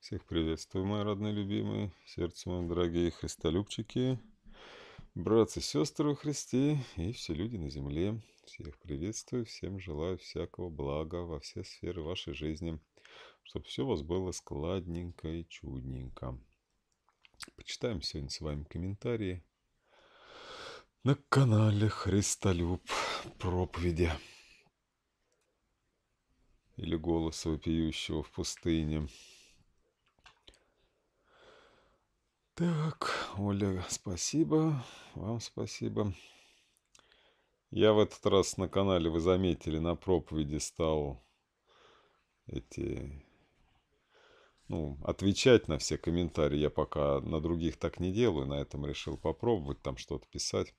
Всех приветствую, мои родные, любимые, сердце моим, дорогие христолюбчики, братцы, сестры во Христе и все люди на земле. Всех приветствую, всем желаю всякого блага во все сферы вашей жизни, чтобы все у вас было складненько и чудненько. Почитаем сегодня с вами комментарии на канале Христолюб проповеди или голос вопиющего в пустыне – Так, Оля, спасибо. Вам спасибо. Я в этот раз на канале, вы заметили, на проповеди стал эти... Ну, отвечать на все комментарии я пока на других так не делаю, на этом решил попробовать там что-то писать.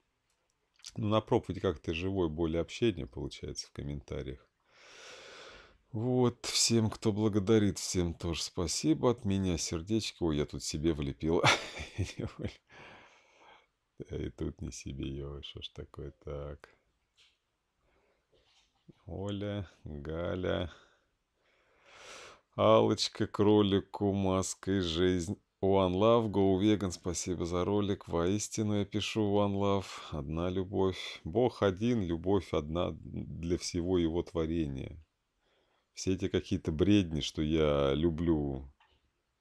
Ну, на проповеди как-то живой, более общение получается в комментариях. Вот, всем, кто благодарит, всем тоже спасибо. От меня сердечко. Ой, я тут себе влепил. Да и тут не себе, ё, что ж такое так. Оля, Галя, Алочка, кролику, маской, жизнь. One Love, Go Vegan, спасибо за ролик. Воистину я пишу One Love, одна любовь. Бог один, любовь одна для всего его творения все эти какие-то бредни, что я люблю,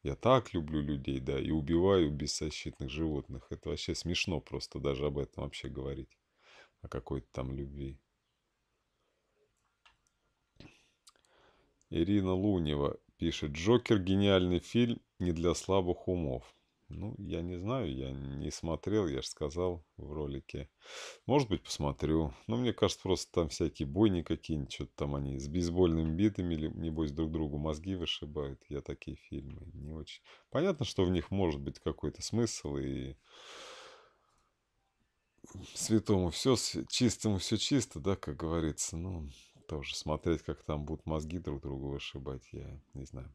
я так люблю людей, да, и убиваю беззащитных животных. Это вообще смешно просто даже об этом вообще говорить, о какой-то там любви. Ирина Лунева пишет, Джокер гениальный фильм не для слабых умов. Ну, я не знаю, я не смотрел, я же сказал в ролике. Может быть, посмотрю. Но ну, мне кажется, просто там всякие бойни какие-нибудь, что-то там они с бейсбольными битами, или, небось, друг другу мозги вышибают. Я такие фильмы не очень... Понятно, что в них может быть какой-то смысл, и святому все, чистому все чисто, да, как говорится. Ну, тоже смотреть, как там будут мозги друг друга вышибать, я не знаю.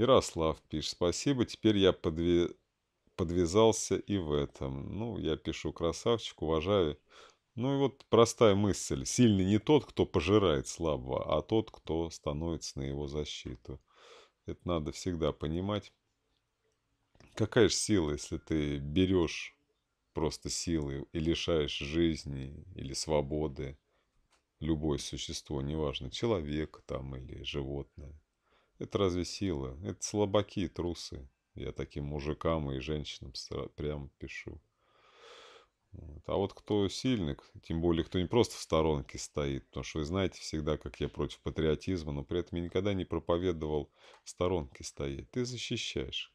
Ярослав пишет, спасибо, теперь я подви подвязался и в этом. Ну, я пишу, красавчик, уважаю. Ну и вот простая мысль. Сильный не тот, кто пожирает слабого, а тот, кто становится на его защиту. Это надо всегда понимать. Какая же сила, если ты берешь просто силы и лишаешь жизни или свободы любое существо, неважно, человека там или животное. Это разве сила? Это слабаки, трусы. Я таким мужикам и женщинам прям пишу. Вот. А вот кто сильный, тем более, кто не просто в сторонке стоит, потому что вы знаете всегда, как я против патриотизма, но при этом я никогда не проповедовал в сторонке стоять. Ты защищаешь.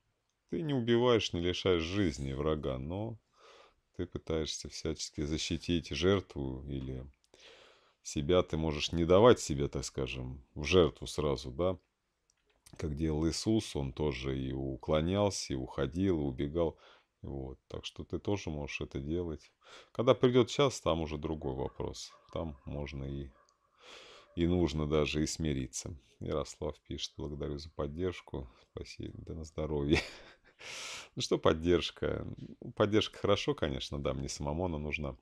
Ты не убиваешь, не лишаешь жизни врага, но ты пытаешься всячески защитить жертву или себя ты можешь не давать себе, так скажем, в жертву сразу, да, как делал Иисус, он тоже и уклонялся, и уходил, и убегал. Вот. Так что ты тоже можешь это делать. Когда придет час, там уже другой вопрос. Там можно и, и нужно даже и смириться. Ярослав пишет, благодарю за поддержку. Спасибо, да на здоровье. Ну что поддержка? Ну, поддержка хорошо, конечно, да, мне самому она нужна.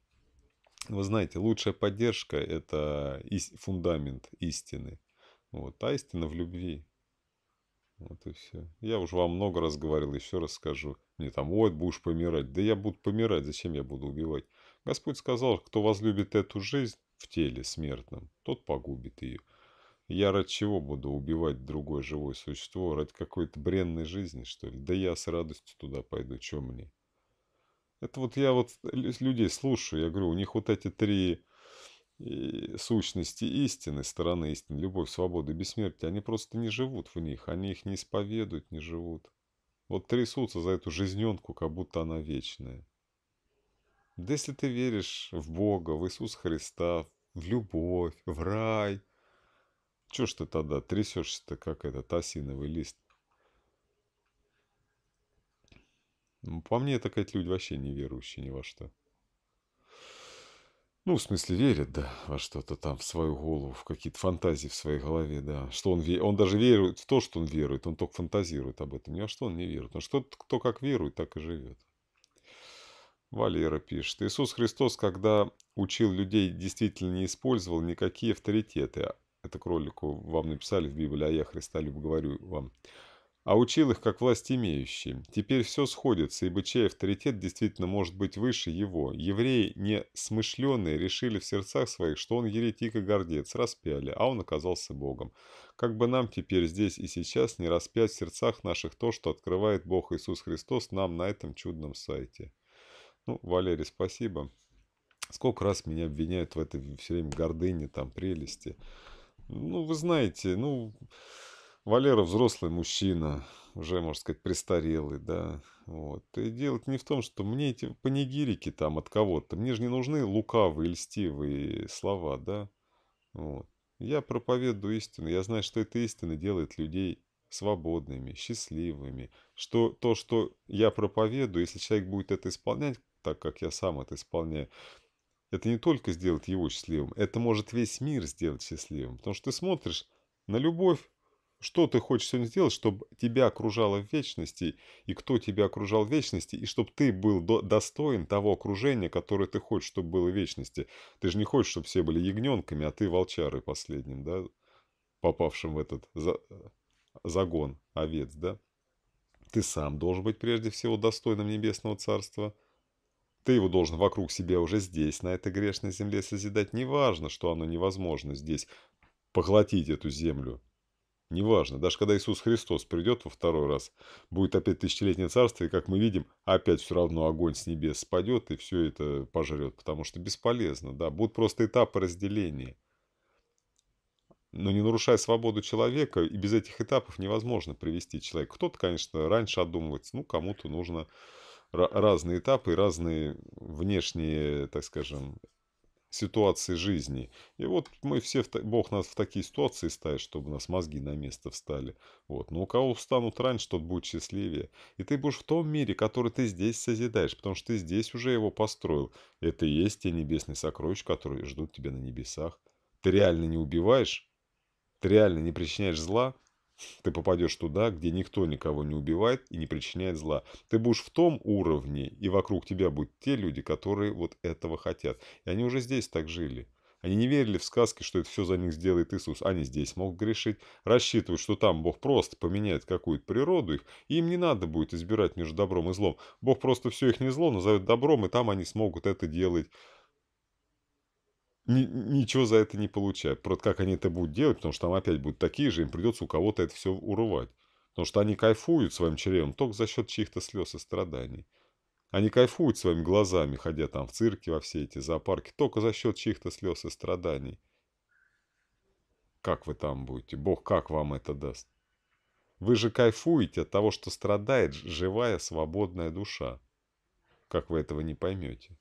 Вы знаете, лучшая поддержка – это фундамент истины. Вот, а истина в любви. Вот и все. Я уже вам много раз говорил, еще раз скажу. Мне там, вот, будешь помирать. Да я буду помирать, зачем я буду убивать? Господь сказал, кто возлюбит эту жизнь в теле смертном, тот погубит ее. Я ради чего буду убивать другое живое существо? Ради какой-то бренной жизни, что ли? Да я с радостью туда пойду, чем мне? Это вот я вот людей слушаю, я говорю, у них вот эти три сущности истины, стороны истины, любовь, свободы бессмертия они просто не живут в них, они их не исповедуют, не живут. Вот трясутся за эту жизненку, как будто она вечная. Да если ты веришь в Бога, в Иисуса Христа, в любовь, в рай, чё ж ты тогда трясешься-то, как этот осиновый лист? Ну, по мне, так эти люди вообще не верующие ни во что. Ну, в смысле, верит, да, во что-то там, в свою голову, в какие-то фантазии в своей голове, да. Что он, ве- он даже верует в то, что он верует, он только фантазирует об этом. Ни во что он не верует. Но что кто как верует, так и живет. Валера пишет. Иисус Христос, когда учил людей, действительно не использовал никакие авторитеты. Это к ролику вам написали в Библии, а я Христа люб говорю вам а учил их как власть имеющие. Теперь все сходится, ибо чей авторитет действительно может быть выше его. Евреи, не смышленные, решили в сердцах своих, что он еретик и гордец, распяли, а он оказался Богом. Как бы нам теперь здесь и сейчас не распять в сердцах наших то, что открывает Бог Иисус Христос нам на этом чудном сайте. Ну, Валерий, спасибо. Сколько раз меня обвиняют в этой все время гордыне, там, прелести. Ну, вы знаете, ну... Валера взрослый мужчина, уже, можно сказать, престарелый, да. Вот. И дело не в том, что мне эти панигирики там от кого-то, мне же не нужны лукавые, льстивые слова, да. Вот. Я проповедую истину, я знаю, что эта истина делает людей свободными, счастливыми. Что то, что я проповедую, если человек будет это исполнять, так как я сам это исполняю, это не только сделает его счастливым, это может весь мир сделать счастливым. Потому что ты смотришь на любовь, что ты хочешь сегодня сделать, чтобы тебя окружало в вечности, и кто тебя окружал в вечности, и чтобы ты был до достоин того окружения, которое ты хочешь, чтобы было в вечности. Ты же не хочешь, чтобы все были ягненками, а ты волчары последним, да, попавшим в этот за загон овец, да. Ты сам должен быть прежде всего достойным Небесного Царства. Ты его должен вокруг себя уже здесь, на этой грешной земле созидать. Неважно, что оно невозможно здесь поглотить эту землю Неважно, даже когда Иисус Христос придет во второй раз, будет опять тысячелетнее царство, и, как мы видим, опять все равно огонь с небес спадет и все это пожрет, потому что бесполезно, да, будут просто этапы разделения. Но не нарушая свободу человека, и без этих этапов невозможно привести человека. Кто-то, конечно, раньше одумывается, ну, кому-то нужно разные этапы, разные внешние, так скажем, ситуации жизни. И вот мы все, Бог нас в такие ситуации ставит, чтобы у нас мозги на место встали. Вот. Но у кого встанут раньше, тот будет счастливее. И ты будешь в том мире, который ты здесь созидаешь, потому что ты здесь уже его построил. Это и есть те небесные сокровища, которые ждут тебя на небесах. Ты реально не убиваешь, ты реально не причиняешь зла, ты попадешь туда, где никто никого не убивает и не причиняет зла. Ты будешь в том уровне, и вокруг тебя будут те люди, которые вот этого хотят. И они уже здесь так жили. Они не верили в сказки, что это все за них сделает Иисус. Они здесь могут грешить, рассчитывают, что там Бог просто поменяет какую-то природу их, и им не надо будет избирать между добром и злом. Бог просто все их не зло назовет добром, и там они смогут это делать ни- ничего за это не получают. Просто как они это будут делать, потому что там опять будут такие же, им придется у кого-то это все урывать. Потому что они кайфуют своим чревом только за счет чьих-то слез и страданий. Они кайфуют своими глазами, ходя там в цирки, во все эти зоопарки, только за счет чьих-то слез и страданий. Как вы там будете? Бог как вам это даст? Вы же кайфуете от того, что страдает живая, свободная душа. Как вы этого не поймете?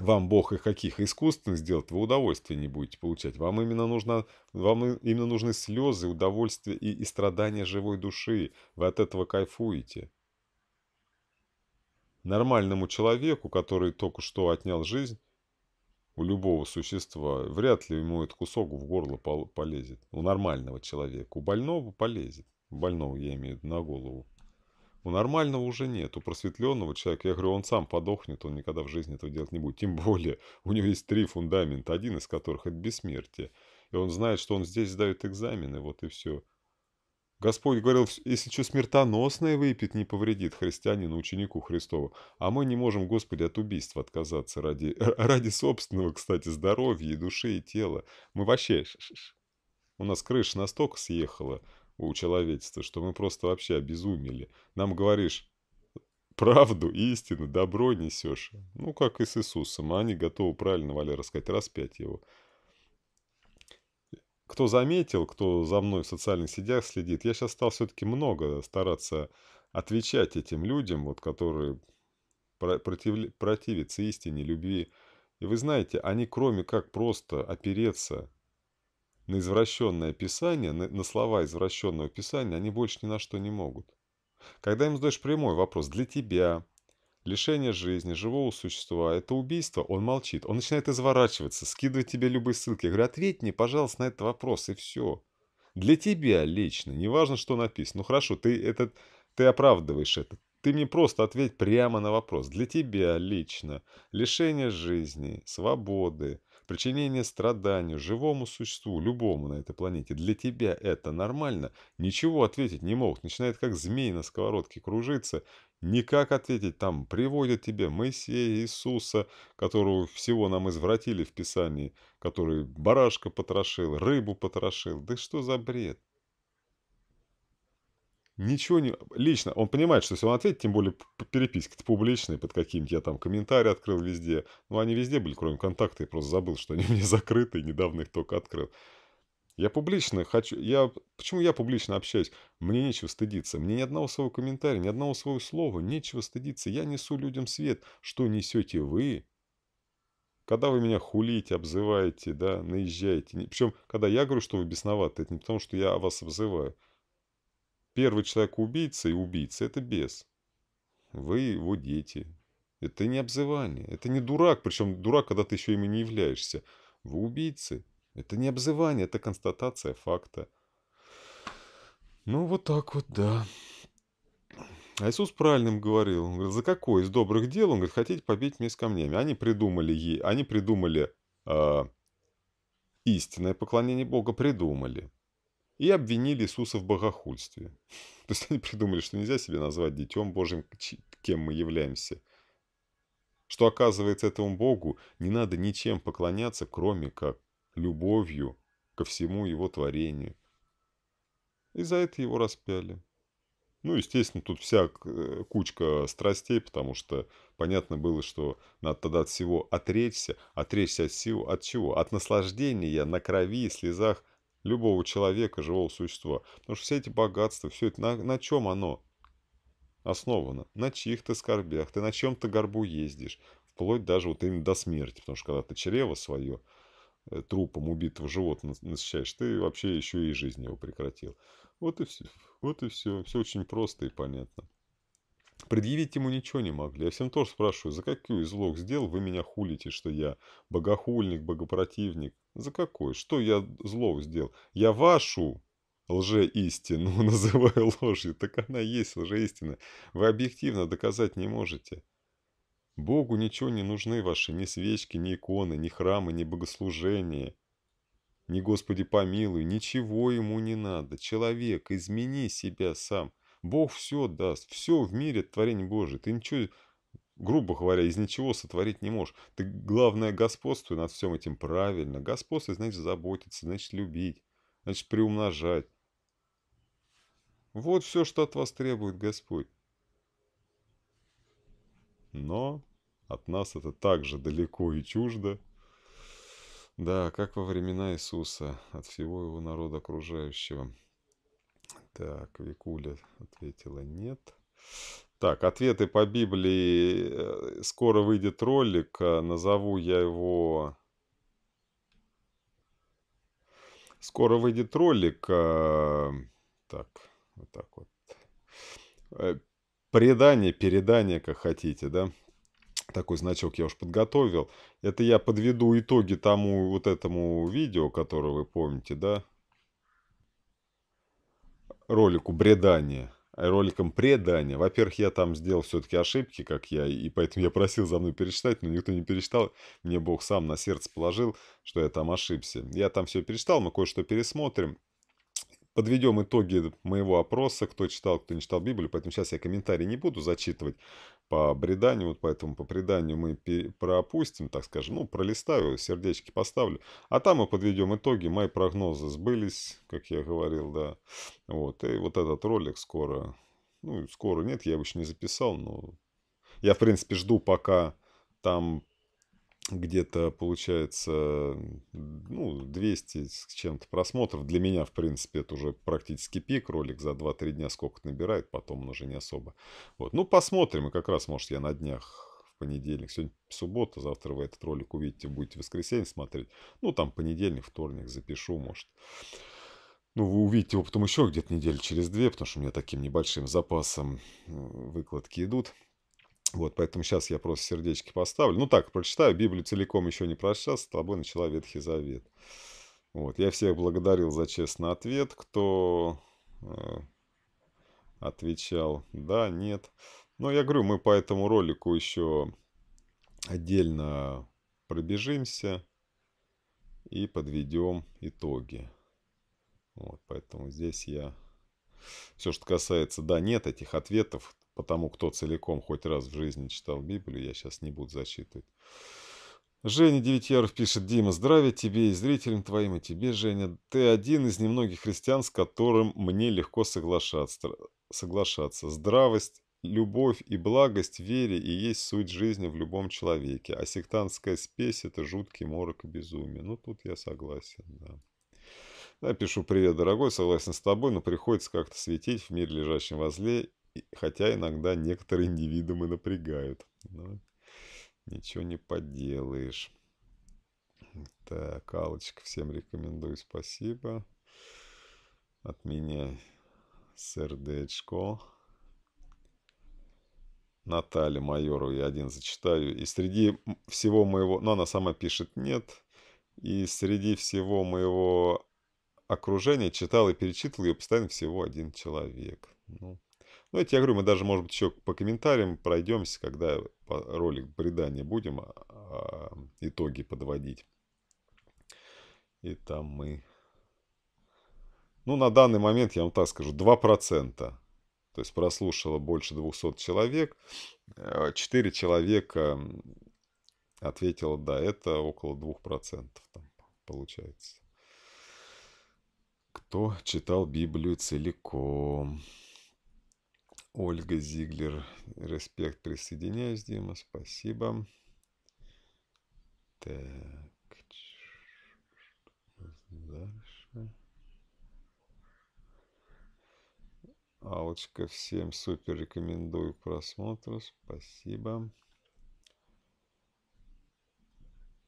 вам бог и каких искусственных сделать, вы удовольствие не будете получать. Вам именно, нужно, вам именно нужны слезы, удовольствие и, и страдания живой души. Вы от этого кайфуете. Нормальному человеку, который только что отнял жизнь, у любого существа, вряд ли ему этот кусок в горло полезет. У нормального человека. У больного полезет. Больного я имею в виду на голову. У нормального уже нет, у просветленного человека, я говорю, он сам подохнет, он никогда в жизни этого делать не будет. Тем более, у него есть три фундамента, один из которых – это бессмертие. И он знает, что он здесь сдает экзамены, вот и все. Господь говорил, если что смертоносное выпьет, не повредит христианину, ученику Христову. А мы не можем, Господи, от убийства отказаться ради, ради собственного, кстати, здоровья и души, и тела. Мы вообще... У нас крыша настолько съехала, у человечества, что мы просто вообще обезумели. Нам говоришь, правду, истину, добро несешь. Ну, как и с Иисусом. А они готовы, правильно, Валера, сказать, распять его. Кто заметил, кто за мной в социальных сетях следит, я сейчас стал все-таки много стараться отвечать этим людям, вот, которые против, противятся истине, любви. И вы знаете, они кроме как просто опереться на извращенное писание, на, на слова извращенного писания, они больше ни на что не могут. Когда им задаешь прямой вопрос «для тебя», лишение жизни, живого существа, это убийство, он молчит. Он начинает изворачиваться, скидывать тебе любые ссылки. Я говорю, ответь мне, пожалуйста, на этот вопрос, и все. Для тебя лично, неважно, что написано. Ну хорошо, ты, это, ты оправдываешь это. Ты мне просто ответь прямо на вопрос. Для тебя лично лишение жизни, свободы, Причинение страданию живому существу, любому на этой планете, для тебя это нормально, ничего ответить не мог, начинает как змей на сковородке кружиться, никак ответить там, приводят тебе Моисея, Иисуса, которого всего нам извратили в Писании, который барашка потрошил, рыбу потрошил, да что за бред? ничего не... Лично, он понимает, что если он ответит, тем более переписки-то публичные, под каким я там комментарий открыл везде. Ну, они везде были, кроме контакта, я просто забыл, что они мне закрыты, и недавно их только открыл. Я публично хочу... Я... Почему я публично общаюсь? Мне нечего стыдиться. Мне ни одного своего комментария, ни одного своего слова. Нечего стыдиться. Я несу людям свет. Что несете вы? Когда вы меня хулите, обзываете, да, наезжаете. Причем, когда я говорю, что вы бесноваты, это не потому, что я вас обзываю. Первый человек-убийца и убийца – это бес. Вы его дети. Это не обзывание. Это не дурак, причем дурак, когда ты еще им не являешься. Вы убийцы. Это не обзывание, это констатация факта. Ну, вот так вот, да. А Иисус правильным говорил. Он говорит, за какое из добрых дел? Он говорит, хотите побить меня с камнями. Они придумали ей, они придумали э, истинное поклонение Бога, придумали и обвинили Иисуса в богохульстве. То есть они придумали, что нельзя себя назвать детем Божьим, кем мы являемся. Что оказывается этому Богу не надо ничем поклоняться, кроме как любовью ко всему его творению. И за это его распяли. Ну, естественно, тут вся э, кучка страстей, потому что понятно было, что надо тогда от всего отречься. Отречься от всего, от чего? От наслаждения на крови и слезах любого человека, живого существа. Потому что все эти богатства, все это, на, на чем оно основано? На чьих-то скорбях, ты на чем-то горбу ездишь, вплоть даже вот именно до смерти. Потому что когда ты чрево свое э, трупом убитого животного насыщаешь, ты вообще еще и жизнь его прекратил. Вот и все. Вот и все. Все очень просто и понятно. Предъявить ему ничего не могли. Я всем тоже спрашиваю, за какую из злог сделал вы меня хулите, что я богохульник, богопротивник, за какой? Что я злого сделал? Я вашу лжеистину называю ложью. Так она есть лжеистина. Вы объективно доказать не можете. Богу ничего не нужны ваши ни свечки, ни иконы, ни храмы, ни богослужения, ни Господи помилуй, ничего ему не надо. Человек, измени себя сам. Бог все даст, все в мире творение Божие. Ты ничего грубо говоря, из ничего сотворить не можешь. Ты, главное, господствуй над всем этим правильно. Господствуй, значит, заботиться, значит, любить, значит, приумножать. Вот все, что от вас требует Господь. Но от нас это так же далеко и чуждо. Да, как во времена Иисуса, от всего его народа окружающего. Так, Викуля ответила нет. Так, ответы по Библии. Э, скоро выйдет ролик, э, назову я его... Скоро выйдет ролик, э, так, вот так вот. Предание, передание, как хотите, да? Такой значок я уж подготовил. Это я подведу итоги тому вот этому видео, которое вы помните, да? Ролику «Бредание» роликом предания. Во-первых, я там сделал все-таки ошибки, как я, и поэтому я просил за мной перечитать, но никто не перечитал. Мне Бог сам на сердце положил, что я там ошибся. Я там все перечитал, мы кое-что пересмотрим. Подведем итоги моего опроса, кто читал, кто не читал Библию, поэтому сейчас я комментарии не буду зачитывать по преданию, вот поэтому по преданию мы пропустим, так скажем, ну, пролистаю, сердечки поставлю, а там мы подведем итоги, мои прогнозы сбылись, как я говорил, да, вот, и вот этот ролик скоро, ну, скоро нет, я его еще не записал, но я, в принципе, жду, пока там где-то получается ну, 200 с чем-то просмотров. Для меня, в принципе, это уже практически пик. Ролик за 2-3 дня сколько набирает, потом он уже не особо. Вот. Ну, посмотрим. И как раз, может, я на днях в понедельник. Сегодня суббота, завтра вы этот ролик увидите, будете в воскресенье смотреть. Ну, там понедельник, вторник запишу, может. Ну, вы увидите его потом еще где-то неделю через две, потому что у меня таким небольшим запасом э, выкладки идут. Вот, поэтому сейчас я просто сердечки поставлю. Ну так, прочитаю. Библию целиком еще не прочитал, с тобой начала Ветхий Завет. Вот, я всех благодарил за честный ответ, кто э, отвечал да, нет. Но я говорю, мы по этому ролику еще отдельно пробежимся и подведем итоги. Вот, поэтому здесь я... Все, что касается да, нет этих ответов, Потому кто целиком хоть раз в жизни читал Библию, я сейчас не буду зачитывать. Женя Девятьяров пишет, Дима, здравия тебе и зрителям твоим, и тебе, Женя. Ты один из немногих христиан, с которым мне легко соглашаться. соглашаться. Здравость, любовь и благость вере и есть суть жизни в любом человеке. А сектантская спесь – это жуткий морок и безумие. Ну, тут я согласен, да. Я пишу «Привет, дорогой, согласен с тобой, но приходится как-то светить в мире лежащем возле хотя иногда некоторые индивидуумы напрягают. Но ничего не поделаешь. Так, Алочка, всем рекомендую, спасибо. От меня сердечко. Наталья Майору я один зачитаю. И среди всего моего... Ну, она сама пишет «нет». И среди всего моего окружения читал и перечитывал ее постоянно всего один человек. Ну, ну, это я говорю, мы даже, может быть, еще по комментариям пройдемся, когда ролик предания будем а, а, итоги подводить. И там мы... Ну, на данный момент, я вам так скажу, 2%. То есть прослушало больше 200 человек. 4 э, человека ответило, да, это около 2% там получается. Кто читал Библию целиком? Ольга Зиглер. Респект, присоединяюсь, Дима, спасибо. Так, дальше. Алочка, всем супер рекомендую к просмотру, спасибо.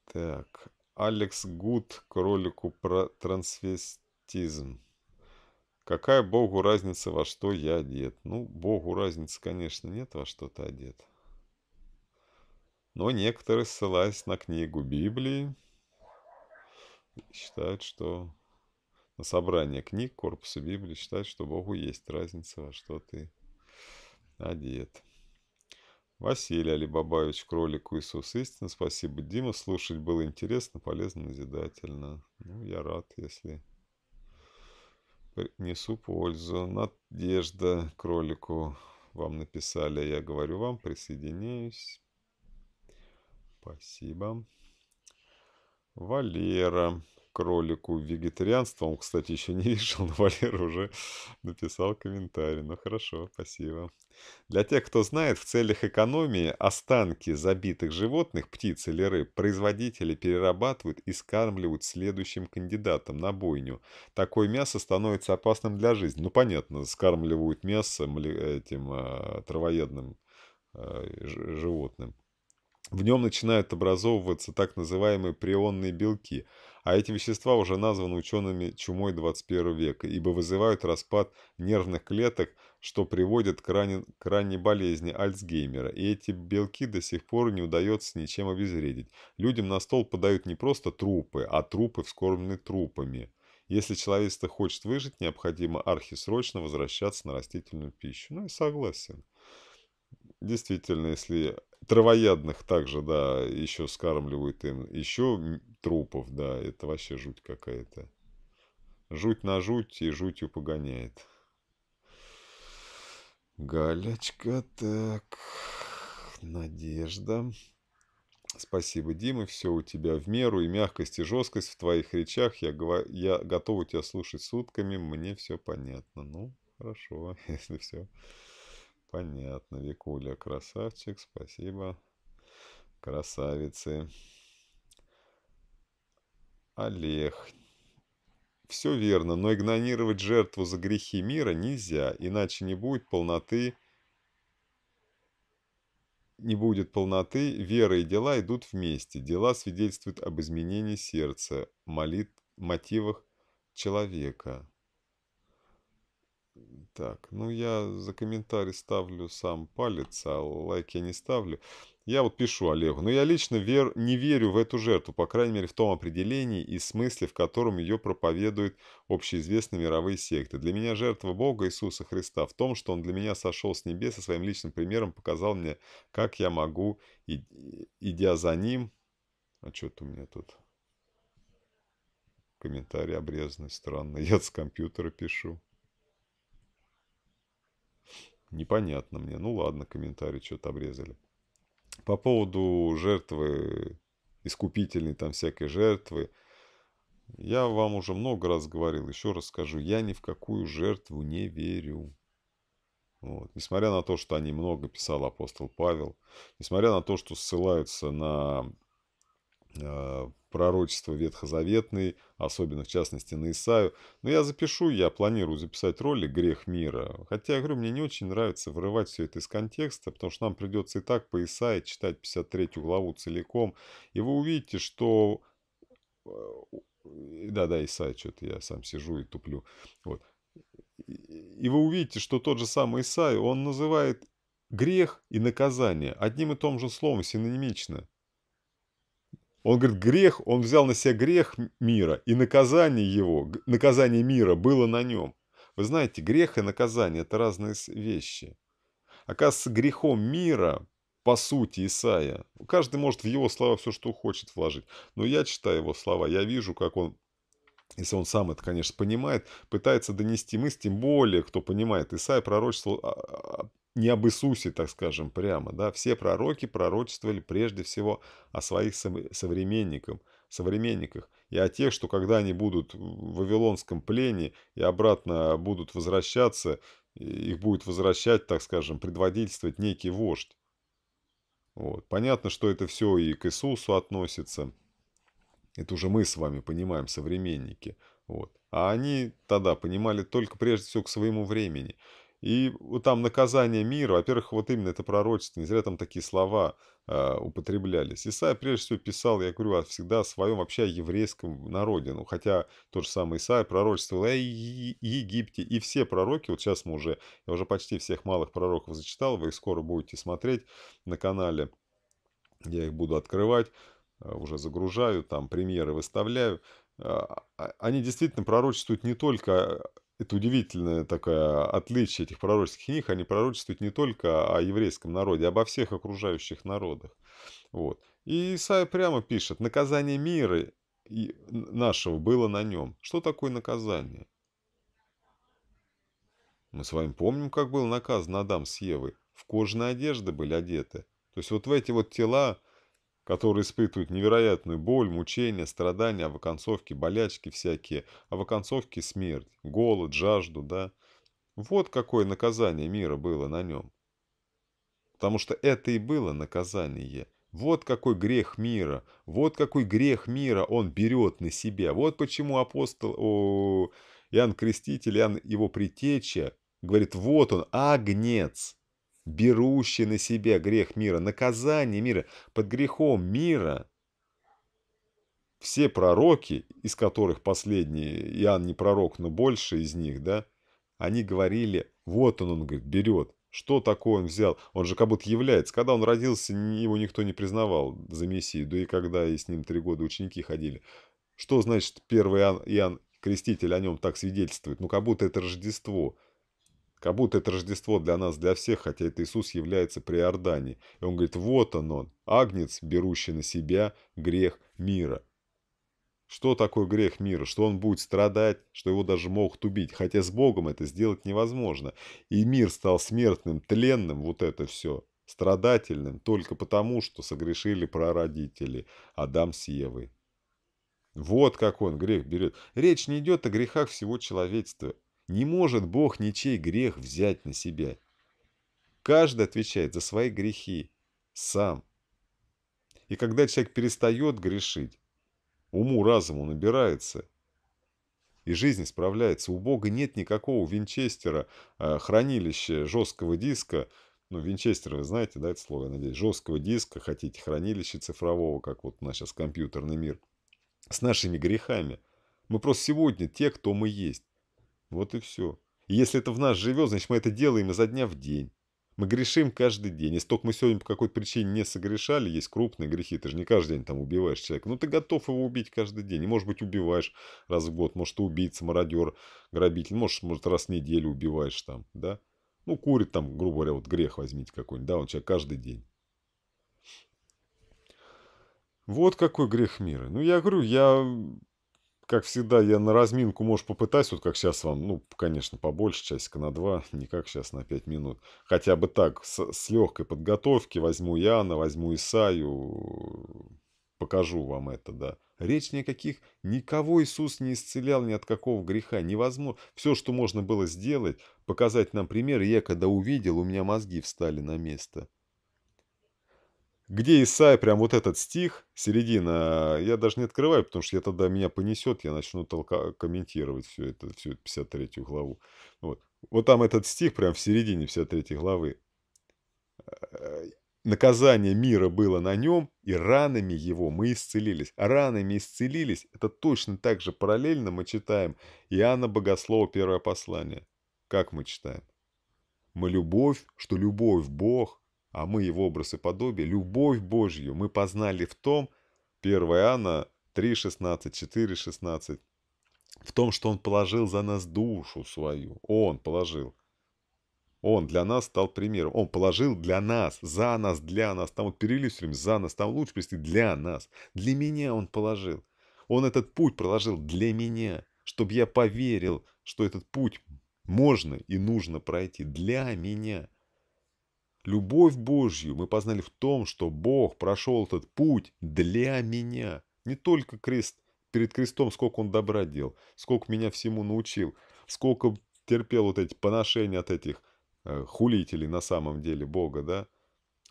Так, Алекс Гуд к ролику про трансвестизм. Какая богу разница, во что я одет? Ну, богу разницы, конечно, нет, во что ты одет. Но некоторые, ссылаясь на книгу Библии, считают, что на собрание книг корпуса Библии считают, что Богу есть разница, во что ты одет. Василий Алибабаевич, кролику Иисус истина. Спасибо, Дима. Слушать было интересно, полезно, назидательно. Ну, я рад, если несу пользу. Надежда кролику вам написали, я говорю вам, присоединяюсь. Спасибо. Валера кролику вегетарианство. Он, кстати, еще не вешал, но Валера уже написал комментарий. Ну хорошо, спасибо. Для тех, кто знает, в целях экономии останки забитых животных, птиц или рыб, производители перерабатывают и скармливают следующим кандидатам на бойню. Такое мясо становится опасным для жизни. Ну понятно, скармливают мясо этим а, травоядным а, животным. В нем начинают образовываться так называемые прионные белки, а эти вещества уже названы учеными чумой 21 века, ибо вызывают распад нервных клеток, что приводит к, ранен... к ранней болезни Альцгеймера, и эти белки до сих пор не удается ничем обезвредить. Людям на стол подают не просто трупы, а трупы, вскормленные трупами. Если человечество хочет выжить, необходимо архисрочно возвращаться на растительную пищу. Ну и согласен. Действительно, если Травоядных также, да, еще скармливают им. Еще трупов, да, это вообще жуть какая-то. Жуть на жуть и жутью погоняет. Галечка, так, Надежда. Спасибо, Дима, все у тебя в меру, и мягкость, и жесткость в твоих речах. Я, гов... я готова тебя слушать сутками, мне все понятно. Ну, хорошо, если все. Понятно, Викуля, красавчик, спасибо. Красавицы. Олег. Все верно, но игнорировать жертву за грехи мира нельзя, иначе не будет полноты не будет полноты, вера и дела идут вместе. Дела свидетельствуют об изменении сердца, молит, мотивах человека. Так, ну я за комментарий ставлю сам палец, а лайк я не ставлю. Я вот пишу Олегу, но я лично вер... не верю в эту жертву, по крайней мере в том определении и смысле, в котором ее проповедуют общеизвестные мировые секты. Для меня жертва Бога Иисуса Христа в том, что Он для меня сошел с небес и своим личным примером показал мне, как я могу, и... идя за Ним... А что-то у меня тут... Комментарий обрезанный, странно. Я с компьютера пишу непонятно мне. Ну ладно, комментарий что-то обрезали. По поводу жертвы, искупительной там всякой жертвы, я вам уже много раз говорил, еще раз скажу, я ни в какую жертву не верю. Вот. Несмотря на то, что они много писал апостол Павел, несмотря на то, что ссылаются на Э, пророчества ветхозаветные, особенно в частности на Исаю. Но я запишу, я планирую записать ролик «Грех мира». Хотя, я говорю, мне не очень нравится вырывать все это из контекста, потому что нам придется и так по Исаии читать 53 главу целиком. И вы увидите, что... Э, да-да, Исаия, что-то я сам сижу и туплю. Вот. И вы увидите, что тот же самый Исаия, он называет грех и наказание одним и том же словом синонимично. Он говорит, грех, он взял на себя грех мира, и наказание его, наказание мира было на нем. Вы знаете, грех и наказание – это разные вещи. Оказывается, грехом мира, по сути, Исаия, каждый может в его слова все, что хочет вложить, но я читаю его слова, я вижу, как он если он сам это, конечно, понимает, пытается донести мысль, тем более, кто понимает, Исаия пророчествовал не об Иисусе, так скажем, прямо. Да? Все пророки пророчествовали прежде всего о своих современниках, современниках и о тех, что когда они будут в Вавилонском плене и обратно будут возвращаться, их будет возвращать, так скажем, предводительствовать некий вождь. Вот. Понятно, что это все и к Иисусу относится. Это уже мы с вами понимаем, современники. Вот. А они тогда понимали только прежде всего к своему времени – и там наказание мира, во-первых, вот именно это пророчество, не зря там такие слова э, употреблялись. Исаия прежде всего писал, я говорю, всегда о своем вообще о еврейском народе. Ну, хотя тот же самый Исаия пророчествовал и Египте, и все пророки, вот сейчас мы уже, я уже почти всех малых пророков зачитал, вы их скоро будете смотреть на канале, я их буду открывать, а, уже загружаю, там премьеры выставляю а, они действительно пророчествуют не только это удивительное такое отличие этих пророческих книг. Они пророчествуют не только о еврейском народе, а обо всех окружающих народах. Вот. И Исаия прямо пишет, наказание мира нашего было на нем. Что такое наказание? Мы с вами помним, как был наказан Адам с Евой. В кожные одежды были одеты. То есть вот в эти вот тела которые испытывают невероятную боль, мучения, страдания, а в оконцовке болячки всякие, а в оконцовке смерть, голод, жажду, да. Вот какое наказание мира было на нем. Потому что это и было наказание. Вот какой грех мира, вот какой грех мира он берет на себя. Вот почему апостол о, Иоанн Креститель, Иоанн его притеча, говорит, вот он, агнец, берущий на себя грех мира, наказание мира, под грехом мира. Все пророки, из которых последний, Иоанн не пророк, но больше из них, да, они говорили, вот он, он говорит, берет. Что такое он взял? Он же как будто является. Когда он родился, его никто не признавал за Мессию, да и когда и с ним три года ученики ходили. Что значит первый Иоанн, Иоанн Креститель о нем так свидетельствует? Ну, как будто это Рождество. Как будто это Рождество для нас, для всех, хотя это Иисус является при Иордане. И он говорит, вот он он, агнец, берущий на себя грех мира. Что такое грех мира? Что он будет страдать, что его даже могут убить. Хотя с Богом это сделать невозможно. И мир стал смертным, тленным, вот это все, страдательным, только потому, что согрешили прародители Адам с Евой. Вот как он грех берет. Речь не идет о грехах всего человечества. Не может Бог ничей грех взять на себя. Каждый отвечает за свои грехи сам. И когда человек перестает грешить, уму-разуму набирается, и жизнь справляется. У Бога нет никакого винчестера, а, хранилища жесткого диска, ну, винчестер, вы знаете, да, это слово, я надеюсь, жесткого диска, хотите хранилище цифрового, как вот у нас сейчас компьютерный мир, с нашими грехами. Мы просто сегодня те, кто мы есть. Вот и все. И если это в нас живет, значит мы это делаем изо дня в день. Мы грешим каждый день. Если только мы сегодня по какой-то причине не согрешали, есть крупные грехи, ты же не каждый день там убиваешь человека. Ну, ты готов его убить каждый день. И, может быть, убиваешь раз в год. Может, ты убийца, мародер, грабитель. Может, может раз в неделю убиваешь там, да? Ну, курит там, грубо говоря, вот грех возьмите какой-нибудь, да, он человек каждый день. Вот какой грех мира. Ну, я говорю, я как всегда, я на разминку, может, попытаюсь, вот как сейчас вам, ну, конечно, побольше, часика на два, не как сейчас на пять минут. Хотя бы так, с, с легкой подготовки возьму Яна, возьму Исаю, покажу вам это, да. Речь никаких, никого Иисус не исцелял ни от какого греха, невозможно. Все, что можно было сделать, показать нам пример, я когда увидел, у меня мозги встали на место где Исаия, прям вот этот стих, середина, я даже не открываю, потому что я тогда меня понесет, я начну толка комментировать все это, всю эту 53 главу. Вот. вот там этот стих прям в середине 53 главы. Э, наказание мира было на нем, и ранами его мы исцелились. А ранами исцелились, это точно так же параллельно мы читаем Иоанна Богослова, первое послание. Как мы читаем? Мы любовь, что любовь Бог – а мы его образ и подобие, любовь Божью мы познали в том, 1 Иоанна 3,16, 4,16, в том, что Он положил за нас душу свою. Он положил. Он для нас стал примером. Он положил для нас, за нас, для нас. Там вот перелив время, за нас, там лучше привести, для нас. Для меня Он положил. Он этот путь проложил для меня, чтобы я поверил, что этот путь можно и нужно пройти для меня. Любовь Божью мы познали в том, что Бог прошел этот путь для меня. Не только крест, перед крестом, сколько он добра делал, сколько меня всему научил, сколько терпел вот эти поношения от этих э, хулителей на самом деле Бога, да?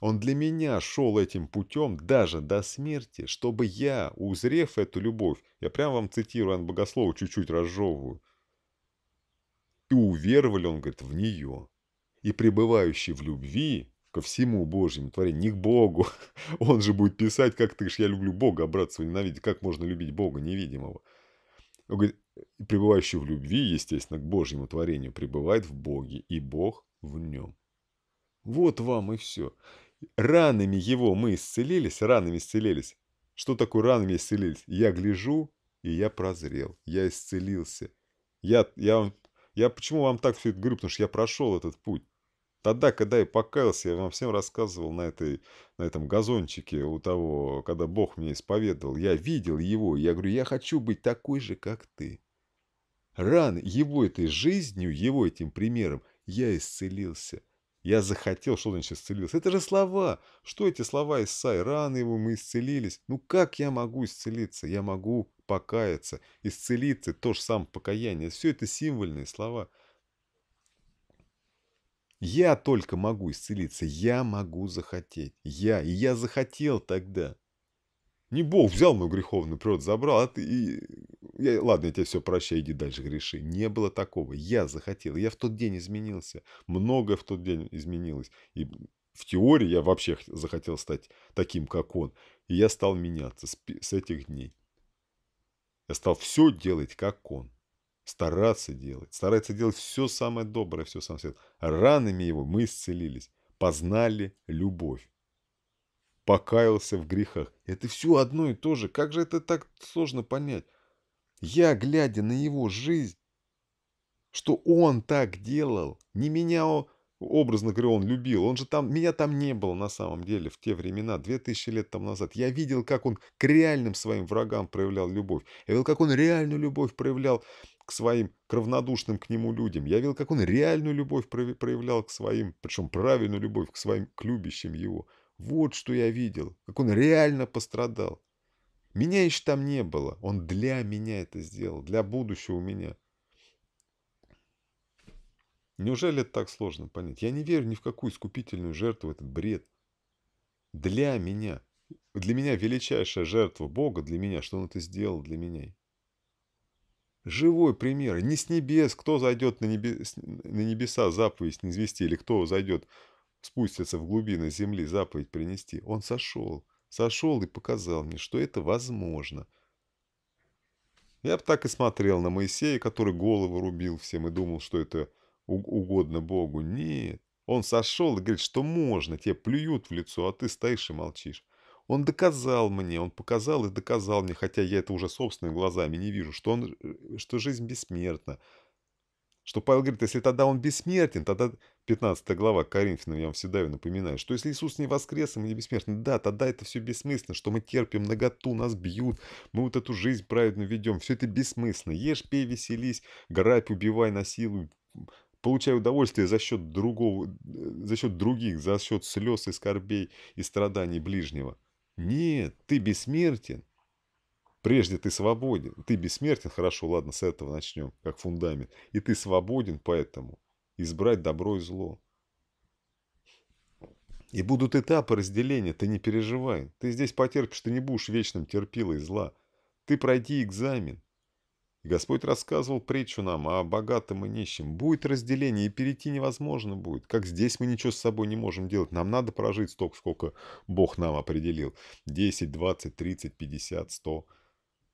Он для меня шел этим путем даже до смерти, чтобы я, узрев эту любовь, я прям вам цитирую Анна Богослова, чуть-чуть разжевываю, и уверовали, он говорит, в нее и пребывающий в любви ко всему Божьему творению, не к Богу. Он же будет писать, как ты ж, я люблю Бога, а братцу ненавидеть. Как можно любить Бога невидимого? Он говорит, пребывающий в любви, естественно, к Божьему творению, пребывает в Боге, и Бог в нем. Вот вам и все. Ранами его мы исцелились, ранами исцелились. Что такое ранами исцелились? Я гляжу, и я прозрел, я исцелился. Я, я, я почему вам так все это говорю? Потому что я прошел этот путь. Тогда, когда я покаялся, я вам всем рассказывал на, этой, на этом газончике у того, когда Бог меня исповедовал. Я видел его, и я говорю, я хочу быть такой же, как ты. Ран его этой жизнью, его этим примером, я исцелился. Я захотел, что значит исцелился. Это же слова. Что эти слова Исай? Раны его, мы исцелились. Ну как я могу исцелиться? Я могу покаяться. Исцелиться, то же самое покаяние. Все это символьные слова. Я только могу исцелиться, я могу захотеть. Я, и я захотел тогда. Не Бог взял мою греховную природу, забрал, а ты... И... Я... Ладно, я тебе все прощаю, иди дальше греши. Не было такого. Я захотел, я в тот день изменился. Многое в тот день изменилось. И в теории я вообще захотел стать таким, как он. И я стал меняться с, с этих дней. Я стал все делать, как он стараться делать, старается делать все самое доброе, все самое светлое. Ранами его мы исцелились, познали любовь, покаялся в грехах. Это все одно и то же. Как же это так сложно понять? Я, глядя на его жизнь, что он так делал, не меня он, образно говоря, он любил. Он же там, меня там не было на самом деле в те времена, 2000 лет тому назад. Я видел, как он к реальным своим врагам проявлял любовь. Я видел, как он реальную любовь проявлял к своим, к равнодушным к нему людям. Я видел, как он реальную любовь проявлял к своим, причем правильную любовь к своим, к любящим его. Вот что я видел, как он реально пострадал. Меня еще там не было. Он для меня это сделал, для будущего у меня. Неужели это так сложно понять? Я не верю ни в какую искупительную жертву, этот бред. Для меня. Для меня величайшая жертва Бога, для меня, что Он это сделал для меня. Живой пример. Не с небес, кто зайдет на, небес, на небеса заповедь не извести, или кто зайдет, спустится в глубины земли заповедь принести. Он сошел, сошел и показал мне, что это возможно. Я бы так и смотрел на Моисея, который голову рубил всем и думал, что это угодно Богу. Нет, он сошел и говорит, что можно, тебе плюют в лицо, а ты стоишь и молчишь. Он доказал мне, он показал и доказал мне, хотя я это уже собственными глазами не вижу, что, он, э, что жизнь бессмертна. Что Павел говорит, если тогда он бессмертен, тогда 15 глава Коринфянам, я вам всегда ее напоминаю, что если Иисус не воскрес, мы не бессмертны, да, тогда это все бессмысленно, что мы терпим наготу, нас бьют, мы вот эту жизнь правильно ведем, все это бессмысленно. Ешь, пей, веселись, грабь, убивай, насилуй, получай удовольствие за счет другого, э, за счет других, за счет слез и скорбей и страданий ближнего. Нет, ты бессмертен. Прежде ты свободен. Ты бессмертен, хорошо, ладно, с этого начнем, как фундамент. И ты свободен, поэтому избрать добро и зло. И будут этапы разделения, ты не переживай. Ты здесь потерпишь, ты не будешь вечным терпилой зла. Ты пройди экзамен, Господь рассказывал притчу нам о богатом и нищем. Будет разделение, и перейти невозможно будет. Как здесь мы ничего с собой не можем делать. Нам надо прожить столько, сколько Бог нам определил. 10, 20, 30, 50, 100.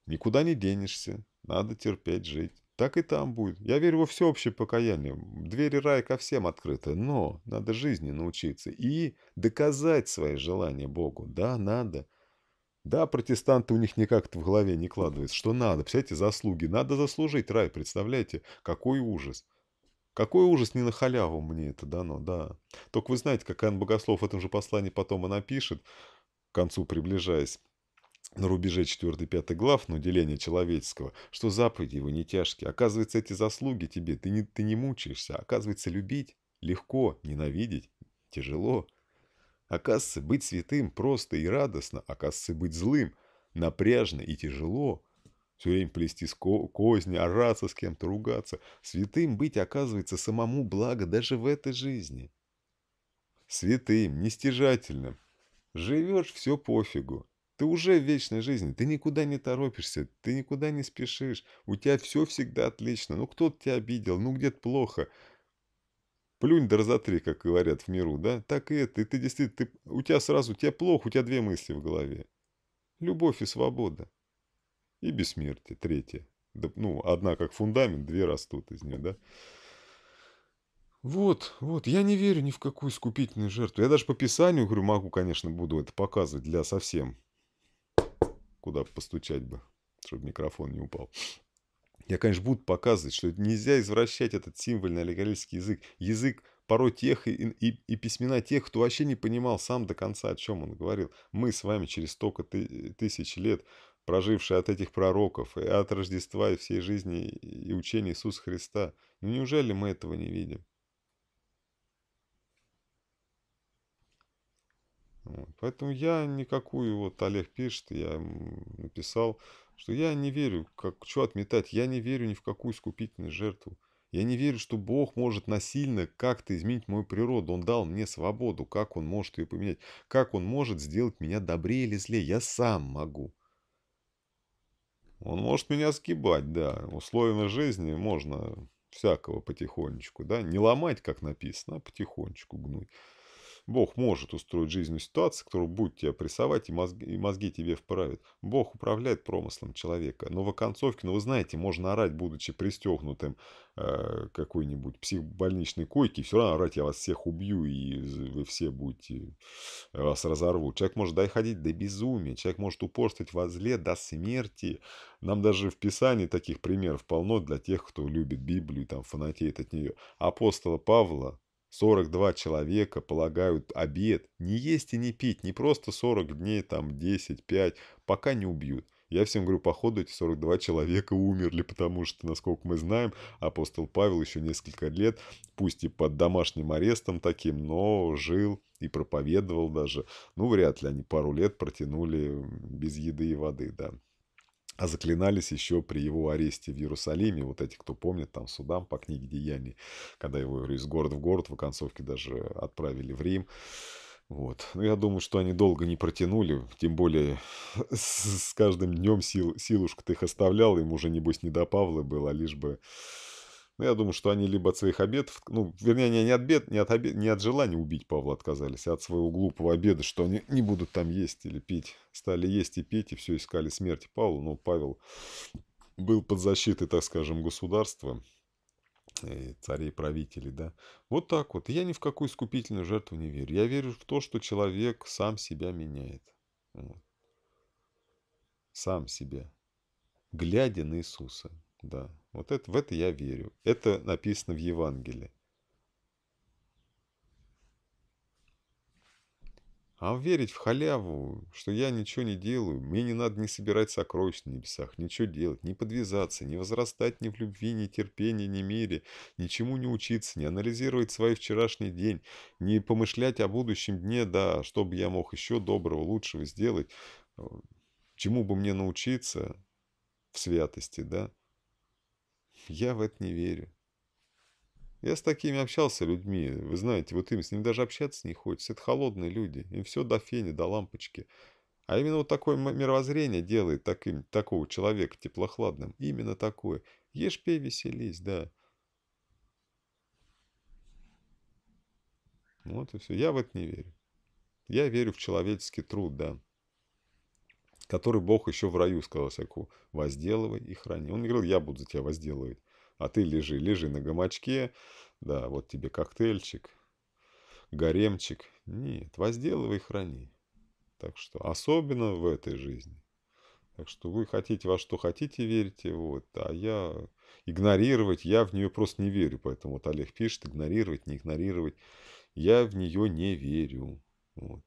Никуда не денешься. Надо терпеть, жить. Так и там будет. Я верю во всеобщее покаяние. Двери рая ко всем открыты. Но надо жизни научиться и доказать свои желания Богу. Да, надо. Да, протестанты у них никак в голове не кладывается, что надо, все эти заслуги, надо заслужить рай, представляете, какой ужас. Какой ужас, не на халяву мне это дано, да. Только вы знаете, как Иоанн Богослов в этом же послании потом и напишет, к концу приближаясь, на рубеже 4-5 глав, но деление человеческого, что заповеди его не тяжкие. Оказывается, эти заслуги тебе, ты не, ты не мучаешься. Оказывается, любить легко, ненавидеть тяжело. Оказывается, быть святым просто и радостно, оказывается, быть злым напряжно и тяжело. Все время плести ко козни, ораться с кем-то, ругаться. Святым быть оказывается самому благо даже в этой жизни. Святым, нестяжательным. Живешь все пофигу. Ты уже в вечной жизни, ты никуда не торопишься, ты никуда не спешишь, у тебя все всегда отлично, ну кто-то тебя обидел, ну где-то плохо, Плюнь да разотри, как говорят в миру, да? Так и это, и ты действительно, ты, у тебя сразу, тебе плохо, у тебя две мысли в голове. Любовь и свобода. И бессмертие, третье. Да, ну, одна как фундамент, две растут из нее, да? Вот, вот, я не верю ни в какую искупительную жертву. Я даже по писанию, говорю, могу, конечно, буду это показывать для совсем. Куда постучать бы, чтобы микрофон не упал. Я, конечно, буду показывать, что нельзя извращать этот символьный аллегорический язык. Язык порой тех и, и, и письмена тех, кто вообще не понимал сам до конца, о чем он говорил. Мы с вами через столько ты, тысяч лет, прожившие от этих пророков, и от Рождества, и всей жизни, и учения Иисуса Христа. Ну неужели мы этого не видим? Поэтому я никакую, вот Олег пишет, я написал, что я не верю, как что отметать, я не верю ни в какую искупительную жертву. Я не верю, что Бог может насильно как-то изменить мою природу. Он дал мне свободу. Как он может ее поменять? Как он может сделать меня добрее или злее? Я сам могу. Он может меня сгибать, да. Условиями жизни можно всякого потихонечку, да. Не ломать, как написано, а потихонечку гнуть. Бог может устроить жизненную ситуацию, которая будет тебя прессовать и мозги, и мозги тебе вправит. Бог управляет промыслом человека. Но в оконцовке, ну вы знаете, можно орать, будучи пристегнутым э, какой-нибудь психбольничной койке, и все равно орать, я вас всех убью, и вы все будете, э, вас разорвут. Человек может доходить до безумия, человек может упорствовать во зле до смерти. Нам даже в Писании таких примеров полно для тех, кто любит Библию, там фанатеет от нее. Апостола Павла, 42 человека полагают обед, не есть и не пить, не просто 40 дней, там 10-5, пока не убьют. Я всем говорю, походу эти 42 человека умерли, потому что, насколько мы знаем, апостол Павел еще несколько лет, пусть и под домашним арестом таким, но жил и проповедовал даже. Ну, вряд ли они пару лет протянули без еды и воды, да а заклинались еще при его аресте в Иерусалиме, вот эти, кто помнит, там судам по книге Деяний, когда его из города в город в оконцовке даже отправили в Рим. Вот. Но ну, я думаю, что они долго не протянули, тем более с, с каждым днем сил, силушка ты их оставлял, им уже, небось, не до Павла было, а лишь бы но ну, я думаю, что они либо от своих обедов, ну, вернее, они не от бед, не от, обед, не от желания убить Павла отказались, а от своего глупого обеда, что они не будут там есть или пить. Стали есть и пить, и все искали смерти Павла, но Павел был под защитой, так скажем, государства, и э, царей, правителей, да. Вот так вот. Я ни в какую искупительную жертву не верю. Я верю в то, что человек сам себя меняет. Сам себя. Глядя на Иисуса. Да, вот это, в это я верю. Это написано в Евангелии. А верить в халяву, что я ничего не делаю, мне не надо не собирать сокровищ на небесах, ничего делать, не подвязаться, не возрастать ни в любви, ни терпении, ни мире, ничему не учиться, не анализировать свой вчерашний день, не помышлять о будущем дне, да, чтобы я мог еще доброго, лучшего сделать, э, чему бы мне научиться в святости, да, я в это не верю. Я с такими общался людьми, вы знаете, вот им с ним даже общаться не хочется. Это холодные люди, им все до фени, до лампочки. А именно вот такое мировоззрение делает таким, такого человека теплохладным. Именно такое. Ешь, пей, веселись, да. Вот и все. Я в это не верю. Я верю в человеческий труд, да который Бог еще в раю сказал всякому, возделывай и храни. Он говорил, я буду за тебя возделывать, а ты лежи, лежи на гамачке, да, вот тебе коктейльчик, гаремчик. Нет, возделывай и храни. Так что, особенно в этой жизни. Так что вы хотите во что хотите, верите, вот, а я игнорировать, я в нее просто не верю. Поэтому вот Олег пишет, игнорировать, не игнорировать. Я в нее не верю. Вот.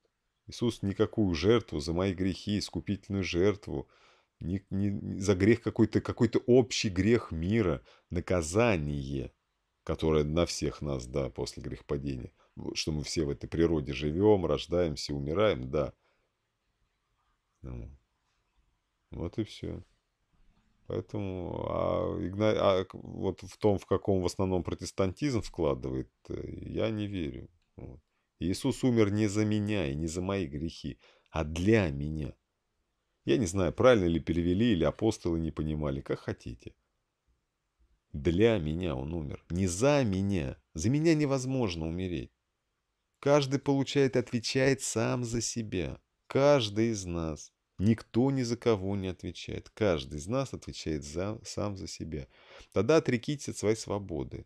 Иисус никакую жертву за мои грехи, искупительную жертву, не, не, за грех какой-то, какой-то общий грех мира, наказание, которое на всех нас, да, после грехопадения, что мы все в этой природе живем, рождаемся, умираем, да. Ну, вот и все. Поэтому а, Игна... а вот в том, в каком в основном протестантизм вкладывает, э, я не верю. Вот. Иисус умер не за меня и не за мои грехи, а для меня. Я не знаю, правильно ли перевели, или апостолы не понимали, как хотите. Для меня он умер, не за меня. За меня невозможно умереть. Каждый получает и отвечает сам за себя. Каждый из нас. Никто ни за кого не отвечает. Каждый из нас отвечает за, сам за себя. Тогда отрекитесь от своей свободы.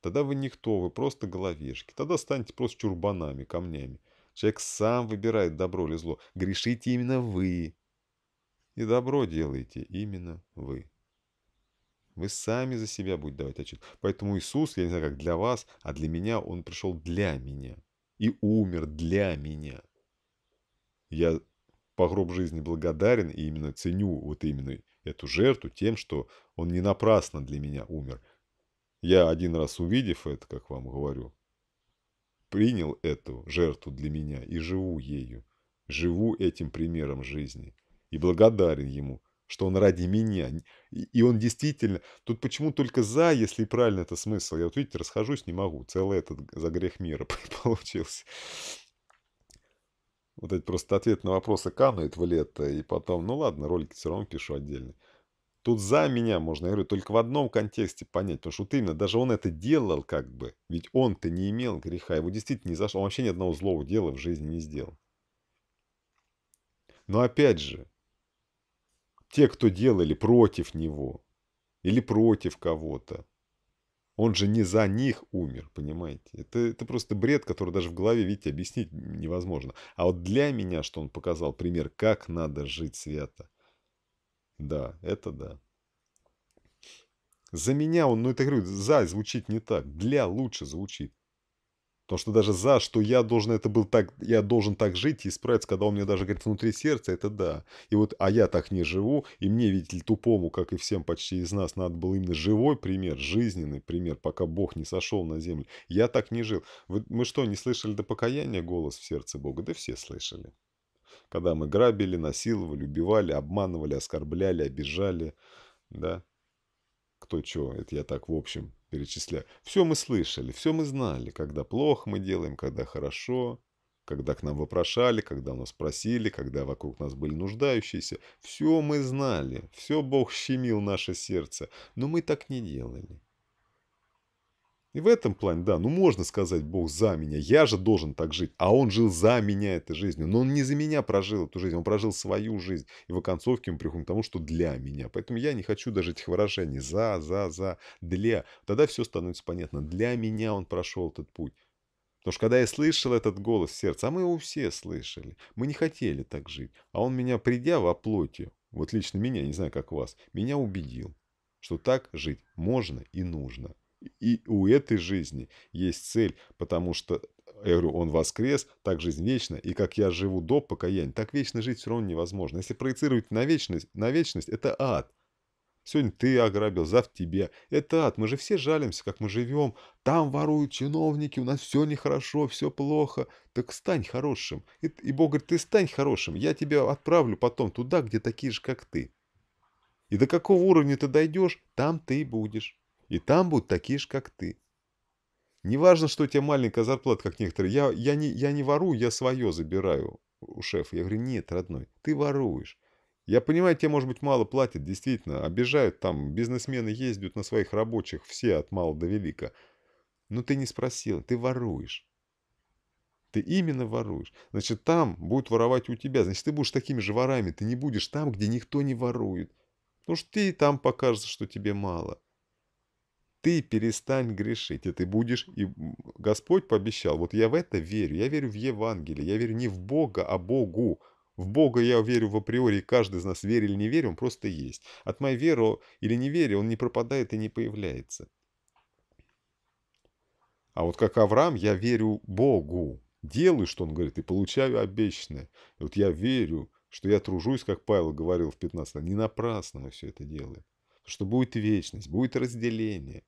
Тогда вы никто, вы просто головешки. Тогда станете просто чурбанами, камнями. Человек сам выбирает добро или зло. Грешите именно вы. И добро делаете именно вы. Вы сами за себя будете давать отчет. Поэтому Иисус, я не знаю, как для вас, а для меня, Он пришел для меня. И умер для меня. Я по гроб жизни благодарен и именно ценю вот именно эту жертву тем, что он не напрасно для меня умер. Я один раз увидев это, как вам говорю, принял эту жертву для меня и живу ею, живу этим примером жизни и благодарен ему, что он ради меня. И он действительно... Тут почему только за, если правильно это смысл. Я вот, видите, расхожусь, не могу. Целый этот за грех мира получился. Вот это просто ответ на вопросы канует в лето, и потом, ну ладно, ролики все равно пишу отдельно. Тут за меня можно, я говорю, только в одном контексте понять, потому что вот именно даже он это делал как бы, ведь он-то не имел греха, его действительно не зашло, он вообще ни одного злого дела в жизни не сделал. Но опять же, те, кто делали против него или против кого-то, он же не за них умер, понимаете? Это, это просто бред, который даже в голове, видите, объяснить невозможно. А вот для меня, что он показал пример, как надо жить свято – да, это да. За меня он, ну это говорю, за звучит не так, для лучше звучит. Потому что даже за, что я должен это был так, я должен так жить и исправиться, когда он мне даже говорит внутри сердца, это да. И вот, а я так не живу, и мне, видите ли, тупому, как и всем почти из нас, надо было именно живой пример, жизненный пример, пока Бог не сошел на землю. Я так не жил. Вы, мы что, не слышали до покаяния голос в сердце Бога? Да все слышали когда мы грабили, насиловали, убивали, обманывали, оскорбляли, обижали, да. Кто чего, это я так в общем перечисляю. Все мы слышали, все мы знали, когда плохо мы делаем, когда хорошо, когда к нам вопрошали, когда у нас просили, когда вокруг нас были нуждающиеся. Все мы знали, все Бог щемил наше сердце, но мы так не делали. И в этом плане, да, ну можно сказать, Бог за меня, я же должен так жить. А он жил за меня этой жизнью, но он не за меня прожил эту жизнь, он прожил свою жизнь. И в оконцовке мы приходим к тому, что для меня. Поэтому я не хочу даже этих выражений за, за, за, для. Тогда все становится понятно. Для меня он прошел этот путь. Потому что когда я слышал этот голос сердца, а мы его все слышали, мы не хотели так жить. А он меня, придя во плоти, вот лично меня, не знаю как вас, меня убедил, что так жить можно и нужно. И у этой жизни есть цель, потому что э, я говорю, он воскрес, так жизнь вечна, и как я живу до покаяния, так вечно жить все равно невозможно. Если проецировать на вечность, на вечность – это ад. Сегодня ты ограбил, завтра тебе. Это ад. Мы же все жалимся, как мы живем. Там воруют чиновники, у нас все нехорошо, все плохо. Так стань хорошим. И, и Бог говорит, ты стань хорошим. Я тебя отправлю потом туда, где такие же, как ты. И до какого уровня ты дойдешь, там ты и будешь. И там будут такие же, как ты. Не важно, что у тебя маленькая зарплата, как некоторые. Я, я, не, я не ворую, я свое забираю у шефа. Я говорю, нет, родной, ты воруешь. Я понимаю, тебе, может быть, мало платят, действительно, обижают там, бизнесмены ездят на своих рабочих, все от мала до велика. Но ты не спросил, ты воруешь. Ты именно воруешь. Значит, там будут воровать у тебя. Значит, ты будешь такими же ворами. Ты не будешь там, где никто не ворует. Потому ну что ты и там покажется, что тебе мало ты перестань грешить, и ты будешь... И Господь пообещал, вот я в это верю, я верю в Евангелие, я верю не в Бога, а Богу. В Бога я верю в априори, каждый из нас верит или не верит, он просто есть. От моей веры или неверия он не пропадает и не появляется. А вот как Авраам, я верю Богу, делаю, что он говорит, и получаю обещанное. И вот я верю, что я тружусь, как Павел говорил в 15 не напрасно мы все это делаем что будет вечность, будет разделение.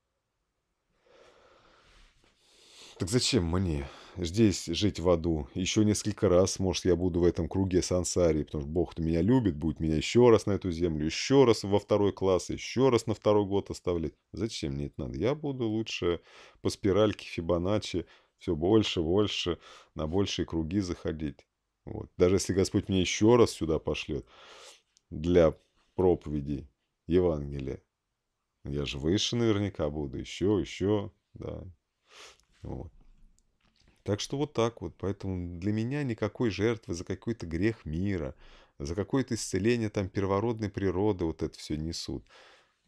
Так зачем мне здесь жить в аду? Еще несколько раз, может, я буду в этом круге сансарии, потому что Бог то меня любит, будет меня еще раз на эту землю, еще раз во второй класс, еще раз на второй год оставлять. Зачем мне это надо? Я буду лучше по спиральке Фибоначчи все больше, больше, на большие круги заходить. Вот. Даже если Господь меня еще раз сюда пошлет для проповедей, Евангелие. Я же выше наверняка буду, еще, еще, да. Вот. Так что вот так вот. Поэтому для меня никакой жертвы за какой-то грех мира, за какое-то исцеление там первородной природы вот это все несут.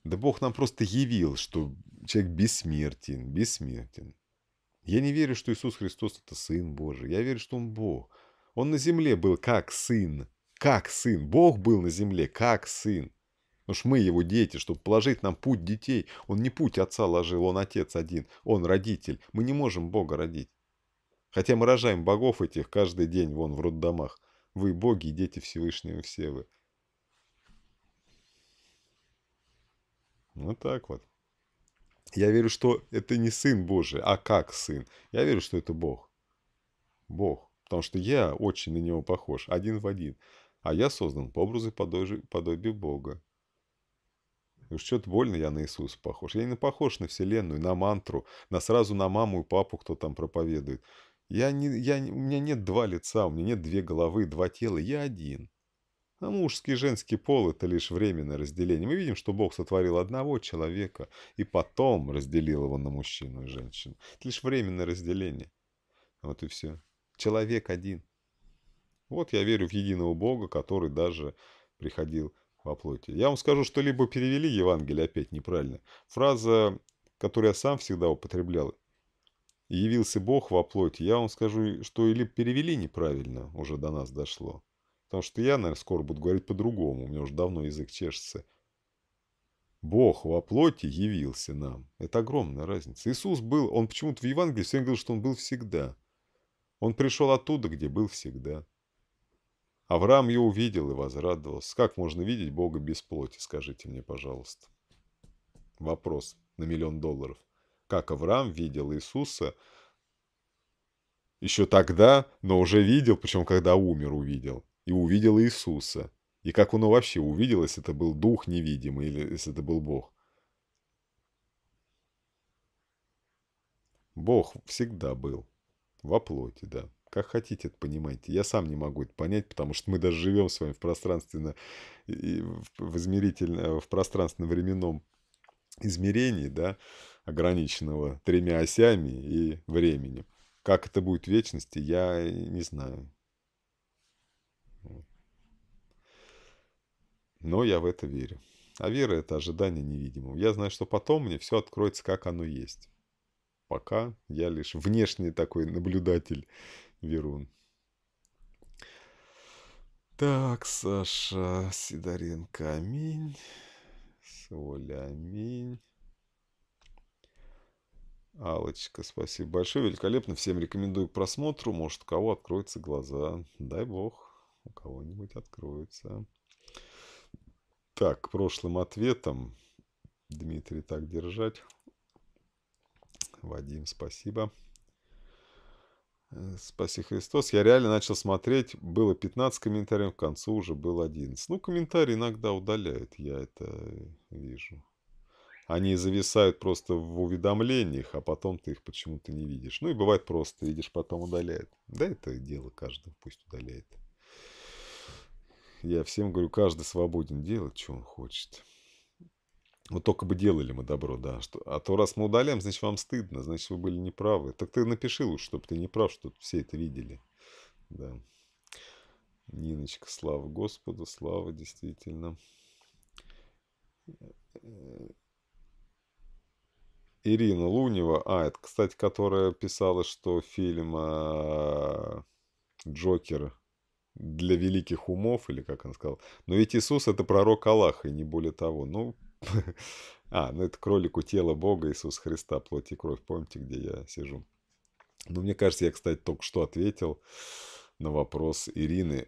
Да Бог нам просто явил, что человек бессмертен, бессмертен. Я не верю, что Иисус Христос – это Сын Божий. Я верю, что Он Бог. Он на земле был как Сын, как Сын. Бог был на земле как Сын. Потому ну что мы его дети, чтобы положить нам путь детей. Он не путь отца ложил, он отец один, он родитель. Мы не можем Бога родить. Хотя мы рожаем богов этих каждый день вон в роддомах. Вы боги и дети Всевышнего все вы. Вот так вот. Я верю, что это не Сын Божий, а как Сын. Я верю, что это Бог. Бог. Потому что я очень на Него похож, один в один. А я создан по образу и подобию Бога. Уж что-то больно я на Иисуса похож. Я не похож на Вселенную, на мантру, на сразу на маму и папу, кто там проповедует. Я не, я, у меня нет два лица, у меня нет две головы, два тела, я один. А мужский и женский пол – это лишь временное разделение. Мы видим, что Бог сотворил одного человека и потом разделил его на мужчину и женщину. Это лишь временное разделение. Вот и все. Человек один. Вот я верю в единого Бога, который даже приходил во плоти. Я вам скажу, что либо перевели Евангелие опять неправильно. Фраза, которую я сам всегда употреблял, «явился Бог во плоти», я вам скажу, что или перевели неправильно, уже до нас дошло. Потому что я, наверное, скоро буду говорить по-другому, у меня уже давно язык чешется. Бог во плоти явился нам. Это огромная разница. Иисус был, он почему-то в Евангелии все говорил, что он был всегда. Он пришел оттуда, где был всегда. Авраам ее увидел и возрадовался. Как можно видеть Бога без плоти, скажите мне, пожалуйста? Вопрос на миллион долларов. Как Авраам видел Иисуса еще тогда, но уже видел, причем когда умер, увидел. И увидел Иисуса. И как он вообще увидел, если это был дух невидимый или если это был Бог? Бог всегда был. Во плоти, да как хотите это понимаете. Я сам не могу это понять, потому что мы даже живем с вами в пространственно, в, измерительно, э, в пространственно-временном измерении, да, ограниченного тремя осями и временем. Как это будет в вечности, я не знаю. Но я в это верю. А вера – это ожидание невидимого. Я знаю, что потом мне все откроется, как оно есть. Пока я лишь внешний такой наблюдатель Верун. Так, Саша Сидоренко, аминь. Соля, аминь. Алочка, спасибо большое, великолепно. Всем рекомендую к просмотру. Может, у кого откроются глаза. Дай бог, у кого-нибудь откроются. Так, к прошлым ответам. Дмитрий, так держать. Вадим, спасибо. Э, Спаси Христос. Я реально начал смотреть. Было 15 комментариев, к концу уже было 11. Ну, комментарии иногда удаляют, я это вижу. Они зависают просто в уведомлениях, а потом ты их почему-то не видишь. Ну и бывает просто, видишь, потом удаляет. Да, это дело каждого, пусть удаляет. Я всем говорю, каждый свободен делать, что он хочет. Вот только бы делали мы добро, да. Что, а то раз мы удаляем, значит вам стыдно, значит вы были неправы. Так ты напиши лучше, чтобы ты не прав, чтобы все это видели. Да. Ниночка, слава Господу, слава действительно. Э, э, Ирина Лунева, а, это, кстати, которая писала, что фильм э, «Джокер» для великих умов, или как она сказала. Но ведь Иисус – это пророк Аллаха, и не более того. Ну, А, ну это кролику тело Бога Иисус Христа, плоть и кровь. Помните, где я сижу? Ну, мне кажется, я, кстати, только что ответил на вопрос Ирины,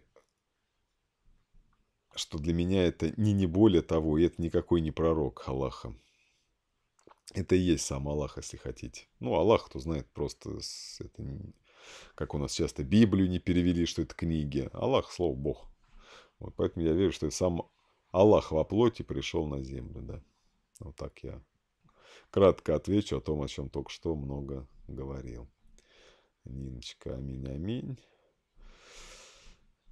что для меня это не, не более того, и это никакой не пророк Аллаха. Это и есть сам Аллах, если хотите. Ну, Аллах, кто знает, просто это, как у нас часто Библию не перевели, что это книги. Аллах, слово Бог. Вот поэтому я верю, что это сам Аллах во плоти пришел на землю, да. Вот так я кратко отвечу о том, о чем только что много говорил. Ниночка, аминь, аминь.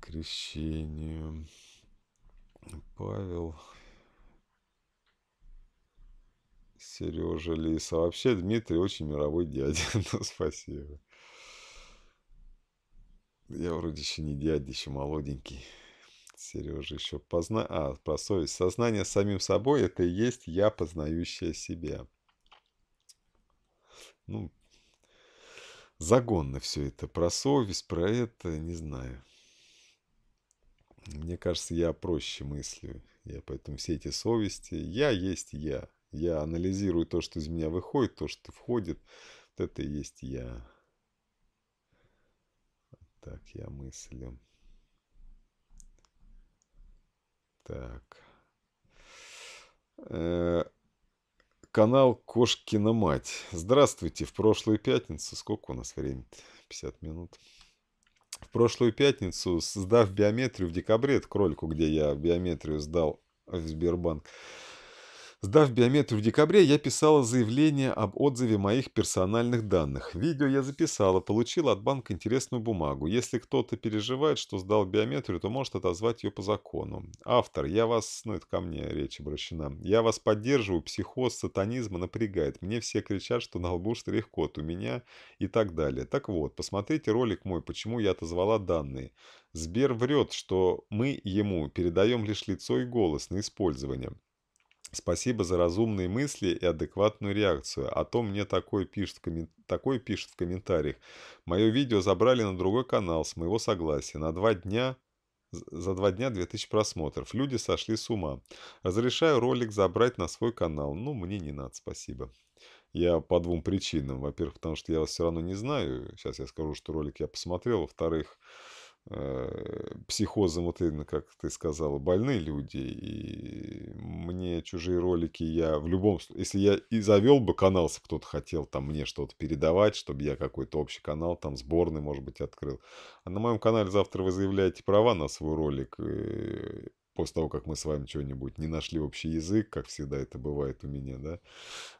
Крещение. Павел. Сережа Лиса. Вообще, Дмитрий очень мировой дядя. ну, спасибо. Я вроде еще не дядя, еще молоденький. Сережа еще позна... А, про совесть. Сознание самим собой – это и есть я, познающее себя. Ну, загонно все это. Про совесть, про это, не знаю. Мне кажется, я проще мыслю. Я поэтому все эти совести. Я есть я. Я анализирую то, что из меня выходит, то, что входит. Вот это и есть я. Так я мыслю. Так. Э -э канал Кошкина мать. Здравствуйте. В прошлую пятницу... Сколько у нас времени? 50 минут. В прошлую пятницу, сдав биометрию в декабре, это кролику, где я биометрию сдал в Сбербанк, Сдав биометрию в декабре, я писала заявление об отзыве моих персональных данных. Видео я записала, получила от банка интересную бумагу. Если кто-то переживает, что сдал биометрию, то может отозвать ее по закону. Автор, я вас... Ну, это ко мне речь обращена. Я вас поддерживаю, психоз сатанизма напрягает. Мне все кричат, что на лбу штрих-код у меня и так далее. Так вот, посмотрите ролик мой, почему я отозвала данные. Сбер врет, что мы ему передаем лишь лицо и голос на использование. Спасибо за разумные мысли и адекватную реакцию. А то мне такой пишет, коммен... такой пишет в комментариях. Мое видео забрали на другой канал с моего согласия. На два дня за два дня 2000 просмотров. Люди сошли с ума. Разрешаю ролик забрать на свой канал. Ну, мне не надо, спасибо. Я по двум причинам. Во-первых, потому что я вас все равно не знаю. Сейчас я скажу, что ролик я посмотрел. Во-вторых, Э, психозом, вот именно, как ты сказала, больные люди, и мне чужие ролики, я в любом случае, если я и завел бы канал, если кто-то хотел там мне что-то передавать, чтобы я какой-то общий канал, там сборный, может быть, открыл, а на моем канале завтра вы заявляете права на свой ролик, э, после того, как мы с вами чего нибудь не нашли общий язык, как всегда это бывает у меня, да,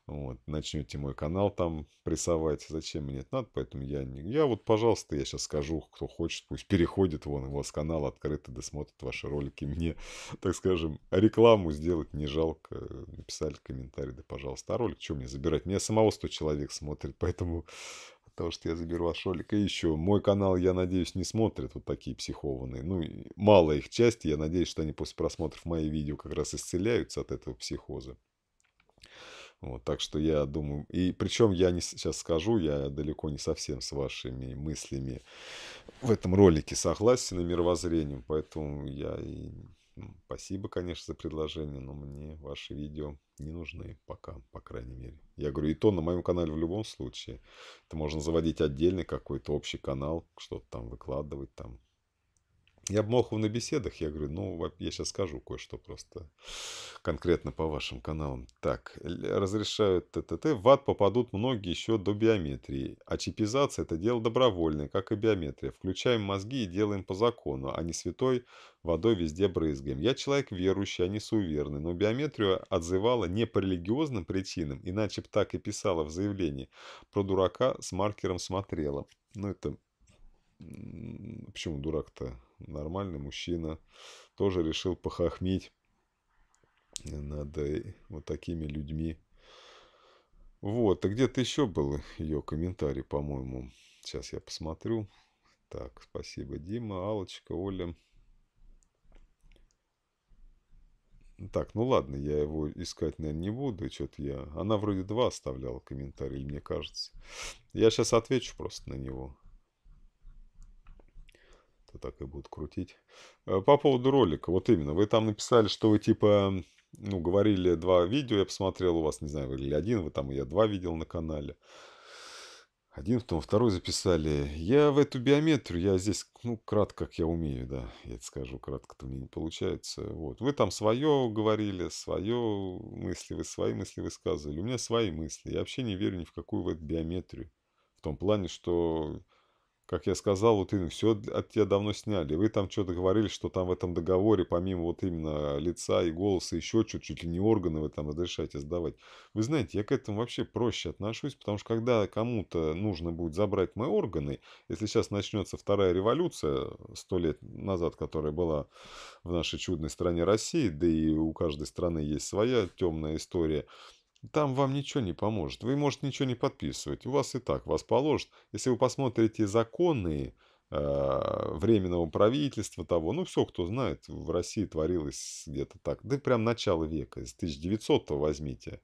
вот, начнете мой канал там прессовать, зачем мне это надо, поэтому я не... Я вот, пожалуйста, я сейчас скажу, кто хочет, пусть переходит вон, у вас канал открыто, досмотрит ваши ролики, мне, так скажем, рекламу сделать не жалко, написали комментарий, да, пожалуйста, а ролик, что мне забирать, меня самого 100 человек смотрит, поэтому того, что я заберу ваш ролик. И еще, мой канал, я надеюсь, не смотрят вот такие психованные. Ну, мало их части, я надеюсь, что они после просмотров моих видео как раз исцеляются от этого психоза. Вот, так что я думаю, и причем я не сейчас скажу, я далеко не совсем с вашими мыслями в этом ролике согласен и мировоззрением, поэтому я и ну, спасибо, конечно, за предложение, но мне ваши видео не нужны пока, по крайней мере. Я говорю, и то на моем канале в любом случае. Это можно заводить отдельный какой-то общий канал, что-то там выкладывать, там я Обмохов на беседах, я говорю, ну, я сейчас скажу кое-что просто конкретно по вашим каналам. Так, разрешают ТТТ, в ад попадут многие еще до биометрии. А чипизация – это дело добровольное, как и биометрия. Включаем мозги и делаем по закону, а не святой водой везде брызгаем. Я человек верующий, а не суеверный, но биометрию отзывала не по религиозным причинам, иначе бы так и писала в заявлении. Про дурака с маркером смотрела. Ну, это Почему дурак-то? Нормальный мужчина. Тоже решил похохмить над э, вот такими людьми. Вот, а где-то еще был ее комментарий, по-моему. Сейчас я посмотрю. Так, спасибо, Дима, Алочка, Оля. Так, ну ладно, я его искать, наверное, не буду. Что-то я... Она вроде два оставляла комментарий, мне кажется. Я сейчас отвечу просто на него это так и будут крутить. Э, по поводу ролика, вот именно, вы там написали, что вы типа, ну, говорили два видео, я посмотрел у вас, не знаю, или один, вы там, я два видел на канале. Один, потом второй записали. Я в эту биометрию, я здесь, ну, кратко, как я умею, да, я это скажу, кратко-то мне не получается. Вот, вы там свое говорили, свое мысли, вы свои мысли высказывали. У меня свои мысли. Я вообще не верю ни в какую в эту биометрию. В том плане, что как я сказал, вот и все от тебя давно сняли. Вы там что-то говорили, что там в этом договоре, помимо вот именно лица и голоса, еще чуть чуть ли не органы вы там разрешаете сдавать. Вы знаете, я к этому вообще проще отношусь, потому что когда кому-то нужно будет забрать мои органы, если сейчас начнется вторая революция, сто лет назад, которая была в нашей чудной стране России, да и у каждой страны есть своя темная история, там вам ничего не поможет. Вы, может, ничего не подписывать. У вас и так вас положат. Если вы посмотрите законные а, временного правительства того, ну, все, кто знает, в России творилось где-то так, да прям начало века, из 1900-го возьмите.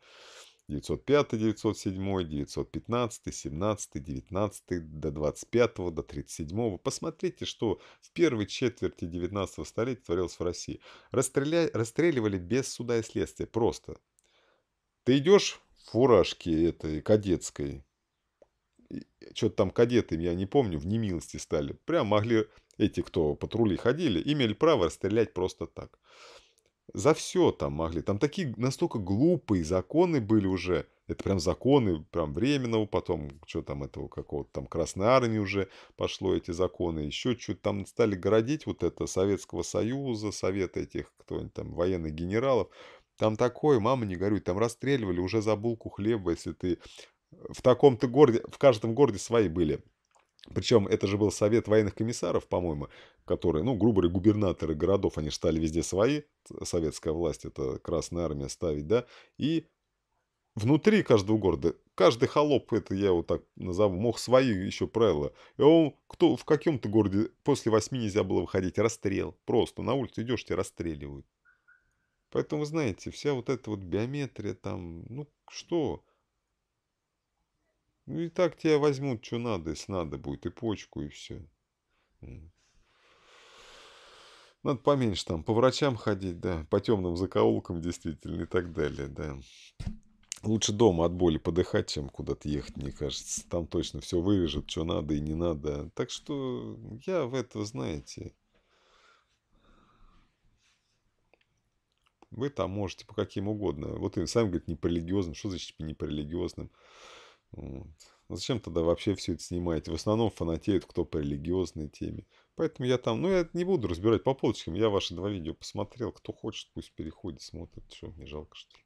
905, 907, 915, 17, 19, до 25, до 37. Посмотрите, что в первой четверти 19 столетия творилось в России. Расстреля... Расстреливали без суда и следствия, просто. Ты идешь в фуражке этой кадетской. Что-то там кадеты, я не помню, в немилости стали. Прям могли эти, кто патрули ходили, имели право расстрелять просто так. За все там могли. Там такие настолько глупые законы были уже. Это прям законы прям временного, потом что там этого какого-то там Красной Армии уже пошло эти законы, еще что-то там стали городить вот это Советского Союза, Совет этих кто-нибудь там военных генералов. Там такое, мама, не горюй, там расстреливали уже за булку хлеба, если ты в таком-то городе, в каждом городе свои были. Причем это же был совет военных комиссаров, по-моему, которые, ну, грубо говоря, губернаторы городов, они же стали везде свои, советская власть, это Красная Армия ставить, да, и внутри каждого города, каждый холоп, это я его так назову, мог свои еще правила. И он, кто в каком-то городе после восьми нельзя было выходить, расстрел, просто на улицу идешь, тебя расстреливают. Поэтому, знаете, вся вот эта вот биометрия там, ну что? Ну и так тебя возьмут, что надо, если надо будет, и почку, и все. Надо поменьше там по врачам ходить, да, по темным закоулкам действительно и так далее, да. Лучше дома от боли подыхать, чем куда-то ехать, мне кажется. Там точно все вывяжет, что надо и не надо. Так что я в это, знаете, Вы там можете по каким угодно. Вот и сами говорят, не по религиозным. Что значит не по религиозным? Вот. А зачем тогда вообще все это снимаете? В основном фанатеют, кто по религиозной теме. Поэтому я там, ну я не буду разбирать по полочкам. Я ваши два видео посмотрел. Кто хочет, пусть переходит, смотрит. Что, мне жалко, что ли?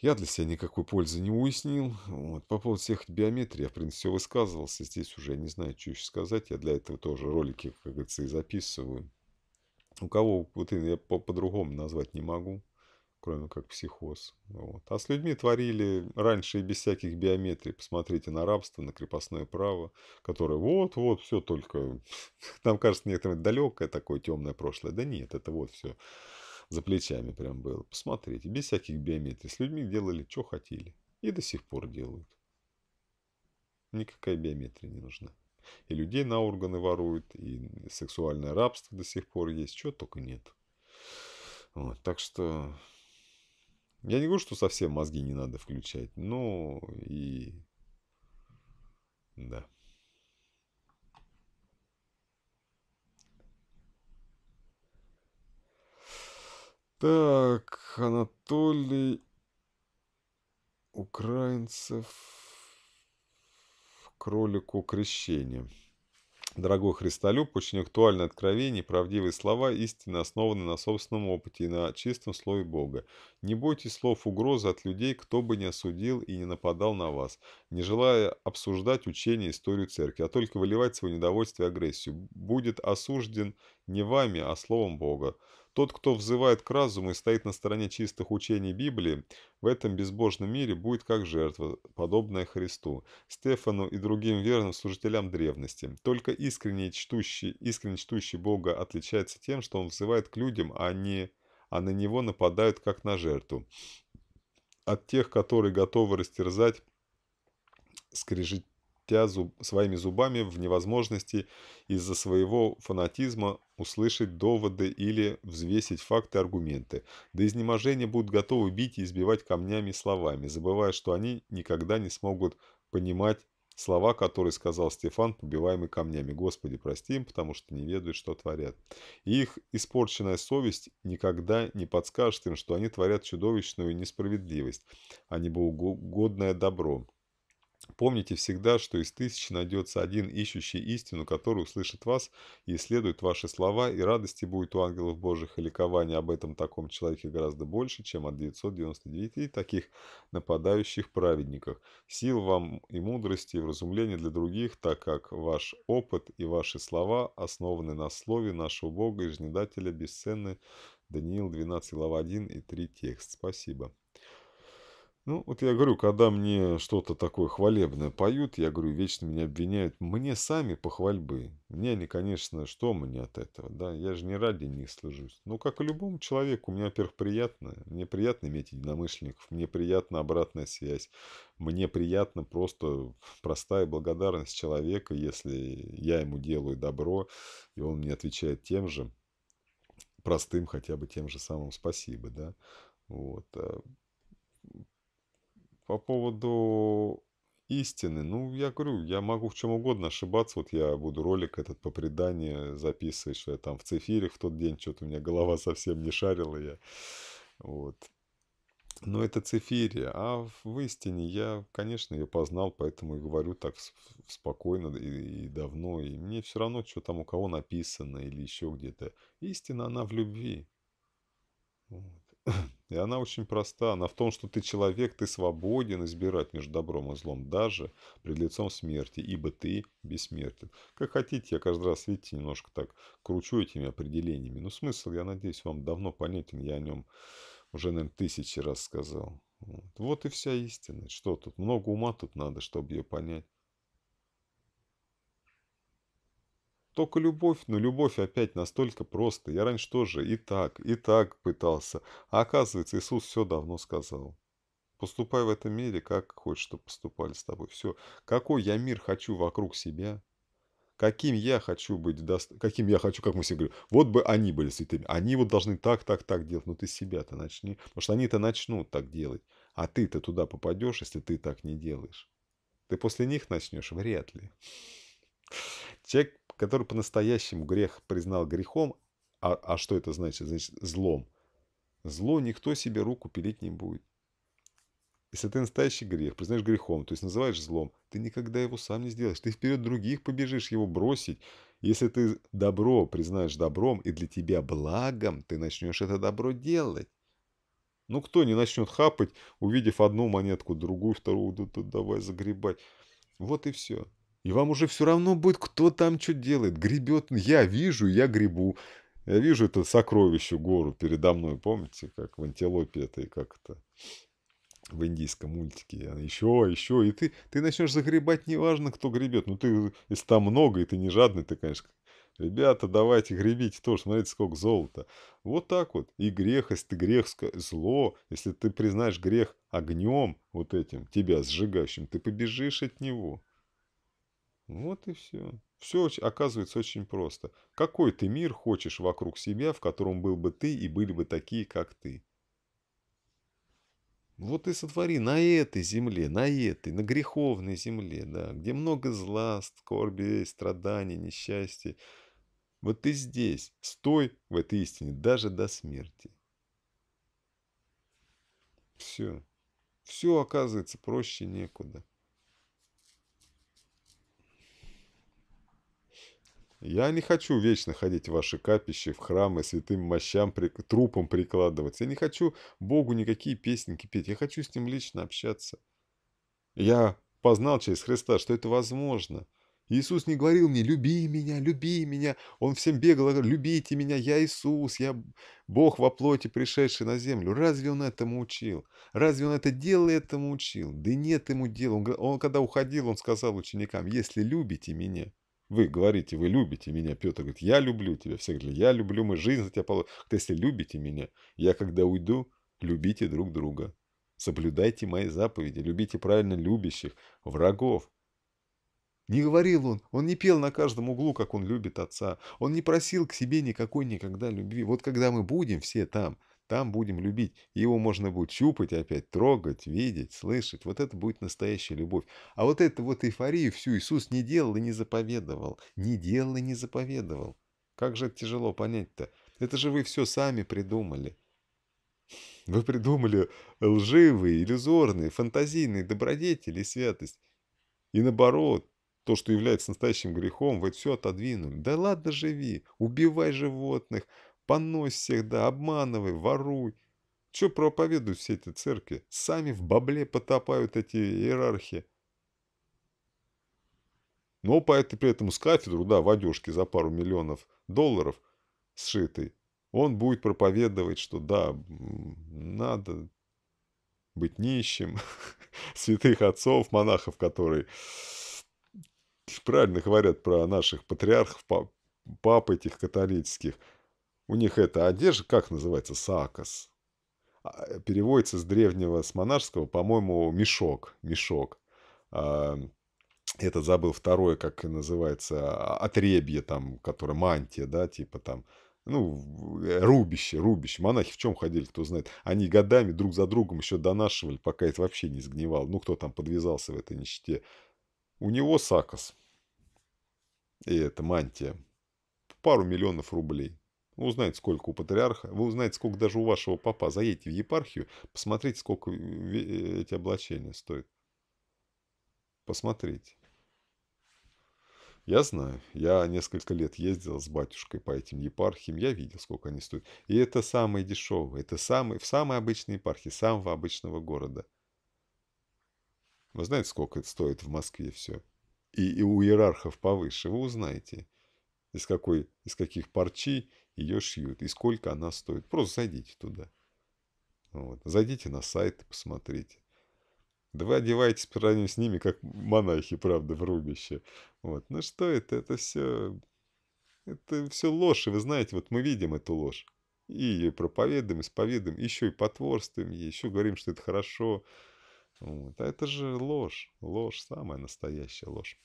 Я для себя никакой пользы не уяснил. Вот. По поводу всех биометрий я, в принципе, все высказывался. Здесь уже не знаю, что еще сказать. Я для этого тоже ролики, как говорится, и записываю. У кого вот я по-другому по назвать не могу, кроме как психоз. Вот. А с людьми творили раньше и без всяких биометрий. Посмотрите на рабство, на крепостное право, которое вот-вот все только... Нам кажется некоторым далекое такое темное прошлое. Да нет, это вот все за плечами прям было. Посмотрите, без всяких биометрий. С людьми делали, что хотели. И до сих пор делают. Никакая биометрия не нужна. И людей на органы воруют, и сексуальное рабство до сих пор есть, чего только нет. Вот, так что я не говорю, что совсем мозги не надо включать, но и... Да. Так, Анатолий Украинцев кролику крещения, Дорогой Христолюб, очень актуальное откровение, правдивые слова истинно основаны на собственном опыте и на чистом слове Бога. Не бойтесь слов угрозы от людей, кто бы не осудил и не нападал на вас, не желая обсуждать учение и историю церкви, а только выливать свое недовольство и агрессию. Будет осужден не вами, а словом Бога. Тот, кто взывает к разуму и стоит на стороне чистых учений Библии, в этом безбожном мире будет как жертва, подобная Христу, Стефану и другим верным служителям древности. Только искренне чтущий, искренне чтущий Бога отличается тем, что он взывает к людям, а, не, а на него нападают как на жертву. От тех, которые готовы растерзать скрежет тя зуб, своими зубами в невозможности из-за своего фанатизма услышать доводы или взвесить факты аргументы. До изнеможения будут готовы бить и избивать камнями словами, забывая, что они никогда не смогут понимать слова, которые сказал Стефан, побиваемый камнями. «Господи, прости им, потому что не ведают, что творят». И их испорченная совесть никогда не подскажет им, что они творят чудовищную несправедливость, а не богоугодное добро. Помните всегда, что из тысяч найдется один ищущий истину, который услышит вас и исследует ваши слова, и радости будет у ангелов божьих, и ликование об этом таком человеке гораздо больше, чем от 999 таких нападающих праведниках. Сил вам и мудрости, и вразумления для других, так как ваш опыт и ваши слова основаны на слове нашего Бога и жнедателя бесценны. Даниил 12, глава 1 и 3 текст. Спасибо. Ну, вот я говорю, когда мне что-то такое хвалебное поют, я говорю, вечно меня обвиняют. Мне сами похвальбы. Мне они, конечно, что мне от этого, да? Я же не ради них служусь. Но, ну, как и любому человеку, мне, во-первых, приятно. Мне приятно иметь единомышленников, мне приятна обратная связь. Мне приятно просто простая благодарность человека, если я ему делаю добро, и он мне отвечает тем же, простым хотя бы тем же самым спасибо, да? Вот. А по поводу истины, ну, я говорю, я могу в чем угодно ошибаться. Вот я буду ролик этот по преданию записывать, что я там в цефире в тот день, что-то у меня голова совсем не шарила я. Вот. Но это цефирия. А в истине я, конечно, ее познал, поэтому и говорю так спокойно и, и давно. И мне все равно, что там у кого написано или еще где-то. Истина, она в любви. Вот. И она очень проста. Она в том, что ты человек, ты свободен избирать между добром и злом, даже пред лицом смерти, ибо ты бессмертен. Как хотите, я каждый раз, видите, немножко так кручу этими определениями. Но ну, смысл, я надеюсь, вам давно понятен. Я о нем уже, наверное, тысячи раз сказал. Вот, вот и вся истина. Что тут? Много ума тут надо, чтобы ее понять. Только любовь, но ну, любовь опять настолько просто. Я раньше тоже и так, и так пытался. А оказывается, Иисус все давно сказал. Поступай в этом мире, как хочешь, чтобы поступали с тобой. Все. Какой я мир хочу вокруг себя? Каким я хочу быть, дост... каким я хочу, как мы все говорим, вот бы они были святыми. Они вот должны так, так, так делать. Но ну, ты себя-то начни. Потому что они-то начнут так делать. А ты-то туда попадешь, если ты так не делаешь. Ты после них начнешь? Вряд ли. Человек который по-настоящему грех признал грехом, а, а что это значит? Значит, злом. Зло никто себе руку пилить не будет. Если ты настоящий грех, признаешь грехом, то есть называешь злом, ты никогда его сам не сделаешь. Ты вперед других побежишь его бросить. Если ты добро признаешь добром и для тебя благом, ты начнешь это добро делать. Ну кто не начнет хапать, увидев одну монетку, другую, вторую, да, да, давай загребать. Вот и все. И вам уже все равно будет, кто там что делает. Гребет, я вижу, я гребу. Я вижу это сокровище, гору передо мной, помните, как в антилопе это и как то в индийском мультике. Еще, еще, и ты, ты начнешь загребать, неважно, кто гребет. Ну, ты, если там много, и ты не жадный, ты, конечно, ребята, давайте гребите тоже, смотрите, сколько золота. Вот так вот. И грех, если ты грех, зло, если ты признаешь грех огнем вот этим, тебя сжигающим, ты побежишь от него. Вот и все. Все оказывается очень просто. Какой ты мир хочешь вокруг себя, в котором был бы ты и были бы такие, как ты? Вот и сотвори на этой земле, на этой, на греховной земле, да, где много зла, скорби, страданий, несчастья. Вот ты здесь, стой в этой истине даже до смерти. Все. Все оказывается проще некуда. Я не хочу вечно ходить в ваши капищи, в храмы, святым мощам, при... трупам прикладываться. Я не хочу Богу никакие песенки петь. Я хочу с Ним лично общаться. Я познал через Христа, что это возможно. Иисус не говорил мне «люби меня, люби меня». Он всем бегал говорил «любите меня, я Иисус, я Бог во плоти, пришедший на землю». Разве он этому учил? Разве он это делал и этому учил? Да нет ему дела. Он, он когда уходил, он сказал ученикам «если любите меня». Вы говорите, вы любите меня. Петр говорит, я люблю тебя. Все говорят, я люблю, мы жизнь за тебя положим. Если любите меня, я когда уйду, любите друг друга. Соблюдайте мои заповеди, любите правильно любящих, врагов. Не говорил он, он не пел на каждом углу, как он любит отца. Он не просил к себе никакой никогда любви. Вот когда мы будем все там – там будем любить. Его можно будет щупать опять, трогать, видеть, слышать. Вот это будет настоящая любовь. А вот эту вот эйфорию всю Иисус не делал и не заповедовал. Не делал и не заповедовал. Как же это тяжело понять-то? Это же вы все сами придумали. Вы придумали лживые, иллюзорные, фантазийные добродетели и святость. И наоборот, то, что является настоящим грехом, вы все отодвинули. Да ладно, живи, убивай животных, Понось всех, да обманывай, воруй. Че проповедуют все эти церкви? Сами в бабле потопают эти иерархи. Но ну, по этой при этом с кафедру, да, в одежке за пару миллионов долларов сшитый, он будет проповедовать, что да, надо быть нищим, святых отцов, монахов, которые правильно говорят про наших патриархов, пап этих католических – у них эта одежда, как называется, саакос. А, э, переводится с древнего, с монашеского, по-моему, мешок. Мешок. А, это забыл второе, как называется, а, отребье там, которое мантия, да, типа там, ну, э, рубище, рубище. Монахи в чем ходили, кто знает. Они годами друг за другом еще донашивали, пока это вообще не сгнивало. Ну, кто там подвязался в этой нищете. У него сакос. И это мантия. Пару миллионов рублей. Вы узнаете, сколько у патриарха, вы узнаете, сколько даже у вашего папа. Заедьте в епархию, посмотрите, сколько э, эти облачения стоят. Посмотрите. Я знаю, я несколько лет ездил с батюшкой по этим епархиям, я видел, сколько они стоят. И это самые дешевые, это самые, в самой обычной епархии, самого обычного города. Вы знаете, сколько это стоит в Москве все? И, и у иерархов повыше, вы узнаете из, какой, из каких парчей ее шьют и сколько она стоит. Просто зайдите туда. Вот. Зайдите на сайт и посмотрите. Да вы одеваетесь по сравнению с ними, как монахи, правда, в рубище. Вот. Ну что это? Это все... Это все ложь, и вы знаете, вот мы видим эту ложь. И ее проповедуем, исповедуем, еще и потворствуем ей, еще говорим, что это хорошо. Вот. А это же ложь, ложь, самая настоящая ложь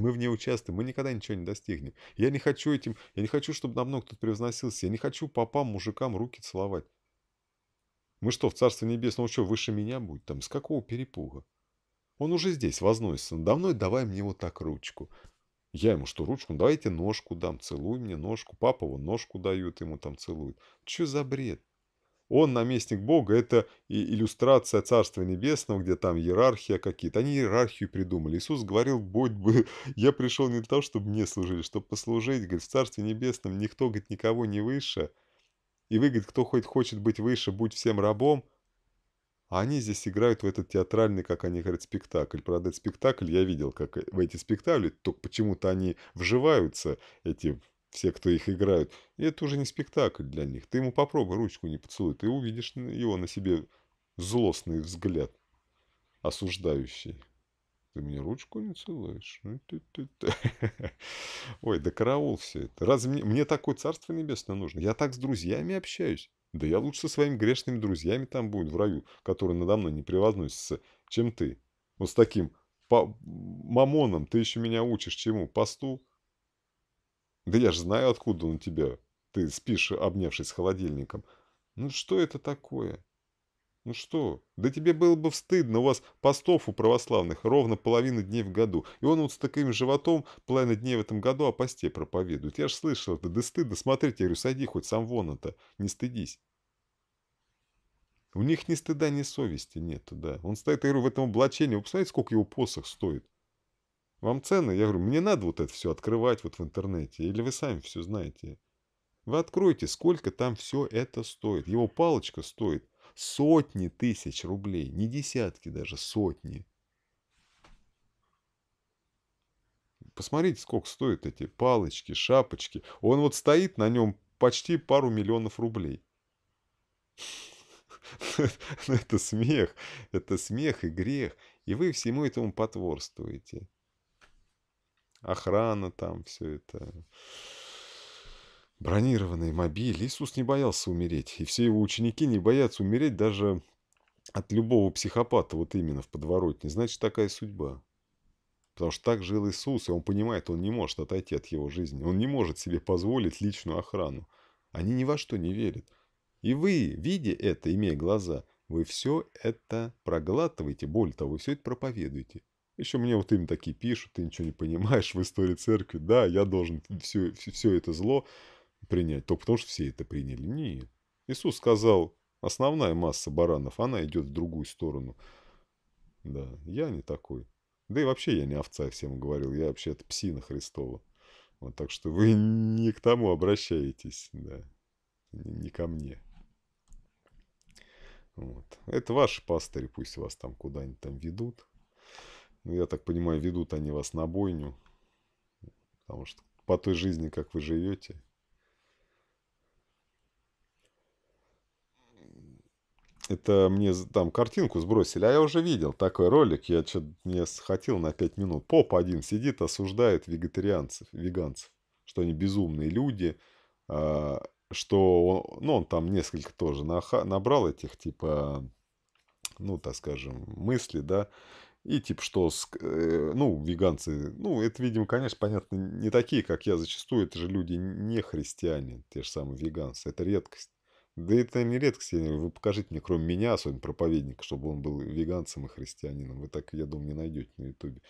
мы в ней участвуем, мы никогда ничего не достигнем. Я не хочу этим, я не хочу, чтобы на мной кто-то превозносился, я не хочу попам, мужикам руки целовать. Мы что, в Царстве Небесном, что, выше меня будет? Там, с какого перепуга? Он уже здесь возносится надо мной, давай мне вот так ручку. Я ему что, ручку? Давайте ножку дам, целуй мне ножку. Папа вон ножку дают ему там, целует. Че за бред? Он наместник Бога, это и иллюстрация Царства Небесного, где там иерархия какие-то. Они иерархию придумали. Иисус говорил, будь бы, я пришел не для того, чтобы мне служили, чтобы послужить. Говорит, в Царстве Небесном никто, говорит, никого не выше. И вы, говорит, кто хоть хочет быть выше, будь всем рабом. А они здесь играют в этот театральный, как они говорят, спектакль. Правда, этот спектакль я видел, как в эти спектакли, только почему-то они вживаются, эти все, кто их играют. И это уже не спектакль для них. Ты ему попробуй ручку не поцелуй, ты увидишь его на себе злостный взгляд, осуждающий. Ты мне ручку не целуешь? Ну, Ой, да караул все это. Разве мне, мне такое царство небесное нужно? Я так с друзьями общаюсь. Да я лучше со своими грешными друзьями там будет в раю, которые надо мной не превозносятся, чем ты. Вот с таким по мамоном ты еще меня учишь чему? Посту? Да я ж знаю, откуда он у тебя. Ты спишь, обнявшись с холодильником. Ну что это такое? Ну что? Да тебе было бы стыдно, у вас постов у православных ровно половина дней в году. И он вот с таким животом половину дней в этом году о посте проповедует. Я ж слышал это, да стыдно смотреть. Я говорю, сойди хоть сам вон это, не стыдись. У них ни стыда, ни совести нету, да. Он стоит, я говорю, в этом облачении. Вы посмотрите, сколько его посох стоит. Вам цены? Я говорю, мне надо вот это все открывать вот в интернете. Или вы сами все знаете? Вы откроете, сколько там все это стоит. Его палочка стоит сотни тысяч рублей. Не десятки даже, сотни. Посмотрите, сколько стоят эти палочки, шапочки. Он вот стоит на нем почти пару миллионов рублей. Ну, это смех, это смех и грех. И вы всему этому потворствуете охрана там, все это. Бронированные мобили. Иисус не боялся умереть. И все его ученики не боятся умереть даже от любого психопата, вот именно в подворотне. Значит, такая судьба. Потому что так жил Иисус, и он понимает, он не может отойти от его жизни. Он не может себе позволить личную охрану. Они ни во что не верят. И вы, видя это, имея глаза, вы все это проглатываете, более того, вы все это проповедуете. Еще мне вот им такие пишут, ты ничего не понимаешь в истории церкви. Да, я должен все, все это зло принять, только потому что все это приняли. Нет. Иисус сказал, основная масса баранов, она идет в другую сторону. Да, я не такой. Да и вообще я не овца, всем говорил, я вообще это псина Христова. Вот, так что вы не к тому обращаетесь, да, не ко мне. Вот. Это ваши пастыри, пусть вас там куда-нибудь там ведут. Ну, я так понимаю, ведут они вас на бойню. Потому что по той жизни, как вы живете. Это мне там картинку сбросили, а я уже видел такой ролик. Я что-то мне хотел на 5 минут. Поп один сидит, осуждает вегетарианцев, веганцев, что они безумные люди, а, что он, ну, он там несколько тоже набрал этих, типа, ну, так скажем, мысли, да, и типа что, с, э, ну, веганцы, ну, это, видимо, конечно, понятно, не такие, как я зачастую, это же люди не христиане, те же самые веганцы, это редкость. Да это не редкость, вы покажите мне, кроме меня, особенно проповедника, чтобы он был веганцем и христианином. Вы так, я думаю, не найдете на Ютубе.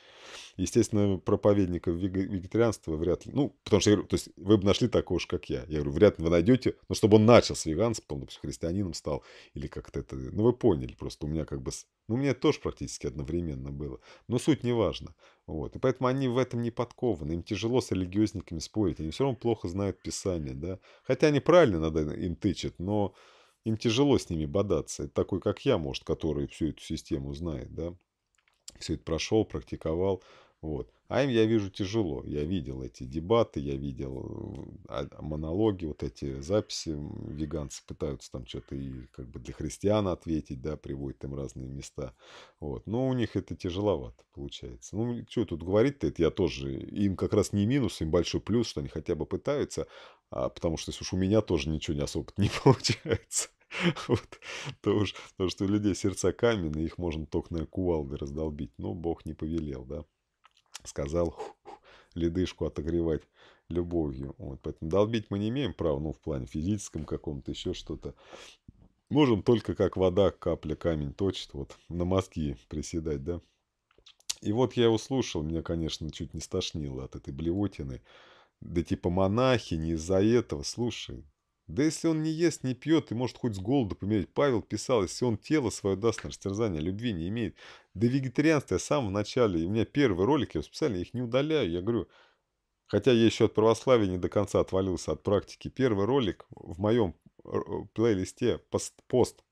Естественно, проповедника вегетарианства вряд ли. Ну, потому что я говорю, то есть вы бы нашли такого же, как я. Я говорю, вряд ли вы найдете, но чтобы он начал с веганства, потом, допустим, христианином стал, или как-то это. Ну, вы поняли, просто у меня как бы ну, у меня тоже практически одновременно было. Но суть не важна. Вот. И поэтому они в этом не подкованы. Им тяжело с религиозниками спорить. Они все равно плохо знают Писание. Да? Хотя они правильно надо им тычат, но им тяжело с ними бодаться. Это такой, как я, может, который всю эту систему знает. Да? Все это прошел, практиковал. Вот. А им я вижу тяжело. Я видел эти дебаты, я видел э, а, монологи, вот эти записи. Веганцы пытаются там что-то и как бы для христиан ответить, да, приводят им разные места. Вот. Но у них это тяжеловато получается. Ну, что тут говорить-то, это я тоже. Им как раз не минус, им большой плюс, что они хотя бы пытаются, а, потому что, если уж у меня тоже ничего не особо не получается. Вот, то уж, потому что у людей сердца каменные, их можно только на кувалды раздолбить, но Бог не повелел, да сказал, ледышку отогревать любовью. Вот, поэтому долбить мы не имеем права, ну, в плане физическом каком-то, еще что-то. Можем только как вода, капля камень точит, вот на мозги приседать, да. И вот я услышал, меня, конечно, чуть не стошнило от этой блевотины. Да типа монахи, не из-за этого, слушай, да если он не ест, не пьет и может хоть с голоду помереть. Павел писал, если он тело свое даст на растерзание, любви не имеет. Да вегетарианство я сам в начале, и у меня первый ролик, я специально их не удаляю. Я говорю, хотя я еще от православия не до конца отвалился от практики. Первый ролик в моем э, э, плейлисте пост, пост.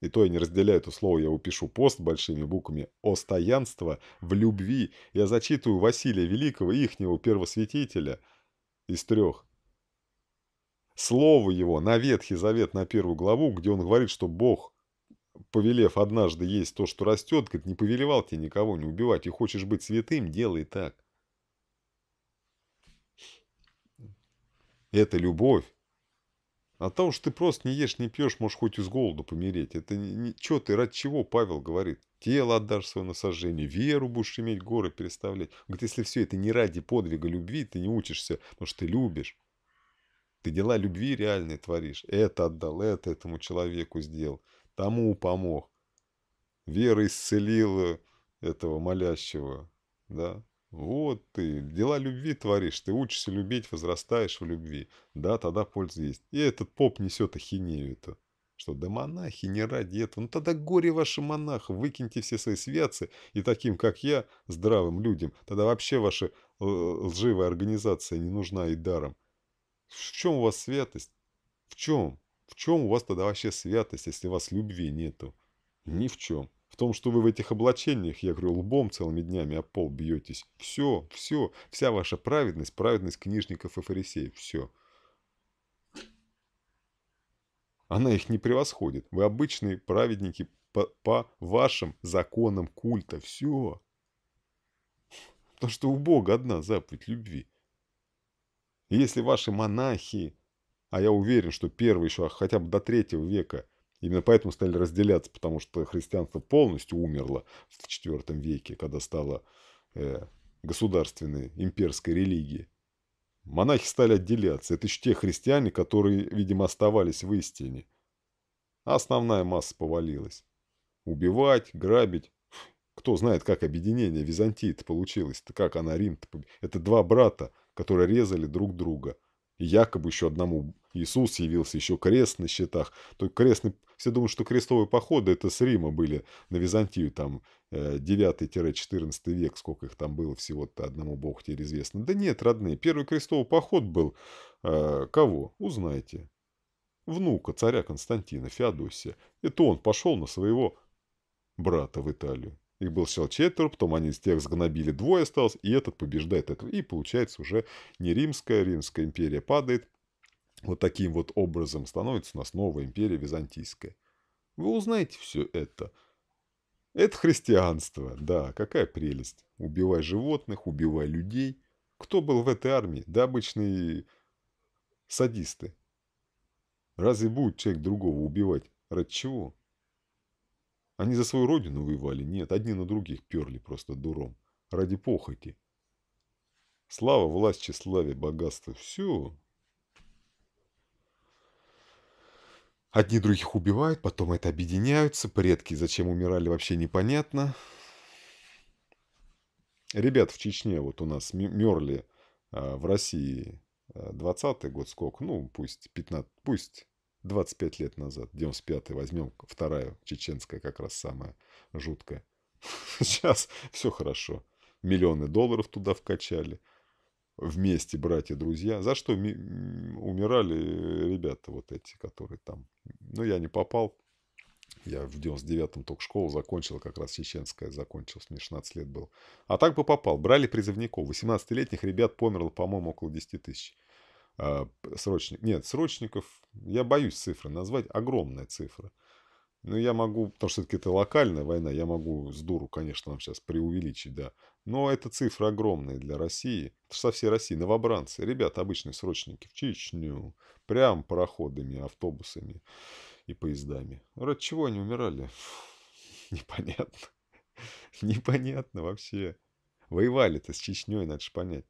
И то я не разделяю это слово, я упишу пост большими буквами. Остоянство в любви. Я зачитываю Василия Великого, ихнего первосвятителя из трех слово его на Ветхий Завет, на первую главу, где он говорит, что Бог, повелев однажды есть то, что растет, говорит, не повелевал тебе никого не убивать, и хочешь быть святым, делай так. Это любовь. От а того, что ты просто не ешь, не пьешь, можешь хоть из голоду помереть. Это не, не, что ты, ради чего, Павел говорит. Тело отдашь свое на сожжение, веру будешь иметь, горы переставлять. говорит, если все это не ради подвига любви, ты не учишься, потому что ты любишь. Ты дела любви реальные творишь. Это отдал, это этому человеку сделал, тому помог. Вера исцелила э, этого молящего, да. Вот ты, дела любви творишь, ты учишься любить, возрастаешь в любви. Да, тогда польза есть. И этот поп несет ахинею это. Что да монахи не ради этого. Ну тогда горе вашим монахам, выкиньте все свои святцы и таким, как я, здравым людям. Тогда вообще ваша э, лживая организация не нужна и даром в чем у вас святость? В чем? В чем у вас тогда вообще святость, если у вас любви нету? Ни в чем. В том, что вы в этих облачениях, я говорю, лбом целыми днями о пол бьетесь. Все, все, вся ваша праведность, праведность книжников и фарисеев, все. Она их не превосходит. Вы обычные праведники по, по вашим законам культа. Все. Потому что у Бога одна заповедь любви. И если ваши монахи, а я уверен, что первые еще а хотя бы до третьего века, именно поэтому стали разделяться, потому что христианство полностью умерло в IV веке, когда стало э, государственной имперской религией. Монахи стали отделяться. Это еще те христиане, которые, видимо, оставались в истине. А основная масса повалилась. Убивать, грабить. Кто знает, как объединение Византии-то получилось как она Рим-то... Это два брата, которые резали друг друга. И якобы еще одному Иисус явился, еще крест на счетах То крестный, все думают, что крестовые походы это с Рима были на Византию, там 9-14 э, век, сколько их там было всего-то, одному богу теперь известно. Да нет, родные, первый крестовый поход был. Э, кого? Узнайте. Внука царя Константина, Феодосия. Это он пошел на своего брата в Италию. Их был сначала потом они из тех сгнобили двое осталось, и этот побеждает этого. И получается уже не римская, римская империя падает. Вот таким вот образом становится у нас новая империя византийская. Вы узнаете все это. Это христианство, да, какая прелесть. Убивай животных, убивай людей. Кто был в этой армии? Да обычные садисты. Разве будет человек другого убивать? Ради чего? Они за свою родину воевали? Нет, одни на других перли просто дуром. Ради похоти. Слава, власть, тщеславие, богатство. Все. Одни других убивают, потом это объединяются. Предки зачем умирали, вообще непонятно. Ребят в Чечне, вот у нас мерли а, в России 20-й а, год, сколько, ну пусть 15, пусть 25 лет назад, 95-й, возьмем вторая, чеченская как раз самая жуткая. Сейчас все хорошо. Миллионы долларов туда вкачали. Вместе, братья, друзья. За что умирали ребята вот эти, которые там... Ну, я не попал. Я в 99-м только школу закончил, как раз чеченская закончилась, мне 16 лет было. А так бы попал. Брали призывников. 18-летних ребят померло, по-моему, около 10 тысяч. А, срочников. Нет, срочников, я боюсь цифры назвать, огромная цифра. Ну, я могу, потому что все-таки это локальная война, я могу с дуру, конечно, вам сейчас преувеличить, да. Но это цифры огромные для России, со всей России, новобранцы, ребята, обычные срочники, в Чечню, прям пароходами, автобусами и поездами. Ради чего они умирали? Непонятно. Непонятно вообще. Воевали-то с Чечней, надо же понять.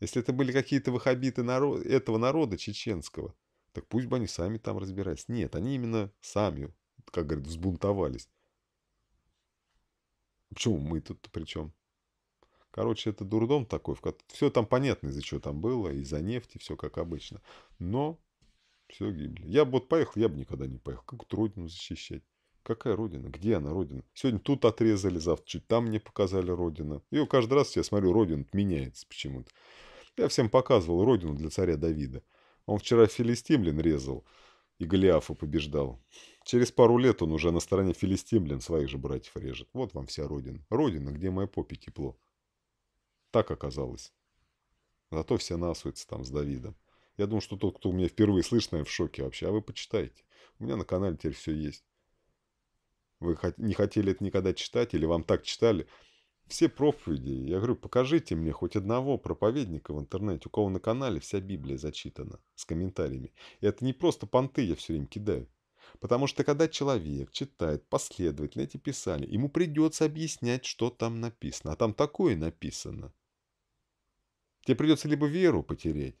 Если это были какие-то ваххабиты народ, этого народа чеченского, так пусть бы они сами там разбирались. Нет, они именно сами, как говорят, взбунтовались. Почему мы тут при чем? Короче, это дурдом такой. В... Все там понятно, из-за чего там было, из-за нефти, все как обычно. Но все гибли. Я бы вот поехал, я бы никогда не поехал. Как трудно защищать? Какая родина? Где она родина? Сегодня тут отрезали, завтра чуть там мне показали родина. И каждый раз я смотрю, родина меняется почему-то. Я всем показывал родину для царя Давида. Он вчера филистимлин резал и Голиафа побеждал. Через пару лет он уже на стороне филистимлин своих же братьев режет. Вот вам вся родина. Родина, где моя попе тепло. Так оказалось. Зато все насуются там с Давидом. Я думаю, что тот, кто у меня впервые слышит, наверное, в шоке вообще. А вы почитайте. У меня на канале теперь все есть вы не хотели это никогда читать или вам так читали. Все проповеди, я говорю, покажите мне хоть одного проповедника в интернете, у кого на канале вся Библия зачитана с комментариями. И это не просто понты я все время кидаю. Потому что когда человек читает последовательно эти писания, ему придется объяснять, что там написано. А там такое написано. Тебе придется либо веру потереть,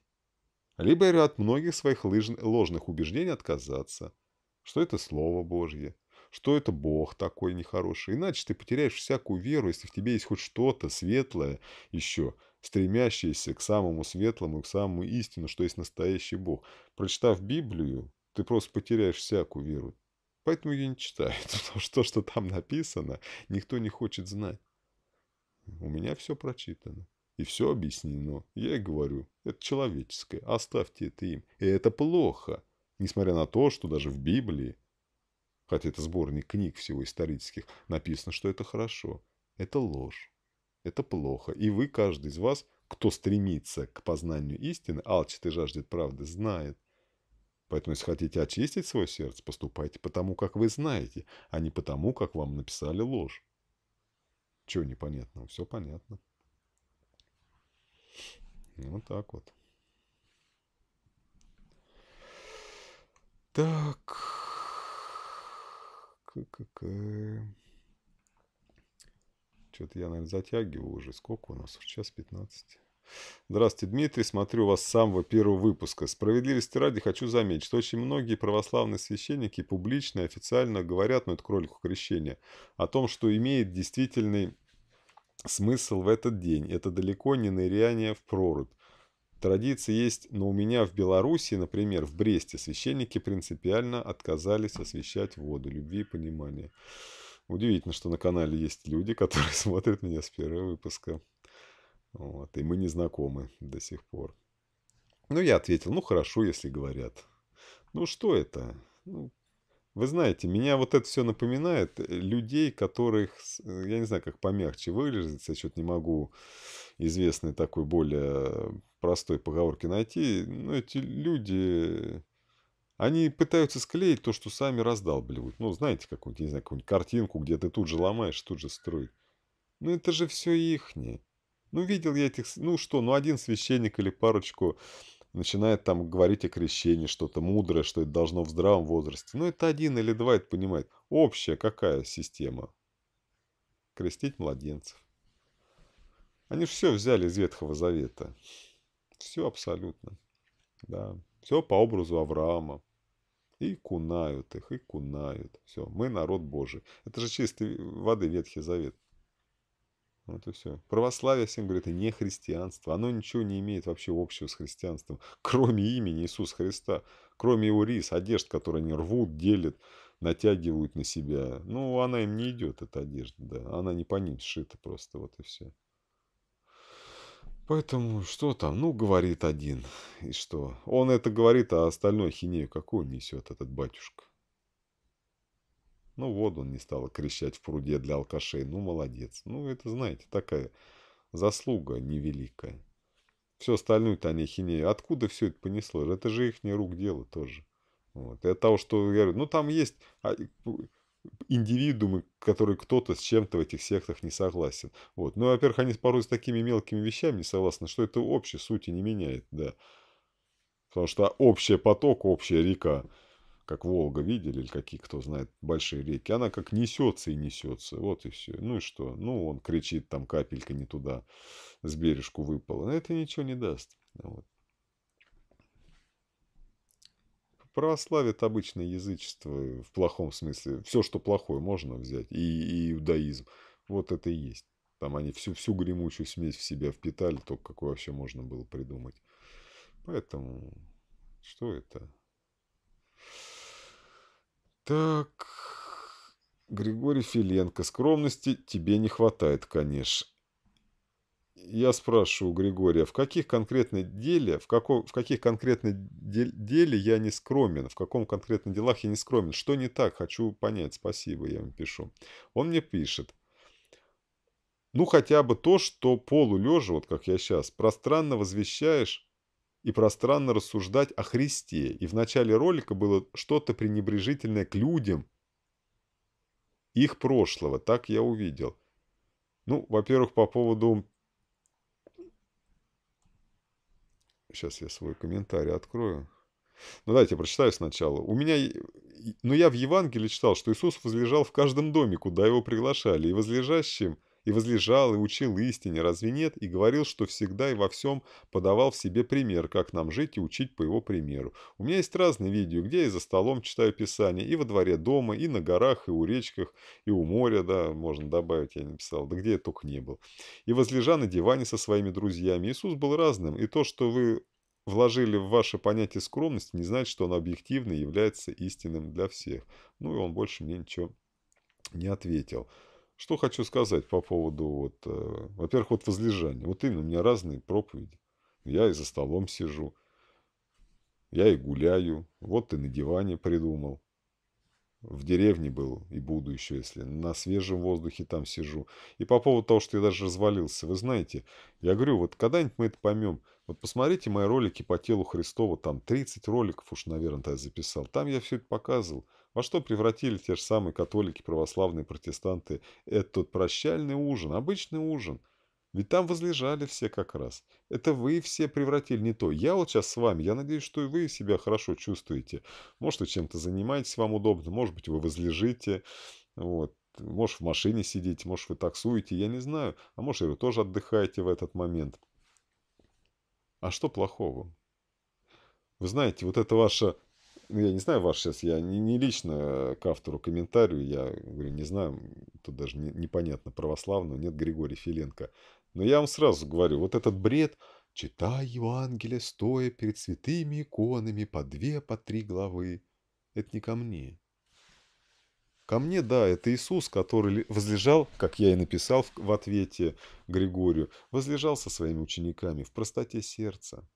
либо от многих своих ложных убеждений отказаться, что это Слово Божье, что это Бог такой нехороший. Иначе ты потеряешь всякую веру, если в тебе есть хоть что-то светлое еще, стремящееся к самому светлому, к самому истину, что есть настоящий Бог. Прочитав Библию, ты просто потеряешь всякую веру. Поэтому ее не читают, потому что то, что там написано, никто не хочет знать. У меня все прочитано. И все объяснено. Я и говорю, это человеческое. Оставьте это им. И это плохо. Несмотря на то, что даже в Библии хотя это сборник книг всего исторических, написано, что это хорошо. Это ложь. Это плохо. И вы, каждый из вас, кто стремится к познанию истины, алчит и жаждет правды, знает. Поэтому, если хотите очистить свое сердце, поступайте потому, как вы знаете, а не потому, как вам написали ложь. Чего непонятного? Все понятно. Ну, вот так вот. Так. Э, Что-то я, наверное, затягиваю уже. Сколько у нас? сейчас 15. Здравствуйте, Дмитрий. Смотрю вас с самого первого выпуска. Справедливости ради хочу заметить, что очень многие православные священники публично и официально говорят, ну это кролику крещения, о том, что имеет действительный смысл в этот день. Это далеко не ныряние в прорубь традиции есть, но у меня в Беларуси, например, в Бресте, священники принципиально отказались освещать воду любви и понимания. Удивительно, что на канале есть люди, которые смотрят меня с первого выпуска. Вот, и мы не знакомы до сих пор. Ну, я ответил, ну, хорошо, если говорят. Ну, что это? Ну, вы знаете, меня вот это все напоминает э, людей, которых, э, я не знаю, как помягче выразиться, я что-то не могу известной такой более простой поговорки найти, но ну, эти люди, они пытаются склеить то, что сами раздалбливают. Ну, знаете, какую-нибудь, не знаю, какую-нибудь картинку, где ты тут же ломаешь, тут же строй, Ну, это же все ихнее. Ну, видел я этих... Ну, что, ну, один священник или парочку начинает там говорить о крещении, что-то мудрое, что это должно в здравом возрасте. Ну, это один или два это понимает. Общая какая система? Крестить младенцев. Они же все взяли из Ветхого Завета. Все абсолютно. Да. Все по образу Авраама. И кунают их, и кунают. Все, мы народ Божий. Это же чистой воды Ветхий Завет. Вот и все. Православие всем говорит, это не христианство. Оно ничего не имеет вообще общего с христианством, кроме имени Иисуса Христа, кроме его рис, одежд, которые они рвут, делят, натягивают на себя. Ну, она им не идет, эта одежда, да. Она не по ним сшита просто, вот и все. Поэтому что там? Ну, говорит один. И что? Он это говорит, а остальное хинею какую несет этот батюшка? Ну, вот он не стал крещать в пруде для алкашей. Ну, молодец. Ну, это, знаете, такая заслуга невеликая. Все остальное-то они хинею. Откуда все это понесло? Это же их не рук дело тоже. Вот. И от того, что я говорю, ну там есть а, индивидуумы, которые кто-то с чем-то в этих сектах не согласен. Вот. Ну, во-первых, они порой с такими мелкими вещами не согласны, что это общее сути не меняет, да. Потому что общий поток, общая река, как Волга, видели, или какие, кто знает, большие реки, она как несется и несется, вот и все. Ну и что? Ну, он кричит, там капелька не туда, с бережку выпала. Но это ничего не даст. Вот. православит обычное язычество в плохом смысле. Все, что плохое, можно взять. И, и иудаизм. Вот это и есть. Там они всю, всю гремучую смесь в себя впитали, только какое вообще можно было придумать. Поэтому, что это? Так, Григорий Филенко, скромности тебе не хватает, конечно я спрашиваю Григория, в каких конкретно деле, в, како, в каких конкретно де, деле я не скромен, в каком конкретно делах я не скромен, что не так, хочу понять, спасибо, я ему пишу. Он мне пишет, ну хотя бы то, что полулежа, вот как я сейчас, пространно возвещаешь и пространно рассуждать о Христе. И в начале ролика было что-то пренебрежительное к людям, их прошлого, так я увидел. Ну, во-первых, по поводу Сейчас я свой комментарий открою. Ну, давайте я прочитаю сначала. У меня... Но я в Евангелии читал, что Иисус возлежал в каждом доме, куда его приглашали, и возлежащим и возлежал, и учил истине, разве нет, и говорил, что всегда и во всем подавал в себе пример, как нам жить и учить по его примеру. У меня есть разные видео, где я за столом читаю Писание, и во дворе дома, и на горах, и у речках, и у моря, да, можно добавить, я не писал, да где я только не был. И возлежа на диване со своими друзьями. Иисус был разным, и то, что вы вложили в ваше понятие скромности, не значит, что он объективно является истинным для всех. Ну и он больше мне ничего не ответил. Что хочу сказать по поводу, вот, э, во-первых, вот возлежания. Вот именно, у меня разные проповеди. Я и за столом сижу, я и гуляю, вот и на диване придумал. В деревне был и буду еще, если на свежем воздухе там сижу. И по поводу того, что я даже развалился, вы знаете, я говорю, вот когда-нибудь мы это поймем. Вот посмотрите мои ролики по телу Христова, там 30 роликов уж, наверное, я записал. Там я все это показывал. Во а что превратили те же самые католики, православные, протестанты этот прощальный ужин, обычный ужин? Ведь там возлежали все как раз. Это вы все превратили не то. Я вот сейчас с вами, я надеюсь, что и вы себя хорошо чувствуете. Может, вы чем-то занимаетесь, вам удобно, может быть, вы возлежите. Вот. Может, в машине сидите, может, вы таксуете, я не знаю. А может, вы тоже отдыхаете в этот момент. А что плохого? Вы знаете, вот это ваше ну, я не знаю ваш сейчас, я не, не лично к автору комментарию, я говорю, не знаю, тут даже не, непонятно, православного, нет Григория Филенко. Но я вам сразу говорю, вот этот бред, читай Евангелие, стоя перед святыми иконами, по две, по три главы, это не ко мне. Ко мне, да, это Иисус, который возлежал, как я и написал в ответе Григорию, возлежал со своими учениками в простоте сердца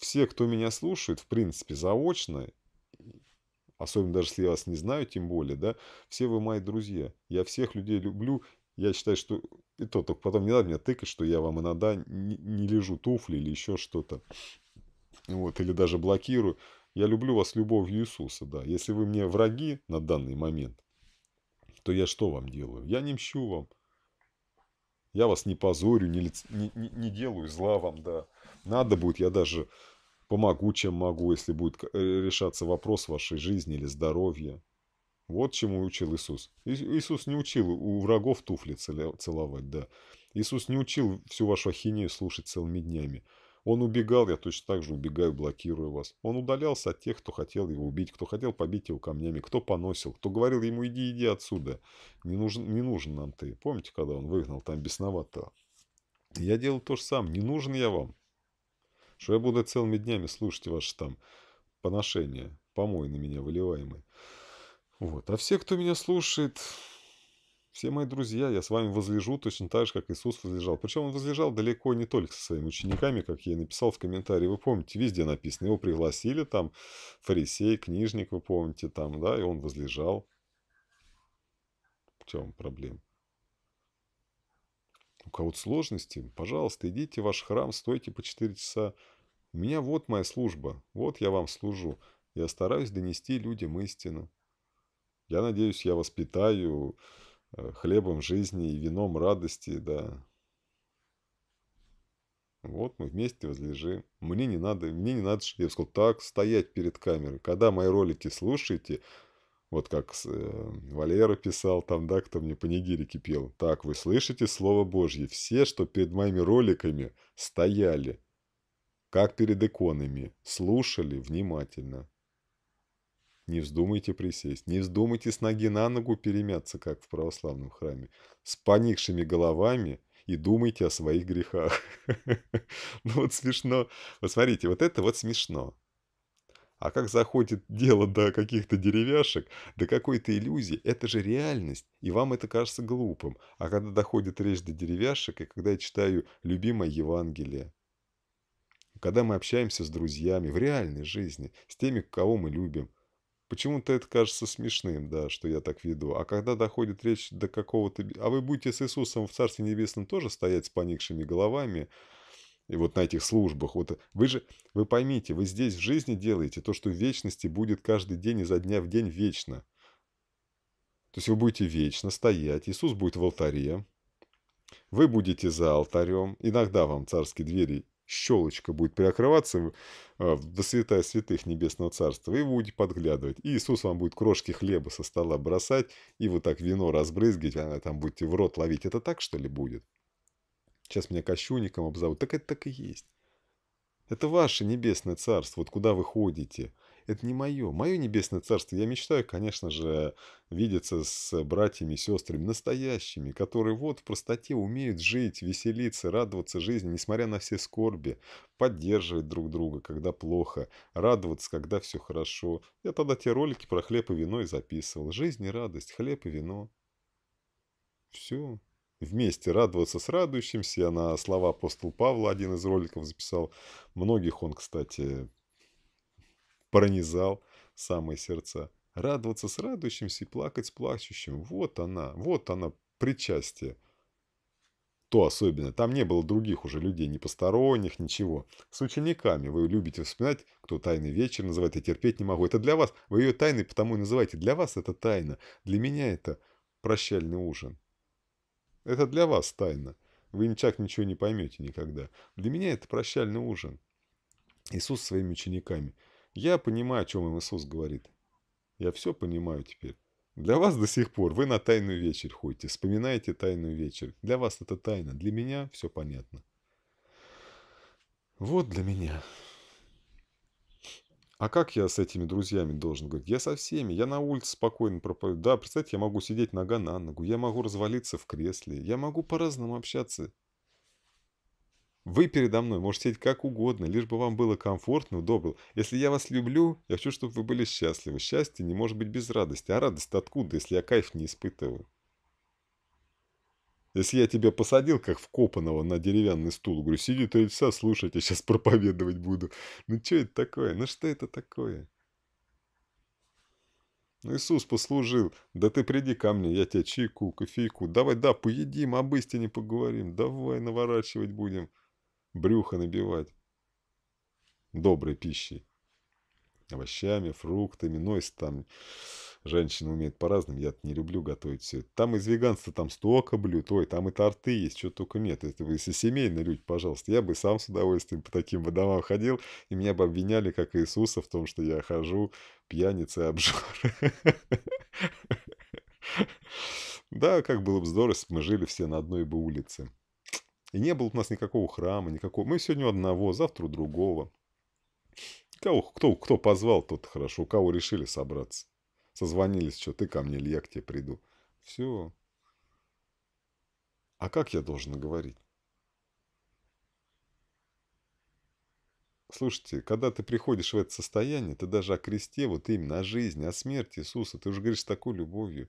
все, кто меня слушает, в принципе, заочно, особенно даже если я вас не знаю, тем более, да, все вы мои друзья. Я всех людей люблю. Я считаю, что... И то, только потом не надо меня тыкать, что я вам иногда не, не лежу туфли или еще что-то. Вот, или даже блокирую. Я люблю вас любовью Иисуса, да. Если вы мне враги на данный момент, то я что вам делаю? Я не мщу вам. Я вас не позорю, не, лиц... не, не, не делаю зла вам, да. Надо будет, я даже Помогу, чем могу, если будет э, решаться вопрос вашей жизни или здоровья. Вот чему учил Иисус. Иисус не учил у врагов туфли целовать, да. Иисус не учил всю вашу ахинею слушать целыми днями. Он убегал, я точно так же убегаю, блокирую вас. Он удалялся от тех, кто хотел его убить, кто хотел побить его камнями, кто поносил, кто говорил ему «иди, иди отсюда, не нужен, не нужен нам ты». Помните, когда он выгнал там бесноватого? Я делал то же самое, не нужен я вам что я буду целыми днями слушать ваши там поношения, помой на меня выливаемые. Вот. А все, кто меня слушает, все мои друзья, я с вами возлежу точно так же, как Иисус возлежал. Причем он возлежал далеко не только со своими учениками, как я и написал в комментарии. Вы помните, везде написано. Его пригласили там, фарисей, книжник, вы помните, там, да, и он возлежал. В чем проблема? у кого-то сложности, пожалуйста, идите в ваш храм, стойте по 4 часа. У меня вот моя служба, вот я вам служу. Я стараюсь донести людям истину. Я надеюсь, я воспитаю э, хлебом жизни и вином радости, да. Вот мы вместе возлежим. Мне не надо, мне не надо, я бы сказал, так стоять перед камерой. Когда мои ролики слушаете, вот как э, Валера писал там, да, кто мне панигири кипел. Так, вы слышите слово Божье? Все, что перед моими роликами стояли, как перед иконами, слушали внимательно. Не вздумайте присесть, не вздумайте с ноги на ногу перемяться, как в православном храме, с поникшими головами и думайте о своих грехах. Ну вот смешно. Вот смотрите, вот это вот смешно. А как заходит дело до каких-то деревяшек, до какой-то иллюзии, это же реальность, и вам это кажется глупым. А когда доходит речь до деревяшек, и когда я читаю любимое Евангелие, когда мы общаемся с друзьями в реальной жизни, с теми, кого мы любим, Почему-то это кажется смешным, да, что я так веду. А когда доходит речь до какого-то... А вы будете с Иисусом в Царстве Небесном тоже стоять с поникшими головами, и вот на этих службах. Вот вы же, вы поймите, вы здесь в жизни делаете то, что в вечности будет каждый день изо дня в день вечно. То есть вы будете вечно стоять, Иисус будет в алтаре, вы будете за алтарем, иногда вам царские двери щелочка будет приоткрываться э, до святая святых небесного царства, и вы будете подглядывать. И Иисус вам будет крошки хлеба со стола бросать, и вот так вино разбрызгивать, а там будете в рот ловить. Это так, что ли, будет? Сейчас меня кощунником обзовут. Так это так и есть. Это ваше небесное царство, вот куда вы ходите. Это не мое. Мое небесное царство. Я мечтаю, конечно же, видеться с братьями и сестрами настоящими, которые вот в простоте умеют жить, веселиться, радоваться жизни, несмотря на все скорби, поддерживать друг друга, когда плохо, радоваться, когда все хорошо. Я тогда те ролики про хлеб и вино и записывал. Жизнь и радость, хлеб и вино. Все вместе радоваться с радующимся. на слова апостола Павла один из роликов записал. Многих он, кстати, пронизал самые сердца. Радоваться с радующимся и плакать с плачущим. Вот она, вот она, причастие. То особенно. Там не было других уже людей, ни посторонних, ничего. С учениками. Вы любите вспоминать, кто тайный вечер называет, я терпеть не могу. Это для вас. Вы ее тайной потому и называете. Для вас это тайна. Для меня это прощальный ужин. Это для вас тайна. Вы ничак ничего не поймете никогда. Для меня это прощальный ужин. Иисус своими учениками. Я понимаю, о чем им Иисус говорит. Я все понимаю теперь. Для вас до сих пор вы на тайную вечер ходите, вспоминаете тайную вечер. Для вас это тайна, для меня все понятно. Вот для меня. А как я с этими друзьями должен говорить? Я со всеми, я на улице спокойно пропою. Да, представьте, я могу сидеть нога на ногу, я могу развалиться в кресле, я могу по-разному общаться. Вы передо мной можете сидеть как угодно, лишь бы вам было комфортно, удобно. Если я вас люблю, я хочу, чтобы вы были счастливы. Счастье не может быть без радости. А радость откуда, если я кайф не испытываю? Если я тебя посадил, как вкопанного на деревянный стул, говорю, сиди три часа, слушай, я сейчас проповедовать буду. Ну что это такое? Ну что это такое? Ну, Иисус послужил. Да ты приди ко мне, я тебе чайку, кофейку. Давай, да, поедим, об истине поговорим. Давай наворачивать будем. Брюхо набивать. Доброй пищей. Овощами, фруктами, ну, если там Женщины умеют по-разному, я не люблю готовить все. Там из веганства там столько блюд, ой, там и торты есть, что только нет. Это вы если семейные люди, пожалуйста. Я бы сам с удовольствием по таким бы домам ходил, и меня бы обвиняли, как Иисуса, в том, что я хожу пьяница и обжор. Да, как было бы здорово, если бы мы жили все на одной бы улице. И не было у нас никакого храма, никакого... Мы сегодня одного, завтра другого. Кого, кто, кто позвал, тот хорошо. У кого решили собраться. Созвонились, что ты ко мне, Илья, я к тебе приду. Все. А как я должен говорить? Слушайте, когда ты приходишь в это состояние, ты даже о кресте, вот именно о жизни, о смерти Иисуса, ты уже говоришь с такой любовью.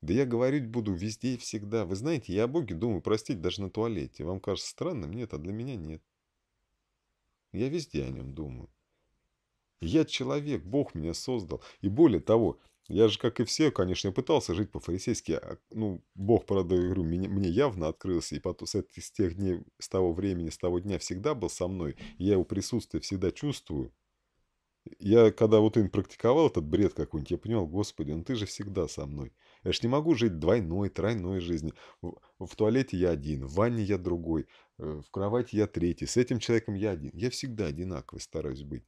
Да я говорить буду везде и всегда. Вы знаете, я о Боге думаю, простите, даже на туалете. Вам кажется странным? Нет, а для меня нет. Я везде о нем думаю. Я человек, Бог меня создал. И более того, я же, как и все, конечно, пытался жить по-фарисейски. А, ну, Бог, правда, говорю, мне, мне явно открылся. И потом, с, этих, с тех дней, с того времени, с того дня всегда был со мной. Я его присутствие всегда чувствую. Я, когда вот им практиковал этот бред какой-нибудь, я понял, господи, ну ты же всегда со мной. Я же не могу жить двойной, тройной жизнью. В, в туалете я один, в ванне я другой, э, в кровати я третий, с этим человеком я один. Я всегда одинаковый стараюсь быть.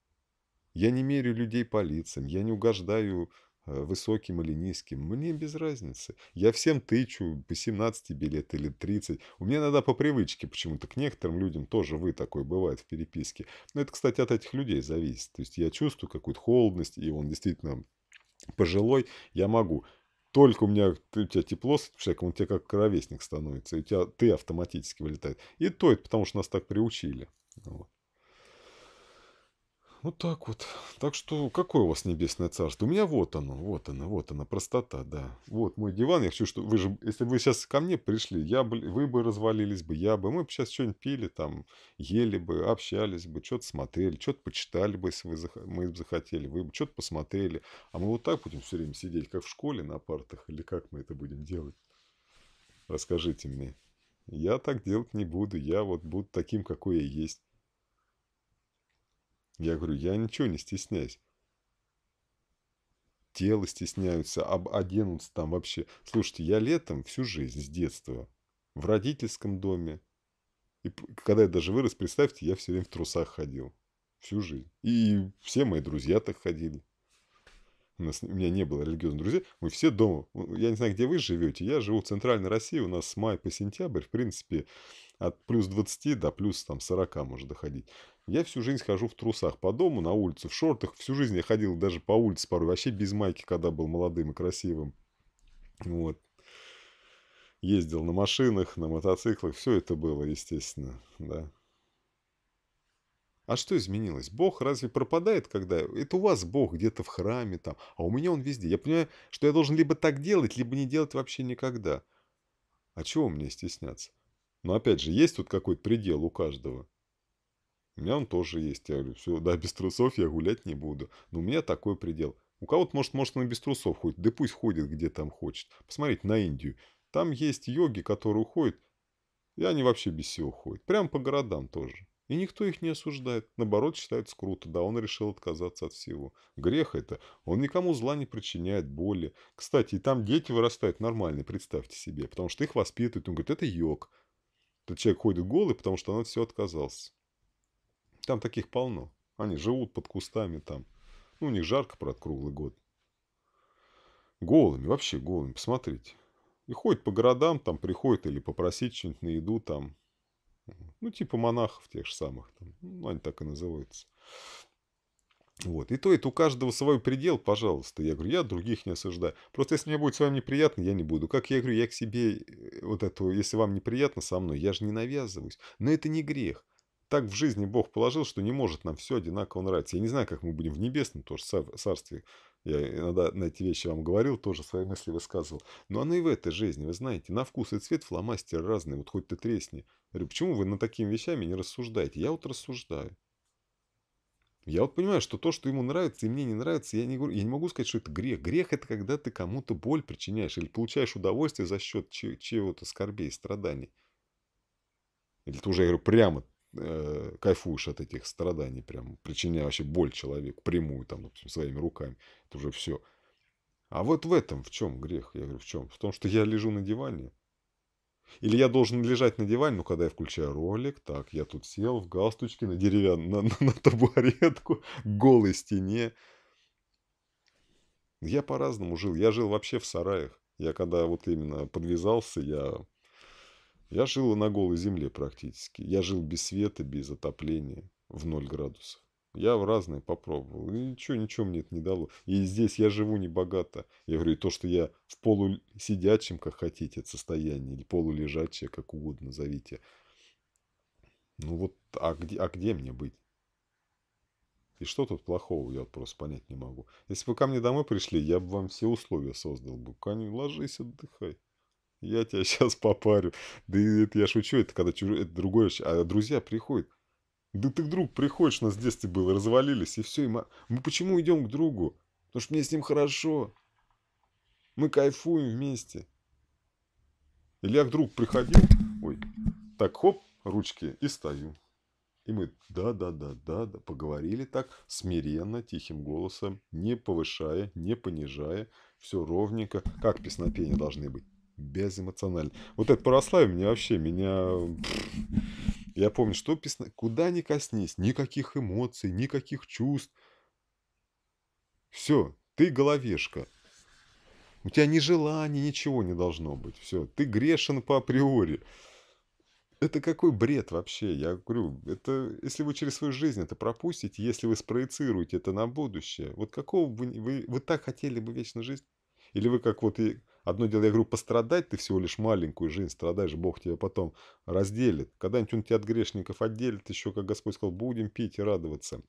Я не мерю людей по лицам, я не угождаю э, высоким или низким. Мне без разницы. Я всем тычу по 17 билет или 30. У меня иногда по привычке почему-то к некоторым людям тоже вы такой бывает в переписке. Но это, кстати, от этих людей зависит. То есть я чувствую какую-то холодность, и он действительно пожилой, я могу. Только у меня у тебя тепло с человеком, он тебе как ровесник становится, и у тебя ты автоматически вылетает. И то это потому, что нас так приучили. Вот. Вот так вот. Так что, какое у вас небесное царство? У меня вот оно, вот оно, вот оно, простота, да. Вот мой диван, я хочу, что вы же, если бы вы сейчас ко мне пришли, я бы, вы бы развалились бы, я бы, мы бы сейчас что-нибудь пили там, ели бы, общались бы, что-то смотрели, что-то почитали бы, если вы, мы бы захотели, вы бы что-то посмотрели. А мы вот так будем все время сидеть, как в школе на партах, или как мы это будем делать? Расскажите мне. Я так делать не буду, я вот буду таким, какой я есть. Я говорю, я ничего не стесняюсь. Тело стесняются, об оденутся там вообще. Слушайте, я летом всю жизнь с детства в родительском доме. И когда я даже вырос, представьте, я все время в трусах ходил. Всю жизнь. И все мои друзья так ходили. У, нас, у меня не было религиозных друзей. Мы все дома. Я не знаю, где вы живете. Я живу в Центральной России. У нас с мая по сентябрь, в принципе, от плюс 20 до плюс там, 40 может доходить. Я всю жизнь хожу в трусах по дому, на улице, в шортах. Всю жизнь я ходил даже по улице порой, вообще без майки, когда был молодым и красивым. Вот. Ездил на машинах, на мотоциклах. Все это было, естественно, да. А что изменилось? Бог разве пропадает, когда... Это у вас Бог где-то в храме там, а у меня он везде. Я понимаю, что я должен либо так делать, либо не делать вообще никогда. А чего мне стесняться? Но опять же, есть тут какой-то предел у каждого. У меня он тоже есть. Я говорю, все, да, без трусов я гулять не буду. Но у меня такой предел. У кого-то, может, может, он без трусов ходит. Да пусть ходит, где там хочет. Посмотрите на Индию. Там есть йоги, которые уходят. И они вообще без всего ходят. Прям по городам тоже. И никто их не осуждает. Наоборот, считает скруто, Да, он решил отказаться от всего. Грех это. Он никому зла не причиняет, боли. Кстати, и там дети вырастают нормальные, представьте себе. Потому что их воспитывают. Он говорит, это йог. Этот человек ходит голый, потому что он от всего отказался там таких полно. Они живут под кустами там. Ну, у них жарко, правда, круглый год. Голыми, вообще голыми, посмотрите. И ходят по городам, там приходят или попросить что-нибудь на еду там. Ну, типа монахов тех же самых. Там. Ну, они так и называются. Вот. И то это у каждого свой предел, пожалуйста. Я говорю, я других не осуждаю. Просто если мне будет с вами неприятно, я не буду. Как я говорю, я к себе э, вот эту, если вам неприятно со мной, я же не навязываюсь. Но это не грех так в жизни Бог положил, что не может нам все одинаково нравиться. Я не знаю, как мы будем в небесном тоже царстве. Я иногда на эти вещи вам говорил, тоже свои мысли высказывал. Но оно и в этой жизни, вы знаете, на вкус и цвет фломастеры разные, вот хоть ты тресни. Я говорю, почему вы на такими вещами не рассуждаете? Я вот рассуждаю. Я вот понимаю, что то, что ему нравится и мне не нравится, я не, говорю, я не могу сказать, что это грех. Грех – это когда ты кому-то боль причиняешь или получаешь удовольствие за счет чего то скорбей, страданий. Или ты уже, я говорю, прямо э, кайфуешь от этих страданий, прям причиняя вообще боль человеку, прямую, там, допустим, своими руками, это уже все. А вот в этом в чем грех? Я говорю, в чем? В том, что я лежу на диване. Или я должен лежать на диване, Ну когда я включаю ролик, так, я тут сел в галстучке на деревянную, на, на табуретку, голой стене. Я по-разному жил. Я жил вообще в сараях. Я когда вот именно подвязался, я я жил на голой земле практически. Я жил без света, без отопления, в ноль градусов. Я в разные попробовал. И ничего, ничего мне это не дало. И здесь я живу не богато. Я говорю, и то, что я в полусидячем, как хотите, состоянии, или полулежачее, как угодно назовите. Ну вот, а где, а где мне быть? И что тут плохого, я просто понять не могу. Если бы ко мне домой пришли, я бы вам все условия создал бы. Конь, ложись, отдыхай я тебя сейчас попарю. Да это я шучу, это когда чужой, это другое, а друзья приходят. Да ты к другу приходишь, у нас в детстве было, развалились, и все. И мы... мы почему идем к другу? Потому что мне с ним хорошо. Мы кайфуем вместе. Или я к другу приходил, ой, так хоп, ручки, и стою. И мы да-да-да-да-да поговорили так смиренно, тихим голосом, не повышая, не понижая, все ровненько, как песнопения должны быть безэмоционально. Вот это православие меня вообще, меня... Я помню, что писано, куда ни коснись, никаких эмоций, никаких чувств. Все, ты головешка. У тебя ни желаний, ничего не должно быть. Все, ты грешен по априори. Это какой бред вообще? Я говорю, это если вы через свою жизнь это пропустите, если вы спроецируете это на будущее, вот какого вы, вы, вы так хотели бы вечно жить? Или вы как вот... И... Одно дело, я говорю, пострадать ты всего лишь маленькую жизнь, страдаешь, Бог тебя потом разделит. Когда-нибудь он тебя от грешников отделит, еще, как Господь сказал, будем пить и радоваться.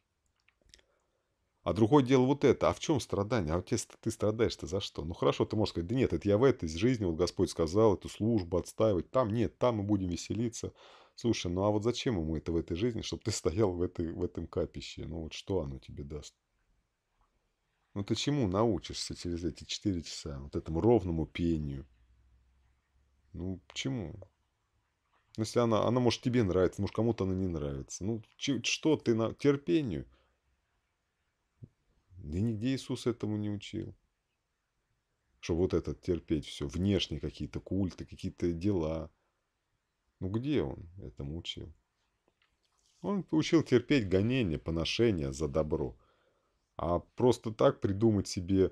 А другое дело вот это. А в чем страдание? А вот если ты страдаешь-то за что? Ну хорошо, ты можешь сказать, да нет, это я в этой жизни, вот Господь сказал, эту службу отстаивать. Там нет, там мы будем веселиться. Слушай, ну а вот зачем ему это в этой жизни, чтобы ты стоял в, этой, в этом капище? Ну вот что оно тебе даст? Ну ты чему научишься через эти 4 часа? Вот этому ровному пению. Ну, чему? Ну, если она, она может тебе нравится, может кому-то она не нравится. Ну, что ты на терпению? Да нигде Иисус этому не учил. Что вот этот терпеть все, внешние какие-то культы, какие-то дела. Ну где он этому учил? Он учил терпеть гонения, поношения за добро. А просто так придумать себе,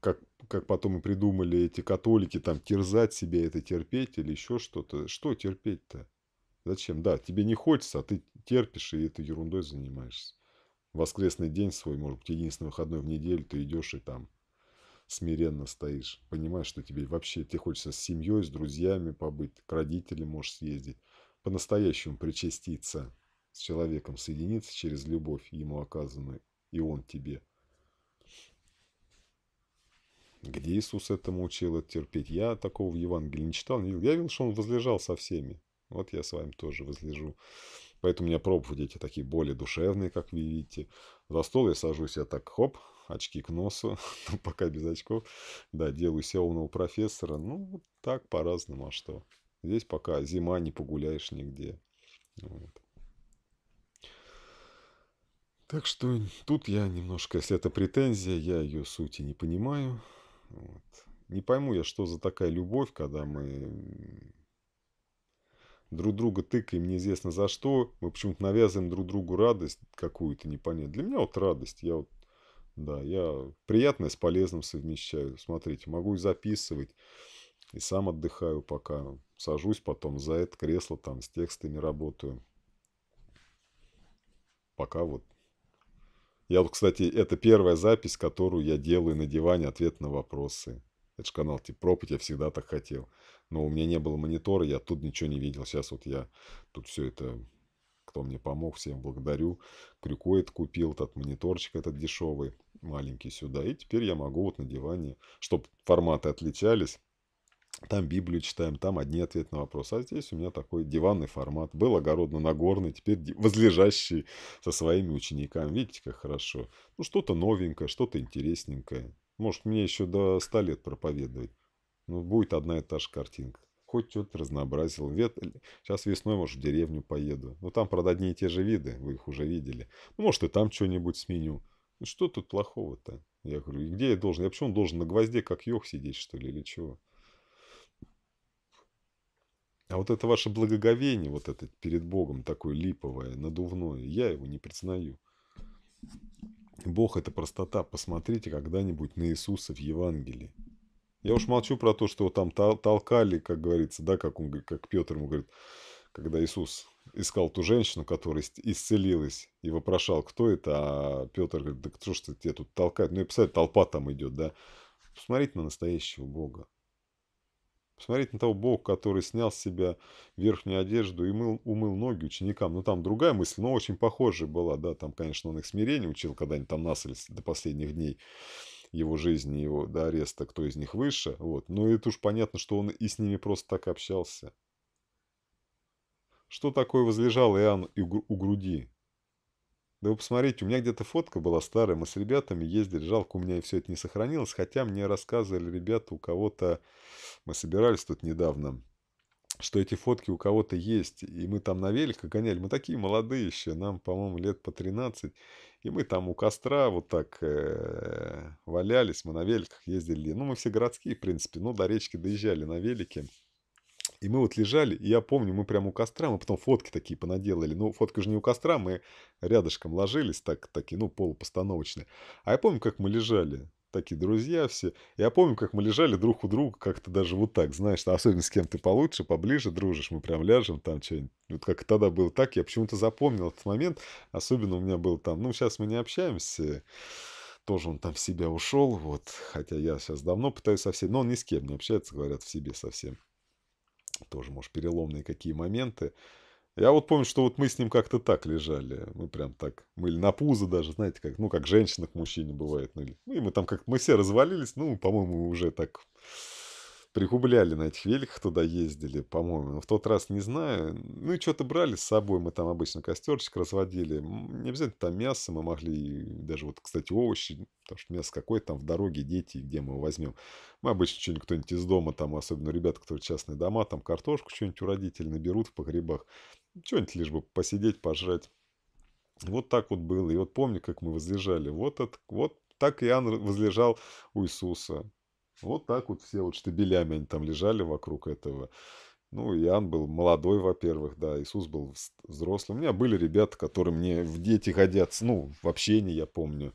как, как потом и придумали эти католики, там, терзать себя это, терпеть или еще что-то. Что терпеть-то? Зачем? Да, тебе не хочется, а ты терпишь и этой ерундой занимаешься. Воскресный день свой, может быть, единственный выходной в неделю, ты идешь и там смиренно стоишь. Понимаешь, что тебе вообще, тебе хочется с семьей, с друзьями побыть, к родителям можешь съездить. По-настоящему причаститься с человеком, соединиться через любовь ему оказанную и Он тебе. Где Иисус этому учил это терпеть? Я такого в Евангелии не читал, не видел. Я видел, что Он возлежал со всеми. Вот я с вами тоже возлежу. Поэтому у меня пробовали эти такие более душевные, как вы видите. За стол я сажусь, я так, хоп, очки к носу, ну, пока без очков. Да, делаю себя умного профессора. Ну, так по-разному, а что? Здесь пока зима, не погуляешь нигде. Вот. Так что тут я немножко, если это претензия, я ее сути не понимаю. Вот. Не пойму я, что за такая любовь, когда мы друг друга тыкаем неизвестно за что, мы почему-то навязываем друг другу радость какую-то непонятную. Для меня вот радость, я вот, да, я приятное с полезным совмещаю. Смотрите, могу и записывать, и сам отдыхаю пока. Сажусь потом за это кресло, там с текстами работаю. Пока вот я вот, кстати, это первая запись, которую я делаю на диване, ответ на вопросы. Это же канал типа пропыть, я всегда так хотел. Но у меня не было монитора, я тут ничего не видел. Сейчас вот я тут все это, кто мне помог, всем благодарю. Крюко купил, этот мониторчик этот дешевый, маленький сюда. И теперь я могу вот на диване, чтобы форматы отличались, там Библию читаем, там одни ответы на вопросы. А здесь у меня такой диванный формат. Был огородно-нагорный, теперь возлежащий со своими учениками. Видите, как хорошо. Ну, что-то новенькое, что-то интересненькое. Может, мне еще до 100 лет проповедовать. Ну, будет одна и та же картинка. Хоть что-то разнообразил. Вет... Сейчас весной, может, в деревню поеду. Ну, там, правда, одни и те же виды, вы их уже видели. Ну, может, и там что-нибудь сменю. Ну, что тут плохого-то? Я говорю, где я должен? Я почему должен на гвозде, как йог, сидеть, что ли, или чего? А вот это ваше благоговение, вот это перед Богом такое липовое, надувное, я его не признаю. Бог – это простота. Посмотрите когда-нибудь на Иисуса в Евангелии. Я уж молчу про то, что его там толкали, как говорится, да, как, он, как Петр ему говорит, когда Иисус искал ту женщину, которая исцелилась, и вопрошал, кто это, а Петр говорит, да что ж ты тебя тут толкает? Ну и писать, толпа там идет, да. Посмотрите на настоящего Бога. Посмотреть на того Бога, который снял с себя верхнюю одежду и мыл, умыл ноги ученикам. Ну, там другая мысль, но очень похожая была, да, там, конечно, он их смирение учил, когда они там насылись до последних дней его жизни, его до ареста, кто из них выше, вот. Но это уж понятно, что он и с ними просто так общался. Что такое возлежал Иоанн у груди да вы посмотрите, у меня где-то фотка была старая, мы с ребятами ездили, жалко, у меня и все это не сохранилось, хотя мне рассказывали ребята у кого-то, мы собирались тут недавно, что эти фотки у кого-то есть, и мы там на великах гоняли, мы такие молодые еще, нам, по-моему, лет по 13, и мы там у костра вот так э, валялись, мы на великах ездили, ну, мы все городские, в принципе, ну, до речки доезжали на велике, и мы вот лежали, и я помню, мы прямо у костра, мы потом фотки такие понаделали. Ну, фотки уже не у костра, мы рядышком ложились, так, такие, ну, полупостановочные. А я помню, как мы лежали, такие друзья все. Я помню, как мы лежали друг у друга как-то даже вот так, знаешь, особенно с кем ты получше, поближе дружишь, мы прям ляжем там что-нибудь. Вот как тогда было так, я почему-то запомнил этот момент, особенно у меня был там, ну, сейчас мы не общаемся, тоже он там в себя ушел, вот, хотя я сейчас давно пытаюсь со всеми, но он ни с кем не общается, говорят, в себе совсем тоже, может, переломные какие моменты. Я вот помню, что вот мы с ним как-то так лежали. Мы прям так мыли на пузо даже, знаете, как, ну, как женщина к мужчине бывает. Ну, и мы там как, мы все развалились, ну, по-моему, уже так пригубляли на этих великах, туда ездили, по-моему. в тот раз не знаю. Ну и что-то брали с собой. Мы там обычно костерчик разводили. Не обязательно там мясо, мы могли даже вот, кстати, овощи, потому что мясо какое там в дороге, дети, где мы его возьмем. Мы обычно что-нибудь кто-нибудь из дома, там, особенно ребята, которые частные дома, там картошку что-нибудь у родителей наберут в погребах. Что-нибудь лишь бы посидеть, пожрать. Вот так вот было. И вот помню, как мы возлежали. Вот, это, вот так Иоанн возлежал у Иисуса. Вот так вот все вот штабелями они там лежали вокруг этого. Ну, Иоанн был молодой, во-первых, да, Иисус был взрослым. У меня были ребята, которые мне в дети годятся, ну, в общении, я помню.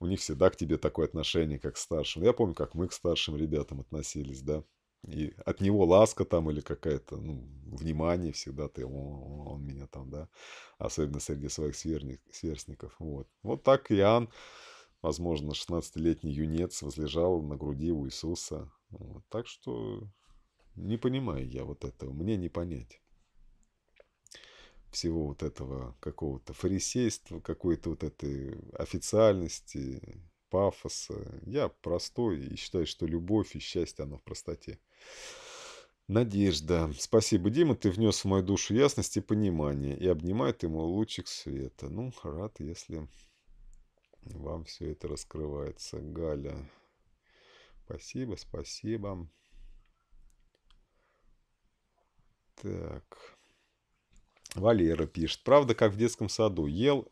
У них всегда к тебе такое отношение, как к старшему. Я помню, как мы к старшим ребятам относились, да. И от него ласка там или какая-то, ну, внимание всегда ты, он, он меня там, да, особенно среди своих сверстников. Вот. Вот так Иоанн Возможно, 16-летний юнец возлежал на груди у Иисуса. Вот. Так что не понимаю я вот этого, мне не понять всего вот этого какого-то фарисейства, какой-то вот этой официальности, пафоса. Я простой и считаю, что любовь и счастье, оно в простоте. Надежда. Спасибо, Дима, ты внес в мою душу ясность и понимание, и обнимает ему лучик света. Ну, рад, если вам все это раскрывается. Галя, спасибо, спасибо. Так. Валера пишет. Правда, как в детском саду. Ел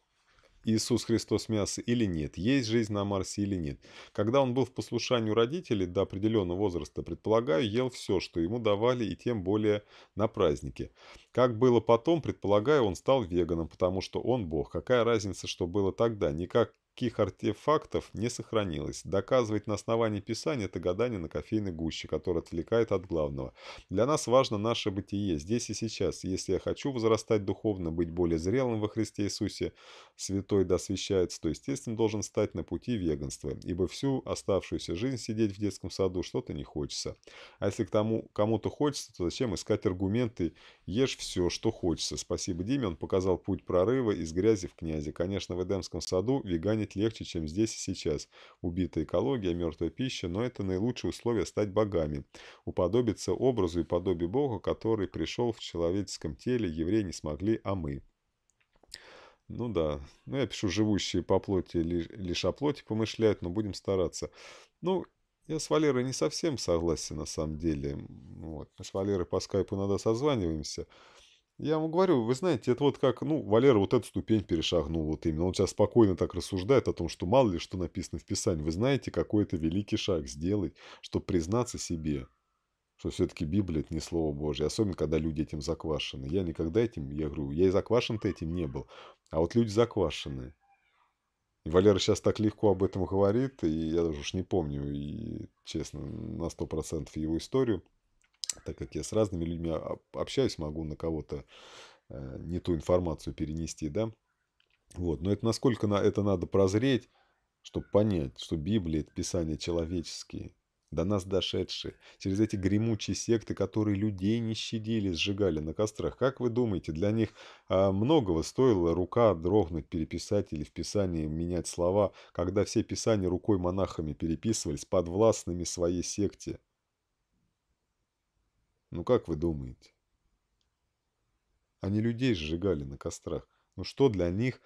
Иисус Христос мясо или нет, есть жизнь на Марсе или нет. Когда он был в послушании у родителей до определенного возраста, предполагаю, ел все, что ему давали, и тем более на празднике. Как было потом, предполагаю, он стал веганом, потому что он Бог. Какая разница, что было тогда? Никак каких артефактов не сохранилось. Доказывать на основании писания – это гадание на кофейной гуще, которое отвлекает от главного. Для нас важно наше бытие, здесь и сейчас. Если я хочу возрастать духовно, быть более зрелым во Христе Иисусе, святой досвящается, то, естественно, должен стать на пути веганства, ибо всю оставшуюся жизнь сидеть в детском саду что-то не хочется. А если к тому кому-то хочется, то зачем искать аргументы «ешь все, что хочется». Спасибо Диме, он показал путь прорыва из грязи в князи. Конечно, в Эдемском саду вегане жить легче, чем здесь и сейчас. Убитая экология, мертвая пища, но это наилучшие условия стать богами. Уподобиться образу и подобию Бога, который пришел в человеческом теле, евреи не смогли, а мы. Ну да, ну я пишу «живущие по плоти лишь, лишь о плоти помышляют, но будем стараться». Ну, я с Валерой не совсем согласен на самом деле. Вот. Мы с Валерой по скайпу иногда созваниваемся. Я ему говорю, вы знаете, это вот как, ну, Валера вот эту ступень перешагнул, вот именно. Он сейчас спокойно так рассуждает о том, что мало ли что написано в Писании. Вы знаете, какой это великий шаг сделать, чтобы признаться себе, что все-таки Библия – это не Слово Божье. Особенно, когда люди этим заквашены. Я никогда этим, я говорю, я и заквашен-то этим не был. А вот люди заквашены. И Валера сейчас так легко об этом говорит, и я даже уж не помню, и, честно, на 100% его историю – так как я с разными людьми общаюсь, могу на кого-то э, не ту информацию перенести, да. Вот. Но это насколько на это надо прозреть, чтобы понять, что Библия – это писание человеческие, до нас дошедшие, через эти гремучие секты, которые людей не щадили, сжигали на кострах. Как вы думаете, для них а, многого стоило рука дрогнуть, переписать или в Писании менять слова, когда все Писания рукой монахами переписывались, под властными своей секте? Ну как вы думаете? Они людей сжигали на кострах. Ну что для них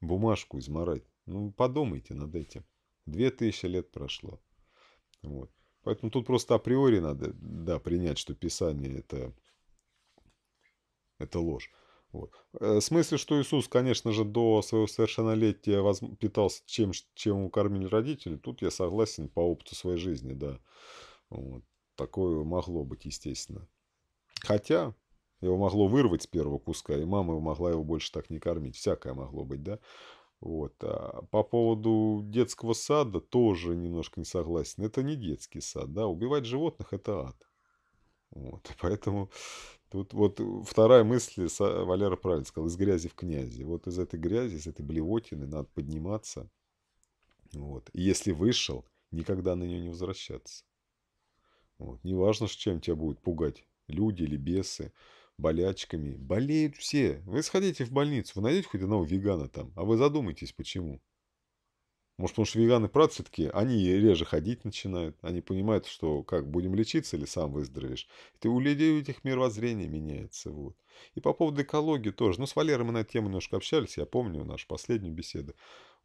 бумажку изморать? Ну подумайте над этим. Две тысячи лет прошло. Вот. Поэтому тут просто априори надо да, принять, что Писание это, это ложь. Вот. Э, в смысле, что Иисус, конечно же, до своего совершеннолетия воз... питался чем, чем укормили родители, тут я согласен по опыту своей жизни, да. Вот. Такое могло быть, естественно. Хотя его могло вырвать с первого куска, и мама могла его больше так не кормить. Всякое могло быть, да? Вот. А по поводу детского сада тоже немножко не согласен. Это не детский сад, да? Убивать животных – это ад. Вот. Поэтому тут вот вторая мысль, Валера правильно сказал, из грязи в князи. Вот из этой грязи, из этой блевотины надо подниматься. Вот. И если вышел, никогда на нее не возвращаться. Вот. Неважно, чем тебя будут пугать, люди или бесы, болячками. Болеют все. Вы сходите в больницу, вы найдете хоть одного вегана там, а вы задумайтесь, почему. Может, потому что веганы правда таки они реже ходить начинают, они понимают, что как, будем лечиться или сам выздоровеешь. Это у людей этих мировоззрение меняется. Вот. И по поводу экологии тоже. Ну, с Валерой мы на эту тему немножко общались, я помню нашу последнюю беседу.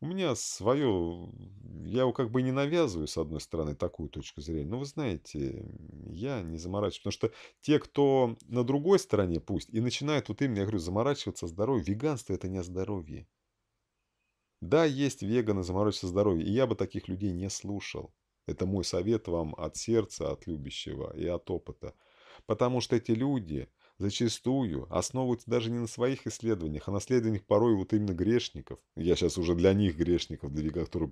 У меня свое, я его как бы не навязываю, с одной стороны, такую точку зрения, но вы знаете, я не заморачиваюсь, потому что те, кто на другой стороне пусть, и начинают вот именно, я говорю, заморачиваться о здоровье, веганство это не о здоровье. Да, есть веганы, заморочатся здоровье, и я бы таких людей не слушал. Это мой совет вам от сердца, от любящего и от опыта. Потому что эти люди зачастую основываются даже не на своих исследованиях, а на исследованиях порой вот именно грешников. Я сейчас уже для них грешников, для веганов, которые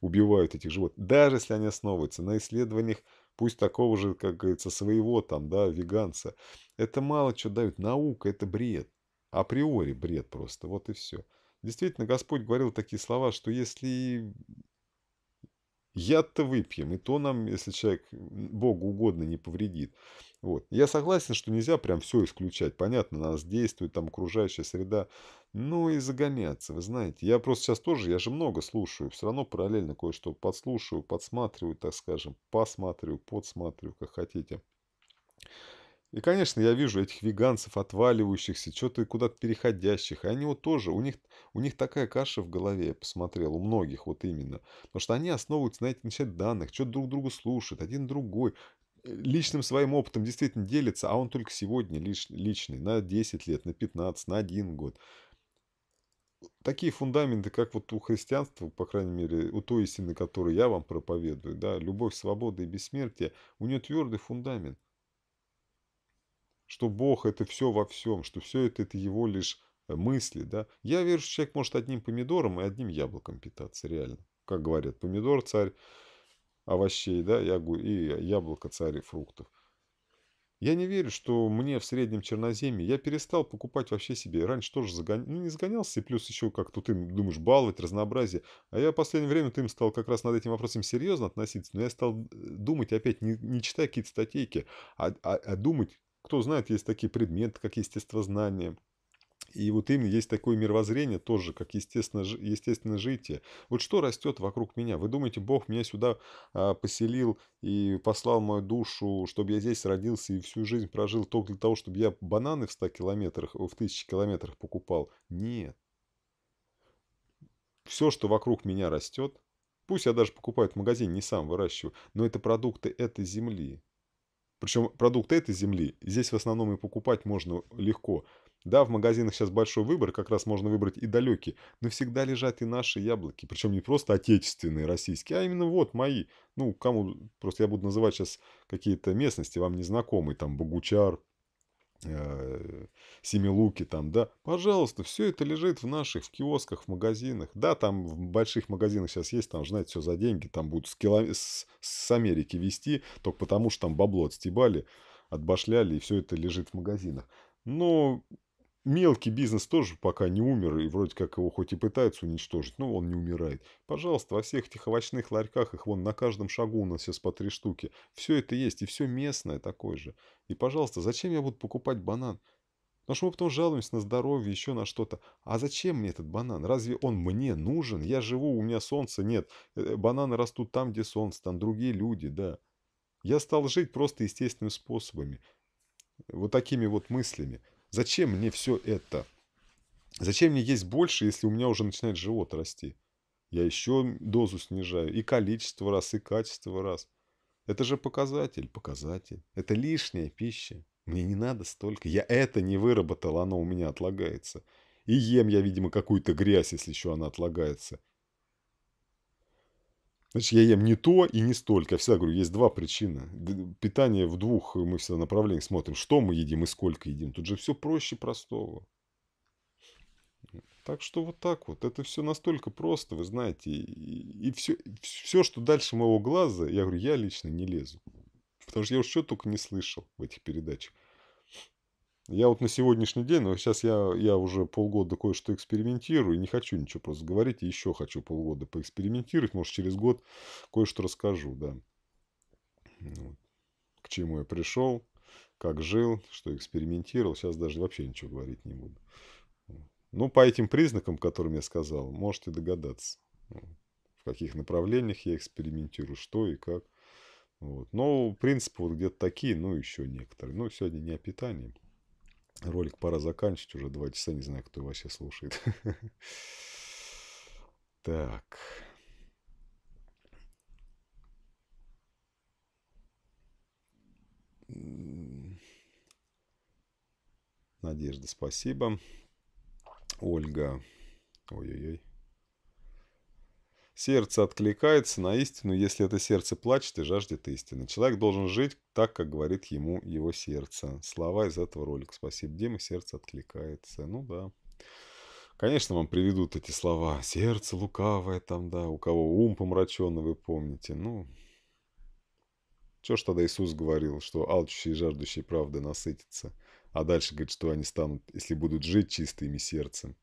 убивают этих животных. Даже если они основываются на исследованиях, пусть такого же, как говорится, своего там, да, веганца. Это мало что дают. Наука – это бред. Априори бред просто. Вот и все. Действительно, Господь говорил такие слова, что если яд-то выпьем, и то нам, если человек Богу угодно, не повредит. Вот. Я согласен, что нельзя прям все исключать. Понятно, на нас действует там окружающая среда. Ну и загоняться, вы знаете. Я просто сейчас тоже, я же много слушаю. Все равно параллельно кое-что подслушиваю, подсматриваю, так скажем. Посматриваю, подсматриваю, как хотите. И, конечно, я вижу этих веганцев, отваливающихся, что-то и куда-то переходящих. И они вот тоже, у них, у них такая каша в голове, я посмотрел, у многих вот именно. Потому что они основываются на этих начать данных, что-то друг другу слушают, один другой. Э, личным своим опытом действительно делится, а он только сегодня личный, на 10 лет, на 15, на 1 год. Такие фундаменты, как вот у христианства, по крайней мере, у той истины, которую я вам проповедую, да, любовь, свобода и бессмертие, у нее твердый фундамент что Бог – это все во всем, что все это – это его лишь э, мысли, да. Я верю, что человек может одним помидором и одним яблоком питаться, реально. Как говорят, помидор – царь овощей, да, и яблоко – царь фруктов. Я не верю, что мне в среднем черноземье. Я перестал покупать вообще себе. Раньше тоже загонял. Ну, не загонялся, и плюс еще как-то ты думаешь баловать, разнообразие. А я в последнее время ты стал как раз над этим вопросом серьезно относиться. Но я стал э, думать опять, не, не читая какие-то статейки, а, а, а думать, кто знает, есть такие предметы, как естествознание. И вот именно есть такое мировоззрение тоже, как естественно, естественное житие. Вот что растет вокруг меня? Вы думаете, Бог меня сюда а, поселил и послал мою душу, чтобы я здесь родился и всю жизнь прожил только для того, чтобы я бананы в 100 километрах, в 1000 километрах покупал? Нет. Все, что вокруг меня растет, пусть я даже покупаю в магазине, не сам выращиваю, но это продукты этой земли. Причем продукт этой земли здесь в основном и покупать можно легко. Да, в магазинах сейчас большой выбор, как раз можно выбрать и далекие, но всегда лежат и наши яблоки, причем не просто отечественные, российские, а именно вот мои. Ну, кому, просто я буду называть сейчас какие-то местности, вам незнакомые, там Богучар, Э, семилуки там, да, пожалуйста, все это лежит в наших, в киосках, в магазинах, да, там в больших магазинах сейчас есть, там, знаете, все за деньги, там будут с, кило... с, с Америки вести, только потому что там бабло отстебали, отбашляли, и все это лежит в магазинах. Но Мелкий бизнес тоже пока не умер, и вроде как его хоть и пытаются уничтожить, но он не умирает. Пожалуйста, во всех этих овощных ларьках, их вон на каждом шагу у нас сейчас по три штуки. Все это есть, и все местное такое же. И, пожалуйста, зачем я буду покупать банан? Потому что мы потом жалуемся на здоровье, еще на что-то. А зачем мне этот банан? Разве он мне нужен? Я живу, у меня солнца нет. Э, э, бананы растут там, где солнце, там другие люди, да. Я стал жить просто естественными способами. Вот такими вот мыслями. Зачем мне все это? Зачем мне есть больше, если у меня уже начинает живот расти? Я еще дозу снижаю. И количество раз, и качество раз. Это же показатель, показатель. Это лишняя пища. Мне не надо столько. Я это не выработал, оно у меня отлагается. И ем я, видимо, какую-то грязь, если еще она отлагается. Значит, я ем не то и не столько. Я всегда говорю, есть два причины. Питание в двух, э, мы всегда направлениях смотрим, что мы едим и сколько едим. Тут же все проще простого. Так что вот так вот. Это все настолько просто, вы знаете. И, все, все, что дальше моего глаза, я говорю, я лично не лезу. Потому что я уж что только не слышал в этих передачах. Я вот на сегодняшний день, но сейчас я, я уже полгода кое-что экспериментирую, не хочу ничего просто говорить, еще хочу полгода поэкспериментировать, может, через год кое-что расскажу, да. Вот. К чему я пришел, как жил, что экспериментировал, сейчас даже вообще ничего говорить не буду. Ну, по этим признакам, которым я сказал, можете догадаться, в каких направлениях я экспериментирую, что и как. Вот. Но ну, принципы вот где-то такие, ну, еще некоторые. Ну, сегодня не о питании. Ролик пора заканчивать, уже два часа, не знаю, кто его вообще слушает. Так. Надежда, спасибо. Ольга. Ой-ой-ой. Сердце откликается на истину, если это сердце плачет и жаждет истины. Человек должен жить так, как говорит ему его сердце. Слова из этого ролика. Спасибо, Дима, сердце откликается. Ну да. Конечно, вам приведут эти слова. Сердце лукавое там, да. У кого ум помраченный, вы помните. Ну, что ж тогда Иисус говорил, что алчущие и жаждущие правды насытятся. А дальше говорит, что они станут, если будут жить чистыми сердцем.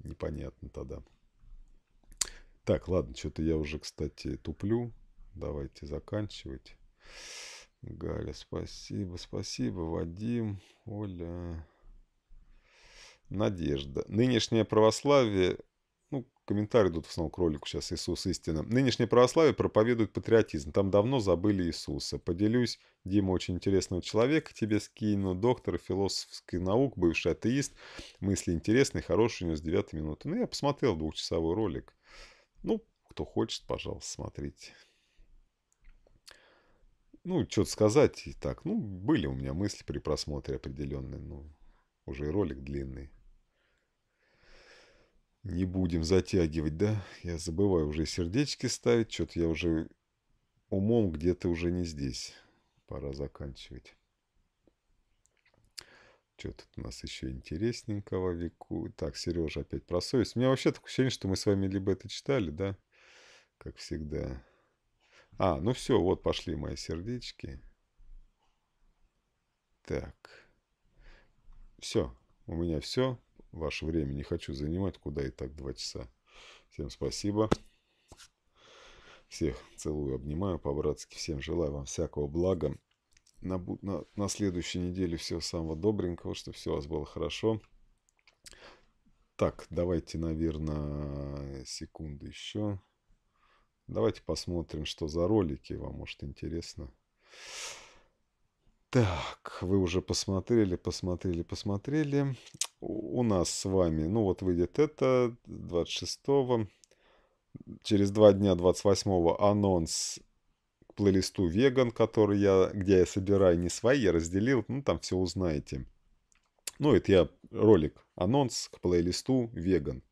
Непонятно тогда. Так, ладно, что-то я уже, кстати, туплю. Давайте заканчивать. Галя, спасибо, спасибо. Вадим, Оля. Надежда. Нынешнее православие ну, комментарии идут в основном к ролику сейчас «Иисус истина». Нынешнее православие проповедует патриотизм. Там давно забыли Иисуса. Поделюсь, Дима очень интересного человека тебе скину. Доктор философских наук, бывший атеист. Мысли интересные, хорошие у него с 9 минуты. Ну, я посмотрел двухчасовой ролик. Ну, кто хочет, пожалуйста, смотрите. Ну, что-то сказать и так. Ну, были у меня мысли при просмотре определенные. Ну, уже и ролик длинный. Не будем затягивать, да? Я забываю уже сердечки ставить. Что-то я уже умом где-то уже не здесь. Пора заканчивать. Что тут у нас еще интересненького веку? Так, Сережа опять про совесть. У меня вообще такое ощущение, что мы с вами либо это читали, да? Как всегда. А, ну все, вот пошли мои сердечки. Так. Все, у меня все. Ваше время не хочу занимать, куда и так два часа. Всем спасибо. Всех целую, обнимаю по-братски. Всем желаю вам всякого блага на, на, на следующей неделе всего самого добренького, чтобы все у вас было хорошо. Так, давайте, наверное, секунду еще. Давайте посмотрим, что за ролики вам, может, интересно. Так, вы уже посмотрели, посмотрели, посмотрели. У нас с вами, ну вот выйдет это 26 Через два дня, 28-го, анонс плейлисту веган, который я, где я собираю не свои, я разделил, ну там все узнаете. Ну, это я ролик, анонс к плейлисту веган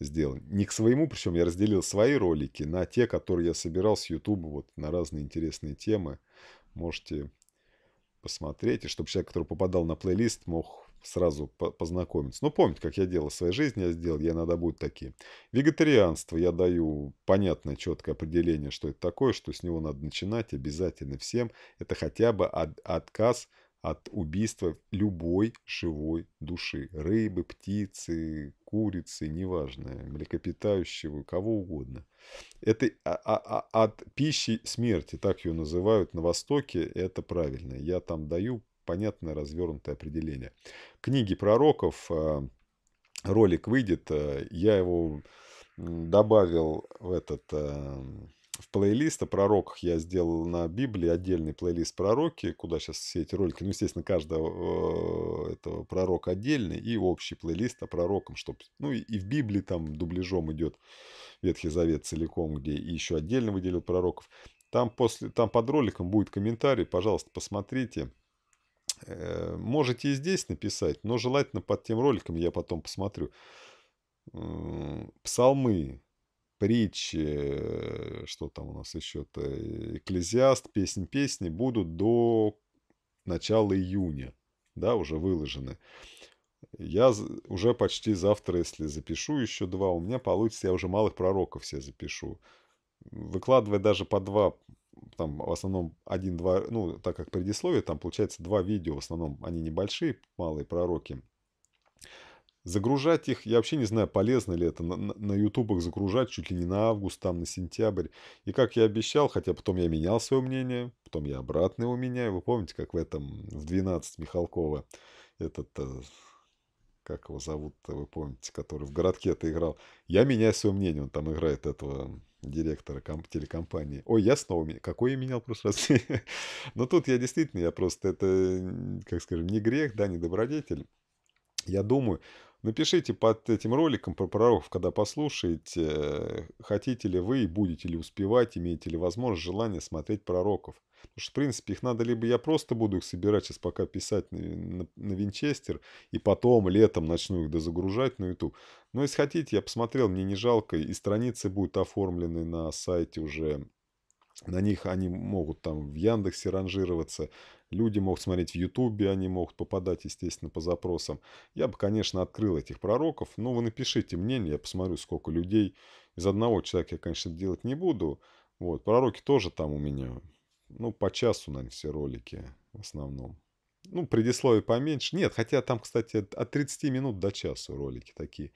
сделал. Не к своему, причем я разделил свои ролики на те, которые я собирал с YouTube, вот на разные интересные темы. Можете посмотреть, и чтобы человек, который попадал на плейлист, мог сразу познакомиться. Но ну, помните, как я делал в своей жизни, я сделал, я иногда будут такие. Вегетарианство, я даю понятное, четкое определение, что это такое, что с него надо начинать обязательно всем. Это хотя бы от, отказ от убийства любой живой души. Рыбы, птицы, курицы, неважно, млекопитающего, кого угодно. Это а, а, а, от пищи смерти, так ее называют на Востоке, это правильно. Я там даю понятное развернутое определение. Книги пророков, э, ролик выйдет, э, я его добавил в этот э, в плейлист о пророках я сделал на Библии отдельный плейлист пророки, куда сейчас все эти ролики, ну, естественно, каждого этого пророка отдельный и общий плейлист о пророком, чтобы, ну, и в Библии там дубляжом идет Ветхий Завет целиком, где и еще отдельно выделил пророков. Там, после, там под роликом будет комментарий, пожалуйста, посмотрите. Э, можете и здесь написать, но желательно под тем роликом, я потом посмотрю. Псалмы, притчи, э, что там у нас еще-то, э, Экклезиаст, песнь песни будут до начала июня, да, уже выложены. Я уже почти завтра, если запишу еще два, у меня получится, я уже малых пророков все запишу. Выкладывая даже по два там в основном один-два, ну, так как предисловие, там получается два видео, в основном они небольшие, малые пророки. Загружать их, я вообще не знаю, полезно ли это, на ютубах загружать чуть ли не на август, там на сентябрь. И как я обещал, хотя потом я менял свое мнение, потом я обратно его меняю. Вы помните, как в этом, в 12 Михалкова, этот, э, как его зовут вы помните, который в городке это играл. Я меняю свое мнение, он там играет этого директора телекомпании. Ой, я снова, какой я менял в прошлый раз? Но ну, тут я действительно, я просто, это, как скажем, не грех, да, не добродетель. Я думаю, Напишите под этим роликом про пророков, когда послушаете, хотите ли вы и будете ли успевать, имеете ли возможность, желание смотреть пророков. Потому что, в принципе, их надо либо я просто буду их собирать сейчас пока писать на, на, на винчестер, и потом летом начну их дозагружать на YouTube. Но если хотите, я посмотрел, мне не жалко, и страницы будут оформлены на сайте уже на них они могут там в Яндексе ранжироваться. Люди могут смотреть в Ютубе, они могут попадать, естественно, по запросам. Я бы, конечно, открыл этих пророков, но вы напишите мнение, я посмотрю, сколько людей. Из одного человека я, конечно, делать не буду. Вот, пророки тоже там у меня. Ну, по часу, наверное, все ролики в основном. Ну, предисловие поменьше. Нет, хотя там, кстати, от 30 минут до часа ролики такие.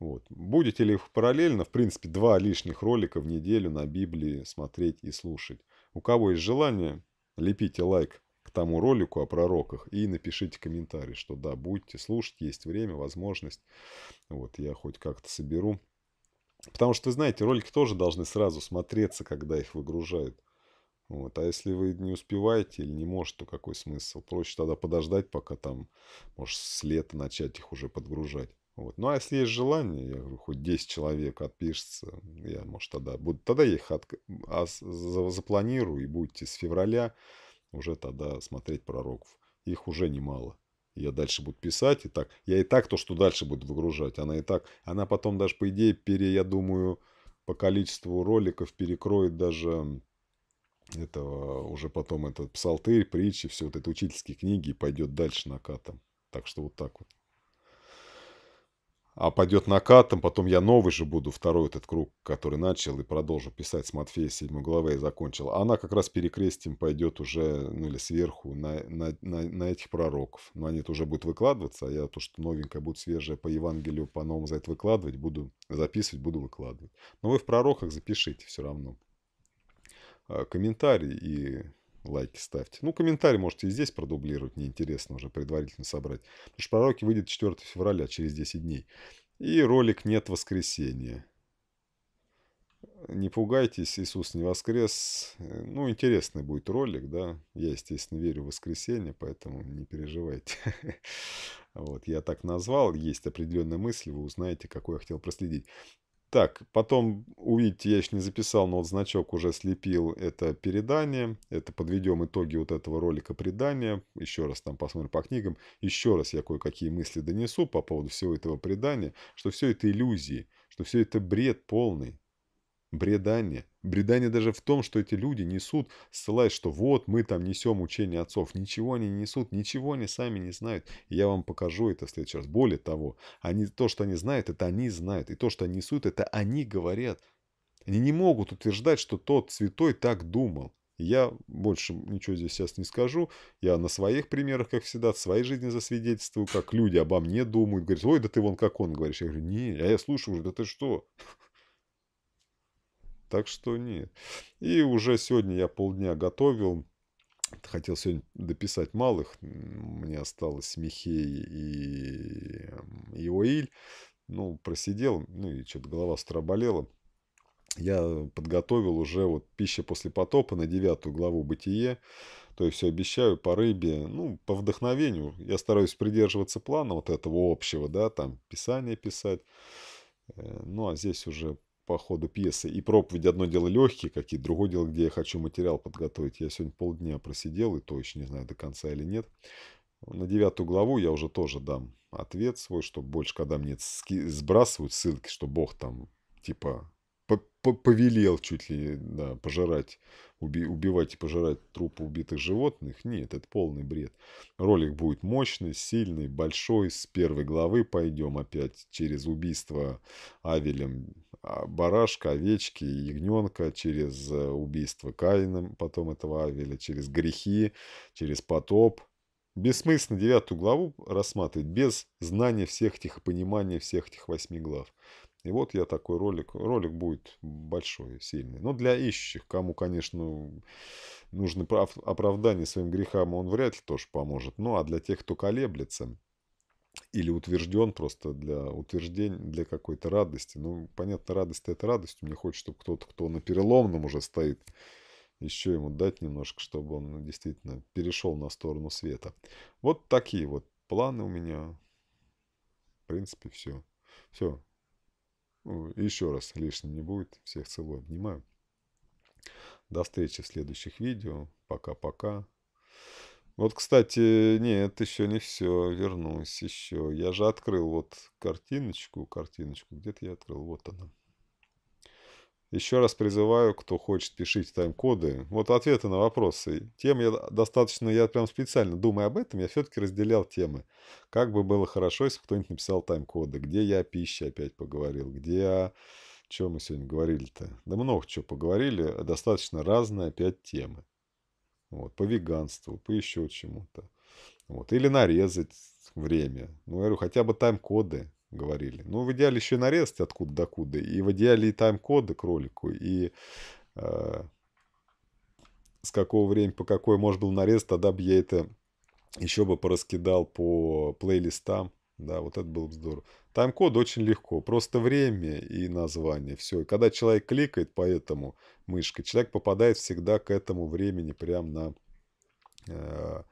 Вот. Будете ли их параллельно, в принципе, два лишних ролика в неделю на Библии смотреть и слушать. У кого есть желание, лепите лайк к тому ролику о пророках и напишите комментарий, что да, будете слушать, есть время, возможность. Вот, я хоть как-то соберу. Потому что, вы знаете, ролики тоже должны сразу смотреться, когда их выгружают. Вот. А если вы не успеваете или не можете, то какой смысл? Проще тогда подождать, пока там, может, с лета начать их уже подгружать. Вот. Ну, а если есть желание, я говорю, хоть 10 человек отпишется, я, может, тогда буду, тогда я их от, а, запланирую, и будете с февраля уже тогда смотреть пророков. Их уже немало. Я дальше буду писать, и так. Я и так то, что дальше буду выгружать. Она и так. Она потом даже, по идее, пере, я думаю, по количеству роликов перекроет даже этого уже потом этот псалтырь, притчи, все вот это учительские книги и пойдет дальше накатом. Так что вот так вот а пойдет накатом, потом я новый же буду, второй этот круг, который начал и продолжу писать с Матфея 7 главы и закончил. она как раз перекрестием пойдет уже, ну или сверху, на, на, на, на этих пророков. Но они это уже будут выкладываться, а я то, что новенькое будет свежее по Евангелию, по новому за это выкладывать, буду записывать, буду выкладывать. Но вы в пророках запишите все равно а, комментарий и лайки ставьте. Ну, комментарий можете и здесь продублировать, неинтересно уже предварительно собрать. Потому что «Пророки» выйдет 4 февраля, а через 10 дней. И ролик «Нет воскресения». Не пугайтесь, Иисус не воскрес. Ну, интересный будет ролик, да. Я, естественно, верю в воскресенье, поэтому не переживайте. Вот, я так назвал, есть определенная мысль, вы узнаете, какой я хотел проследить. Так, потом, увидите, я еще не записал, но вот значок уже слепил, это передание, это подведем итоги вот этого ролика предания, еще раз там посмотрим по книгам, еще раз я кое-какие мысли донесу по поводу всего этого предания, что все это иллюзии, что все это бред полный, бредание – Бредание даже в том, что эти люди несут, ссылаясь, что вот мы там несем учение отцов. Ничего они не несут, ничего они сами не знают. И я вам покажу это в следующий раз. Более того, они, то, что они знают, это они знают. И то, что они несут, это они говорят. Они не могут утверждать, что тот святой так думал. Я больше ничего здесь сейчас не скажу. Я на своих примерах, как всегда, в своей жизни засвидетельствую, как люди обо мне думают. Говорят, ой, да ты вон как он говоришь. Я говорю, не, а я слушаю уже, да ты что? Так что нет. И уже сегодня я полдня готовил. Хотел сегодня дописать малых. Мне осталось Михей и Иоиль. Ну, просидел. Ну, и что-то голова с Я подготовил уже вот «Пища после потопа» на девятую главу «Бытие». То есть все обещаю по рыбе, ну, по вдохновению. Я стараюсь придерживаться плана вот этого общего, да, там, писание писать. Э, ну, а здесь уже по ходу пьесы. И проповедь одно дело легкие какие, другое дело, где я хочу материал подготовить. Я сегодня полдня просидел, и то еще не знаю, до конца или нет. На девятую главу я уже тоже дам ответ свой, чтобы больше, когда мне сбрасывают ссылки, что Бог там типа повелел чуть ли да, пожирать уби убивать и пожирать трупы убитых животных. Нет, это полный бред. Ролик будет мощный, сильный, большой. С первой главы пойдем опять через убийство Авелем а, барашка, овечки, ягненка, через э, убийство Каином, потом этого Авеля, через грехи, через потоп. Бессмысленно девятую главу рассматривать без знания всех этих и понимания всех этих восьми глав. И вот я такой ролик. Ролик будет большой, сильный. Но для ищущих, кому, конечно, нужны оправдания своим грехам, он вряд ли тоже поможет. Ну, а для тех, кто колеблется, или утвержден просто для утверждения, для какой-то радости. Ну, понятно, радость это радость. Мне хочется, чтобы кто-то, кто на переломном уже стоит, еще ему дать немножко, чтобы он действительно перешел на сторону света. Вот такие вот планы у меня. В принципе, все. Все, еще раз, лишним не будет. Всех целую, обнимаю. До встречи в следующих видео. Пока-пока. Вот, кстати, нет, еще не все. Вернусь еще. Я же открыл вот картиночку, картиночку. Где-то я открыл. Вот она. Еще раз призываю, кто хочет, пишите тайм-коды. Вот ответы на вопросы. Тем я достаточно, я прям специально думаю об этом, я все-таки разделял темы. Как бы было хорошо, если кто-нибудь написал тайм-коды. Где я о пище опять поговорил, где о... Чем мы сегодня говорили-то? Да много чего поговорили, достаточно разные опять темы. Вот, по веганству, по еще чему-то. Вот, или нарезать время. Ну, я говорю, хотя бы тайм-коды говорили. Ну, в идеале еще и нарезать откуда до куда. И в идеале и тайм-коды к ролику, и э, с какого времени, по какой может был нарез, тогда бы я это еще бы пораскидал по плейлистам. Да, вот это было бы здорово. Тайм-код очень легко. Просто время и название. Все. И когда человек кликает по этому мышкой, человек попадает всегда к этому времени прямо на, э,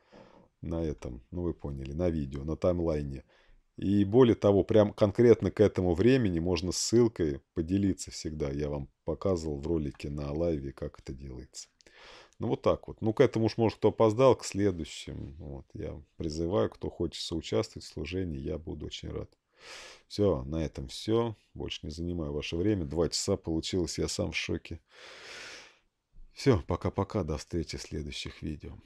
на этом, ну вы поняли, на видео, на таймлайне. И более того, прям конкретно к этому времени можно ссылкой поделиться всегда. Я вам показывал в ролике на лайве, как это делается. Ну вот так вот. Ну к этому уж может кто опоздал, к следующим. Вот, я призываю, кто хочет соучаствовать в служении, я буду очень рад. Все, на этом все. Больше не занимаю ваше время. Два часа получилось, я сам в шоке. Все, пока-пока, до встречи в следующих видео.